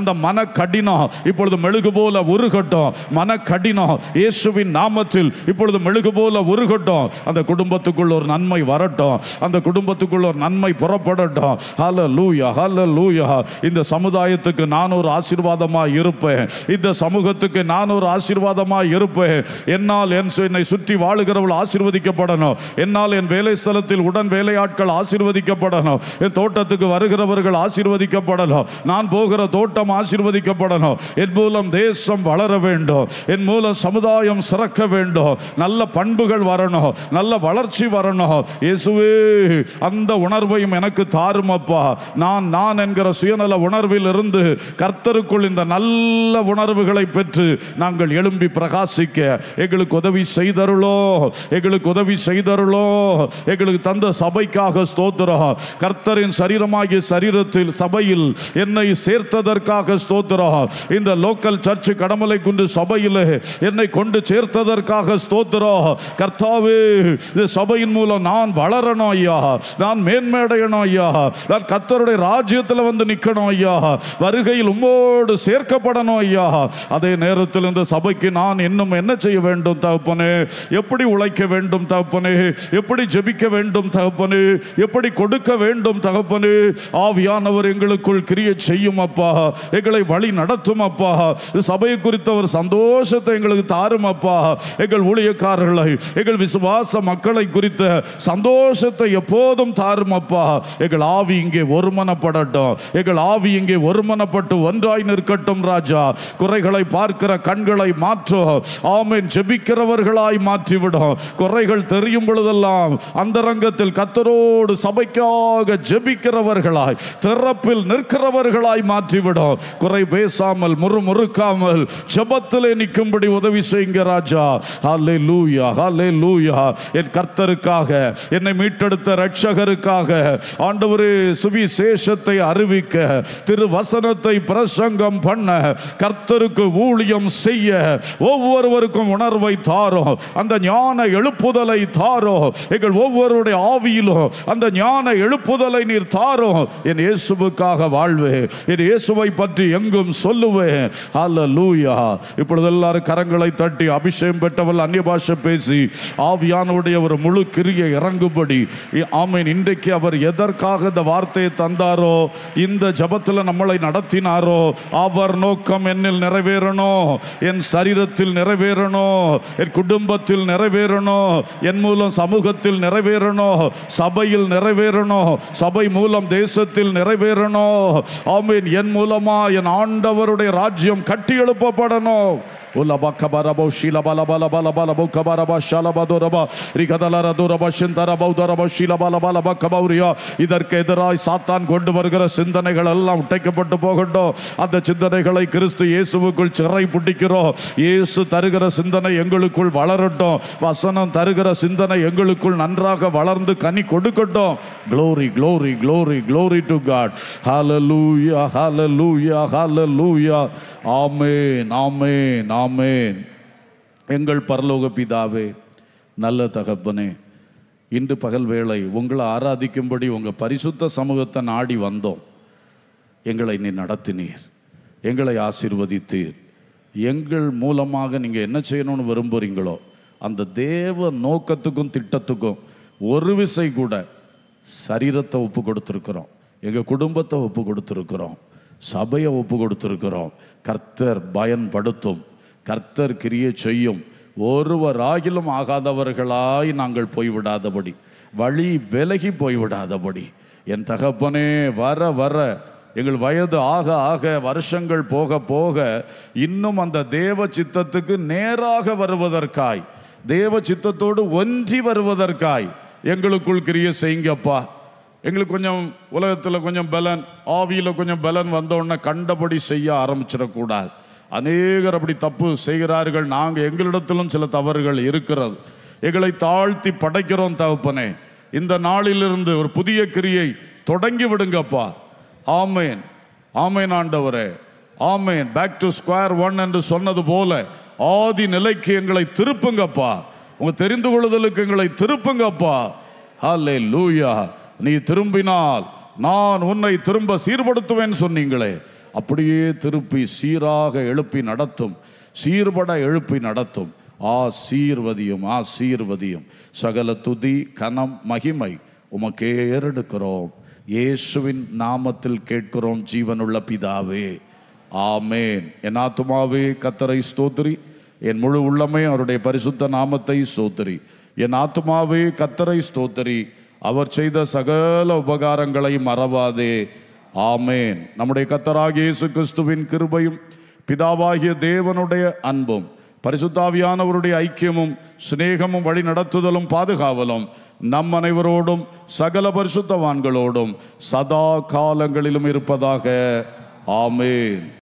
அந்த மன கடினம் இப்பொழுது மெழுகு போல உருகட்டும் மன கடினம் இயேசுவின் நாமத்தில் இப்பொழுது மெழுகு போல உருகட்டும் அந்த குடும்பத்துக்குள்ள ஒரு நன்மை வரட்டும் அந்த குடும்பத்துக்குள்ள ஒரு நன்மை புறப்படட்டும் ஹல லூயா ஹல லூயா இந்த சமுதாயத்துக்கு நான் ஒரு ஆசீர்வாதமாக இருப்பேன் இந்த சமூகத்துக்கு நான் ஒரு ஆசீர்வாதமாக இருப்பேன் என்னால் என் என்னை சுற்றி வாழுகிறவள் ஆசீர்வதிக்கப்படணும் என்னால் என் வேலை ஸ்தலத்தில் உடன் வேலையாட்கள் ஆசீர்வதிக்கப்படணும் என் தோட்டத்துக்கு வருகிறவர்கள் ஆசீர்வதிக்கப்படணும் நான் போகிற தோட்டம் ஆசீர்வதிக்கப்படணும் என் மூலம் தேசம் வளர வேண்டும் என் மூலம் சமுதாயம் சிறக்க வேண்டும் நல்ல பண்புகள் வரணும் நல்ல வளர்ச்சி வரணும் இயேசுவே அந்த உணர்வையும் எனக்கு தாருமப்பா நான் நான் என்கிற சுயநல உணர்வில் இருந்து கர்த்தருக்குள் இந்த நல்ல உணர்வுகளை பெற்று நாங்கள் எழும்பி பிரகாசிக்க எங்களுக்கு உதவி செய்தருளோ எங்களுக்கு உதவி செய்தருளோ எங்களுக்கு தந்த சபைக்காக ஸ்தோத்திரம் கர்த்தரின் சரீரமாகிய சரீரத்தில் சபையில் என்னை சேர்த்ததற்காக ஸ்தோத்திரம் இந்த லோக்கல் சர்ச் கடமலை குண்டு சபையில் என்னை கொண்டு சேர்த்ததற்காக ஸ்தோத்திரம் கர்த்தாவே இந்த சபையின் மூலம் நான் வளரணும் ஐயா நான் மேன்மேடையணும் ஐயா நான் கத்தருடைய ராஜ்யத்தில் வந்து நிற்கணும் ஐயா வருகையில் உம்மோடு சேர்க்கப்படணும் ஐயா அதே நேரத்தில் இந்த சபைக்கு நான் இன்னும் என்ன செய்ய வேண்டும் தகப்பனே எப்படி உழைக்க வேண்டும் தகப்பனே எப்படி ஜெபிக்க வேண்டும் தகப்பனே எப்படி கொடுக்க வேண்டும் தகப்பனே ஆவியானவர் எங்களுக்குள் கிரியை செய்யும் அப்பா எங்களை வழி நடத்தும் அப்பா சபையை குறித்த ஒரு சந்தோஷத்தை எங்களுக்கு தாரும் அப்பா எங்கள் ஊழியக்காரர்களை எங்கள் விசுவாச மக்களை குறித்த சந்தோஷத்தை எப்போதும் தாரும் அப்பா எங்கள் ஆவி இங்கே ஒருமனப்படட்டும் எங்கள் ஆவி இங்கே ஒருமனப்பட்டு ஒன்றாய் நிற்கட்டும் ராஜா குறைகளை பார்க்கிற கண்களை மாற்றும் ஆமேன் செபிக்கிறவர்களாய் மாற்றிவிடும் குறைகள் தெரியும் பொழுதெல்லாம் அந்த ரங்கத்தில் கத்தரோடு சபைக்காக ஜெபிக்கிறவர்களாய் திறப்பில் நிற்கிறவர்களாய் மாற்றிவிடும் குறை பேசாமல் முறுமுறுக்காமல் ஜபத்திலே நிற்கும்படி உதவி செய்யுங்க ராஜா ஹலே லூயா ஹலே லூயா என் கர்த்தருக்காக என்னை மீட்டெடுத்த ரட்சகருக்காக ஆண்டவர் சுவிசேஷத்தை அறிவிக்க திருவசனத்தை பிரசங்கம் பண்ண கர்த்தருக்கு ஊழியம் செய்ய ஒவ்வொருவருக்கும் உணர்வை தாரோ அந்த ஞான எழுப்புதலை தாரோ எங்கள் ஒவ்வொருடைய ஆவியிலும் அந்த ஞான எழுப்புதலை நீர் தாரோ என் இயேசுவுக்காக வாழ்வேன் என் இயேசுவை பற்றி எங்கும் சொல்லுவேன் அல்ல லூயா இப்பொழுது எல்லாரும் கரங்களை தட்டி அபிஷேகம் பெற்றவள் அந்நிய பாஷை பேசி ஆவியானுடைய ஒரு முழு கிரியை இறங்கும்படி ஆமீன் இன்றைக்கு அவர் எதற்காக இந்த வார்த்தையை தந்தாரோ இந்த ஜபத்தில் நம்மளை நடத்தினாரோ அவர் நோக்கம் என்னில் நிறைவேறணும் என் சரீரத்தில் நிறைவேறணும் என் குடும்பத்தில் நிறைவேறணும் என் மூலம் சமூகத்தில் நிறைவேறணும் சபையில் நிறைவேறணும் சபை மூலம் தேசத்தில் நிறைவேறணும் ஆமீன் என் மூலமா என் ஆண்டவருடைய ராஜ்யம் கட்டி எழுப்பப்படணும் Ulaba kabarabo şila bala bala bala bala bu kabaraba şalaba doraba rikadalara doraba şintara baudaraba şila bala bala bak kabavriya இதற்கு எதிராய் சாத்தான் கொண்டு வருகிற சிந்தனைகள் எல்லாம் உடைக்கப்பட்டு போகட்டும் அந்த சிந்தனைகளை கிறிஸ்து இயேசுவுக்குள் சிறை பிடிக்கிறோம் இயேசு தருகிற சிந்தனை எங்களுக்குள் வளரட்டும் வசனம் தருகிற சிந்தனை எங்களுக்குள் நன்றாக வளர்ந்து கனி கொடுக்கட்டும் glory glory glory glory to God hallelujah hallelujah hallelujah நாமே ஆமேன் ஆமேன் எங்கள் பரலோக பிதாவே நல்ல தகப்பனே இன்று பகல் வேளை உங்களை ஆராதிக்கும்படி உங்கள் பரிசுத்த சமூகத்தை நாடி வந்தோம் எங்களை நீ நடத்தினீர் எங்களை ஆசிர்வதித்தீர் எங்கள் மூலமாக நீங்கள் என்ன செய்யணும்னு விரும்புகிறீங்களோ அந்த தேவ நோக்கத்துக்கும் திட்டத்துக்கும் ஒரு விசை கூட சரீரத்தை ஒப்பு கொடுத்துருக்குறோம் எங்கள் குடும்பத்தை ஒப்பு கொடுத்துருக்குறோம் சபையை ஒப்பு கொடுத்துருக்குறோம் கர்த்தர் பயன்படுத்தும் கர்த்தர் கிரிய செய்யும் ஒருவராகிலும் ஆகாதவர்களாய் நாங்கள் போய்விடாதபடி வழி விலகி போய்விடாதபடி என் தகப்பனே வர வர எங்கள் வயது ஆக ஆக வருஷங்கள் போக போக இன்னும் அந்த தேவ சித்தத்துக்கு நேராக வருவதற்காய் தேவ சித்தத்தோடு ஒன்றி வருவதற்காய் எங்களுக்குள் கிரிய செய்யுங்கப்பா எங்களுக்கு கொஞ்சம் உலகத்தில் கொஞ்சம் பலன் ஆவியில் கொஞ்சம் பலன் வந்தோடனே கண்டபடி செய்ய ஆரம்பிச்சிடக்கூடாது அநேகர் அப்படி தப்பு செய்கிறார்கள் நாங்கள் எங்களிடத்திலும் சில தவறுகள் இருக்கிறது எங்களை தாழ்த்தி படைக்கிறோம் தகப்பனே இந்த நாளிலிருந்து ஒரு புதிய கிரியை தொடங்கி விடுங்கப்பா ஆமேன் ஆமேன் ஆண்டவரே amen back to square one என்று சொன்னது போல ஆதி நிலைக்கு எங்களை திருப்புங்கப்பா உங்க தெரிந்து கொள்ளுதலுக்கு எங்களை திருப்புங்கப்பா ஹலே லூயா நீ திரும்பினால் நான் உன்னை திரும்ப சீர்படுத்துவேன் சொன்னீங்களே அப்படியே திருப்பி சீராக எழுப்பி நடத்தும் சீர்பட எழுப்பி நடத்தும் ஆ சீர்வதியும் ஆ சீர்வதியும் சகல துதி கனம் மகிமை உமக்கே ஏறெடுக்கிறோம் இயேசுவின் நாமத்தில் கேட்கிறோம் ஜீவனுள்ள பிதாவே ஆமேன் என் ஆத்துமாவே கத்தரை ஸ்தோத்திரி என் முழு உள்ளமே அவருடைய பரிசுத்த நாமத்தை ஸ்தோத்திரி என் ஆத்துமாவே கத்தரை ஸ்தோத்திரி அவர் செய்த சகல உபகாரங்களை மறவாதே ஆமேன் நம்முடைய கத்தராக இயேசு கிறிஸ்துவின் கிருபையும் பிதாவாகிய தேவனுடைய அன்பும் பரிசுத்தாவியானவருடைய ஐக்கியமும் சிநேகமும் வழி நடத்துதலும் பாதுகாவலும் நம் அனைவரோடும் சகல பரிசுத்தவான்களோடும் சதா காலங்களிலும் இருப்பதாக ஆமேன்